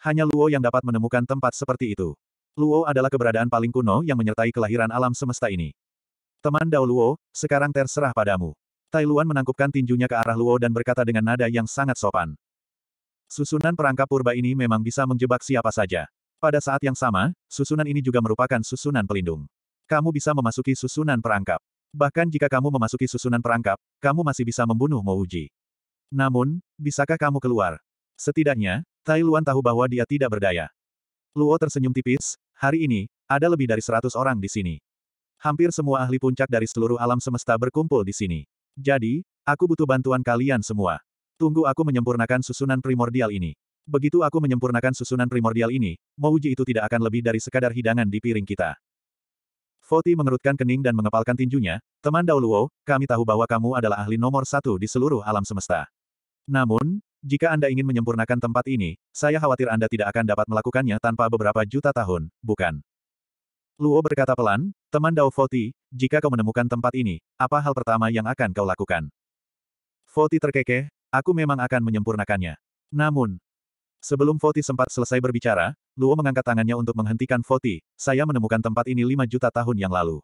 Hanya Luo yang dapat menemukan tempat seperti itu. Luo adalah keberadaan paling kuno yang menyertai kelahiran alam semesta ini. Teman Dao Luo, sekarang terserah padamu. Tai Luan menangkupkan tinjunya ke arah Luo dan berkata dengan nada yang sangat sopan. Susunan perangkap purba ini memang bisa menjebak siapa saja. Pada saat yang sama, susunan ini juga merupakan susunan pelindung. Kamu bisa memasuki susunan perangkap. Bahkan jika kamu memasuki susunan perangkap, kamu masih bisa membunuh Mouji. Namun, bisakah kamu keluar? Setidaknya, Tai Luan tahu bahwa dia tidak berdaya. Luo tersenyum tipis, hari ini, ada lebih dari seratus orang di sini. Hampir semua ahli puncak dari seluruh alam semesta berkumpul di sini. Jadi, aku butuh bantuan kalian semua. Tunggu aku menyempurnakan susunan primordial ini. Begitu aku menyempurnakan susunan primordial ini, Mouji itu tidak akan lebih dari sekadar hidangan di piring kita. Foti mengerutkan kening dan mengepalkan tinjunya, teman Luo, kami tahu bahwa kamu adalah ahli nomor satu di seluruh alam semesta. Namun, jika Anda ingin menyempurnakan tempat ini, saya khawatir Anda tidak akan dapat melakukannya tanpa beberapa juta tahun, bukan? Luo berkata pelan, teman Dao Foti, jika kau menemukan tempat ini, apa hal pertama yang akan kau lakukan? Foti terkekeh, aku memang akan menyempurnakannya. Namun, Sebelum Foti sempat selesai berbicara, Luo mengangkat tangannya untuk menghentikan Foti, saya menemukan tempat ini 5 juta tahun yang lalu.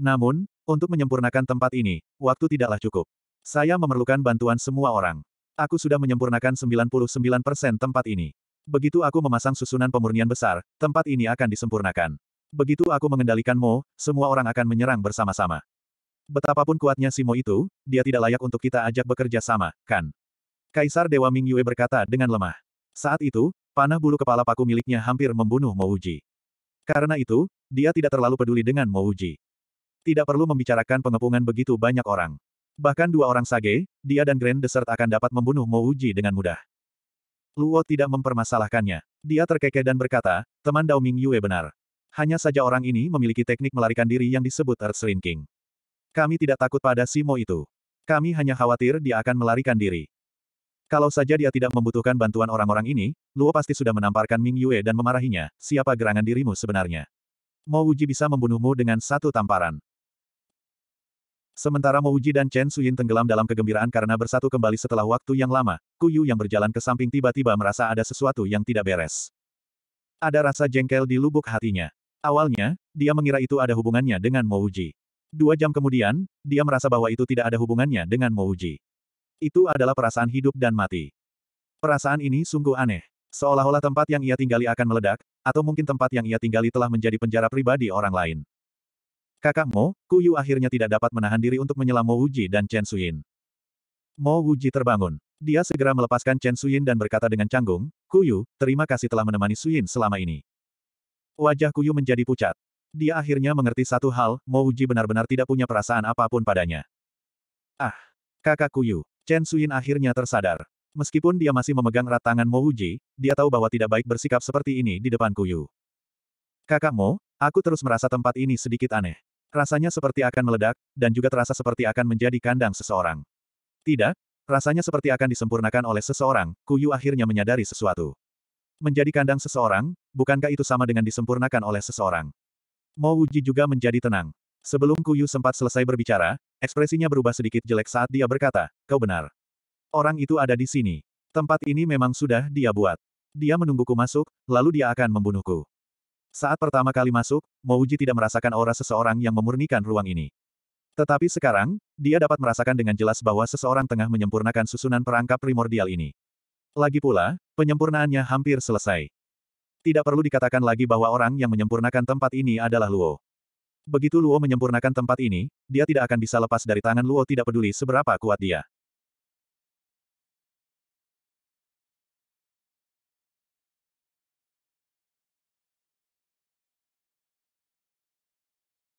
Namun, untuk menyempurnakan tempat ini, waktu tidaklah cukup. Saya memerlukan bantuan semua orang. Aku sudah menyempurnakan 99% tempat ini. Begitu aku memasang susunan pemurnian besar, tempat ini akan disempurnakan. Begitu aku mengendalikan Mo, semua orang akan menyerang bersama-sama. Betapapun kuatnya si Mo itu, dia tidak layak untuk kita ajak bekerja sama, kan? Kaisar Dewa Ming Yue berkata dengan lemah. Saat itu, panah bulu kepala paku miliknya hampir membunuh Mouji. Karena itu, dia tidak terlalu peduli dengan Mouji. Tidak perlu membicarakan pengepungan begitu banyak orang. Bahkan dua orang sage, dia dan Grand Desert akan dapat membunuh Mouji dengan mudah. Luo tidak mempermasalahkannya. Dia terkekeh dan berkata, teman Daoming Yue benar. Hanya saja orang ini memiliki teknik melarikan diri yang disebut Earth Shrinking. Kami tidak takut pada Simo itu. Kami hanya khawatir dia akan melarikan diri. Kalau saja dia tidak membutuhkan bantuan orang-orang ini, Luo pasti sudah menamparkan Ming Yue dan memarahinya, siapa gerangan dirimu sebenarnya. Mo Uji bisa membunuhmu dengan satu tamparan. Sementara Mo Uji dan Chen Suyin tenggelam dalam kegembiraan karena bersatu kembali setelah waktu yang lama, Kuyu yang berjalan ke samping tiba-tiba merasa ada sesuatu yang tidak beres. Ada rasa jengkel di lubuk hatinya. Awalnya, dia mengira itu ada hubungannya dengan Mo Uji. Dua jam kemudian, dia merasa bahwa itu tidak ada hubungannya dengan Mo Uji. Itu adalah perasaan hidup dan mati. Perasaan ini sungguh aneh. Seolah-olah tempat yang ia tinggali akan meledak, atau mungkin tempat yang ia tinggali telah menjadi penjara pribadi orang lain. Kakak Mo, Kuyu akhirnya tidak dapat menahan diri untuk menyela Mo Wuji dan Chen Suyin. Mo Wuji terbangun. Dia segera melepaskan Chen Suyin dan berkata dengan canggung, Kuyu, terima kasih telah menemani Suyin selama ini. Wajah Kuyu menjadi pucat. Dia akhirnya mengerti satu hal, Mo Wuji benar-benar tidak punya perasaan apapun padanya. Ah, kakak Kuyu, Chen Suyin akhirnya tersadar. Meskipun dia masih memegang erat tangan Mo Wuji, dia tahu bahwa tidak baik bersikap seperti ini di depan Kuyu. Kakak Mo, aku terus merasa tempat ini sedikit aneh. Rasanya seperti akan meledak, dan juga terasa seperti akan menjadi kandang seseorang. Tidak, rasanya seperti akan disempurnakan oleh seseorang, Kuyu akhirnya menyadari sesuatu. Menjadi kandang seseorang, bukankah itu sama dengan disempurnakan oleh seseorang? Mo Wuji juga menjadi tenang. Sebelum Kuyu sempat selesai berbicara, ekspresinya berubah sedikit jelek saat dia berkata, kau benar. Orang itu ada di sini. Tempat ini memang sudah dia buat. Dia menungguku masuk, lalu dia akan membunuhku. Saat pertama kali masuk, Mouji tidak merasakan aura seseorang yang memurnikan ruang ini. Tetapi sekarang, dia dapat merasakan dengan jelas bahwa seseorang tengah menyempurnakan susunan perangkap primordial ini. Lagi pula, penyempurnaannya hampir selesai. Tidak perlu dikatakan lagi bahwa orang yang menyempurnakan tempat ini adalah Luo. Begitu Luo menyempurnakan tempat ini, dia tidak akan bisa lepas dari tangan Luo tidak peduli seberapa kuat dia.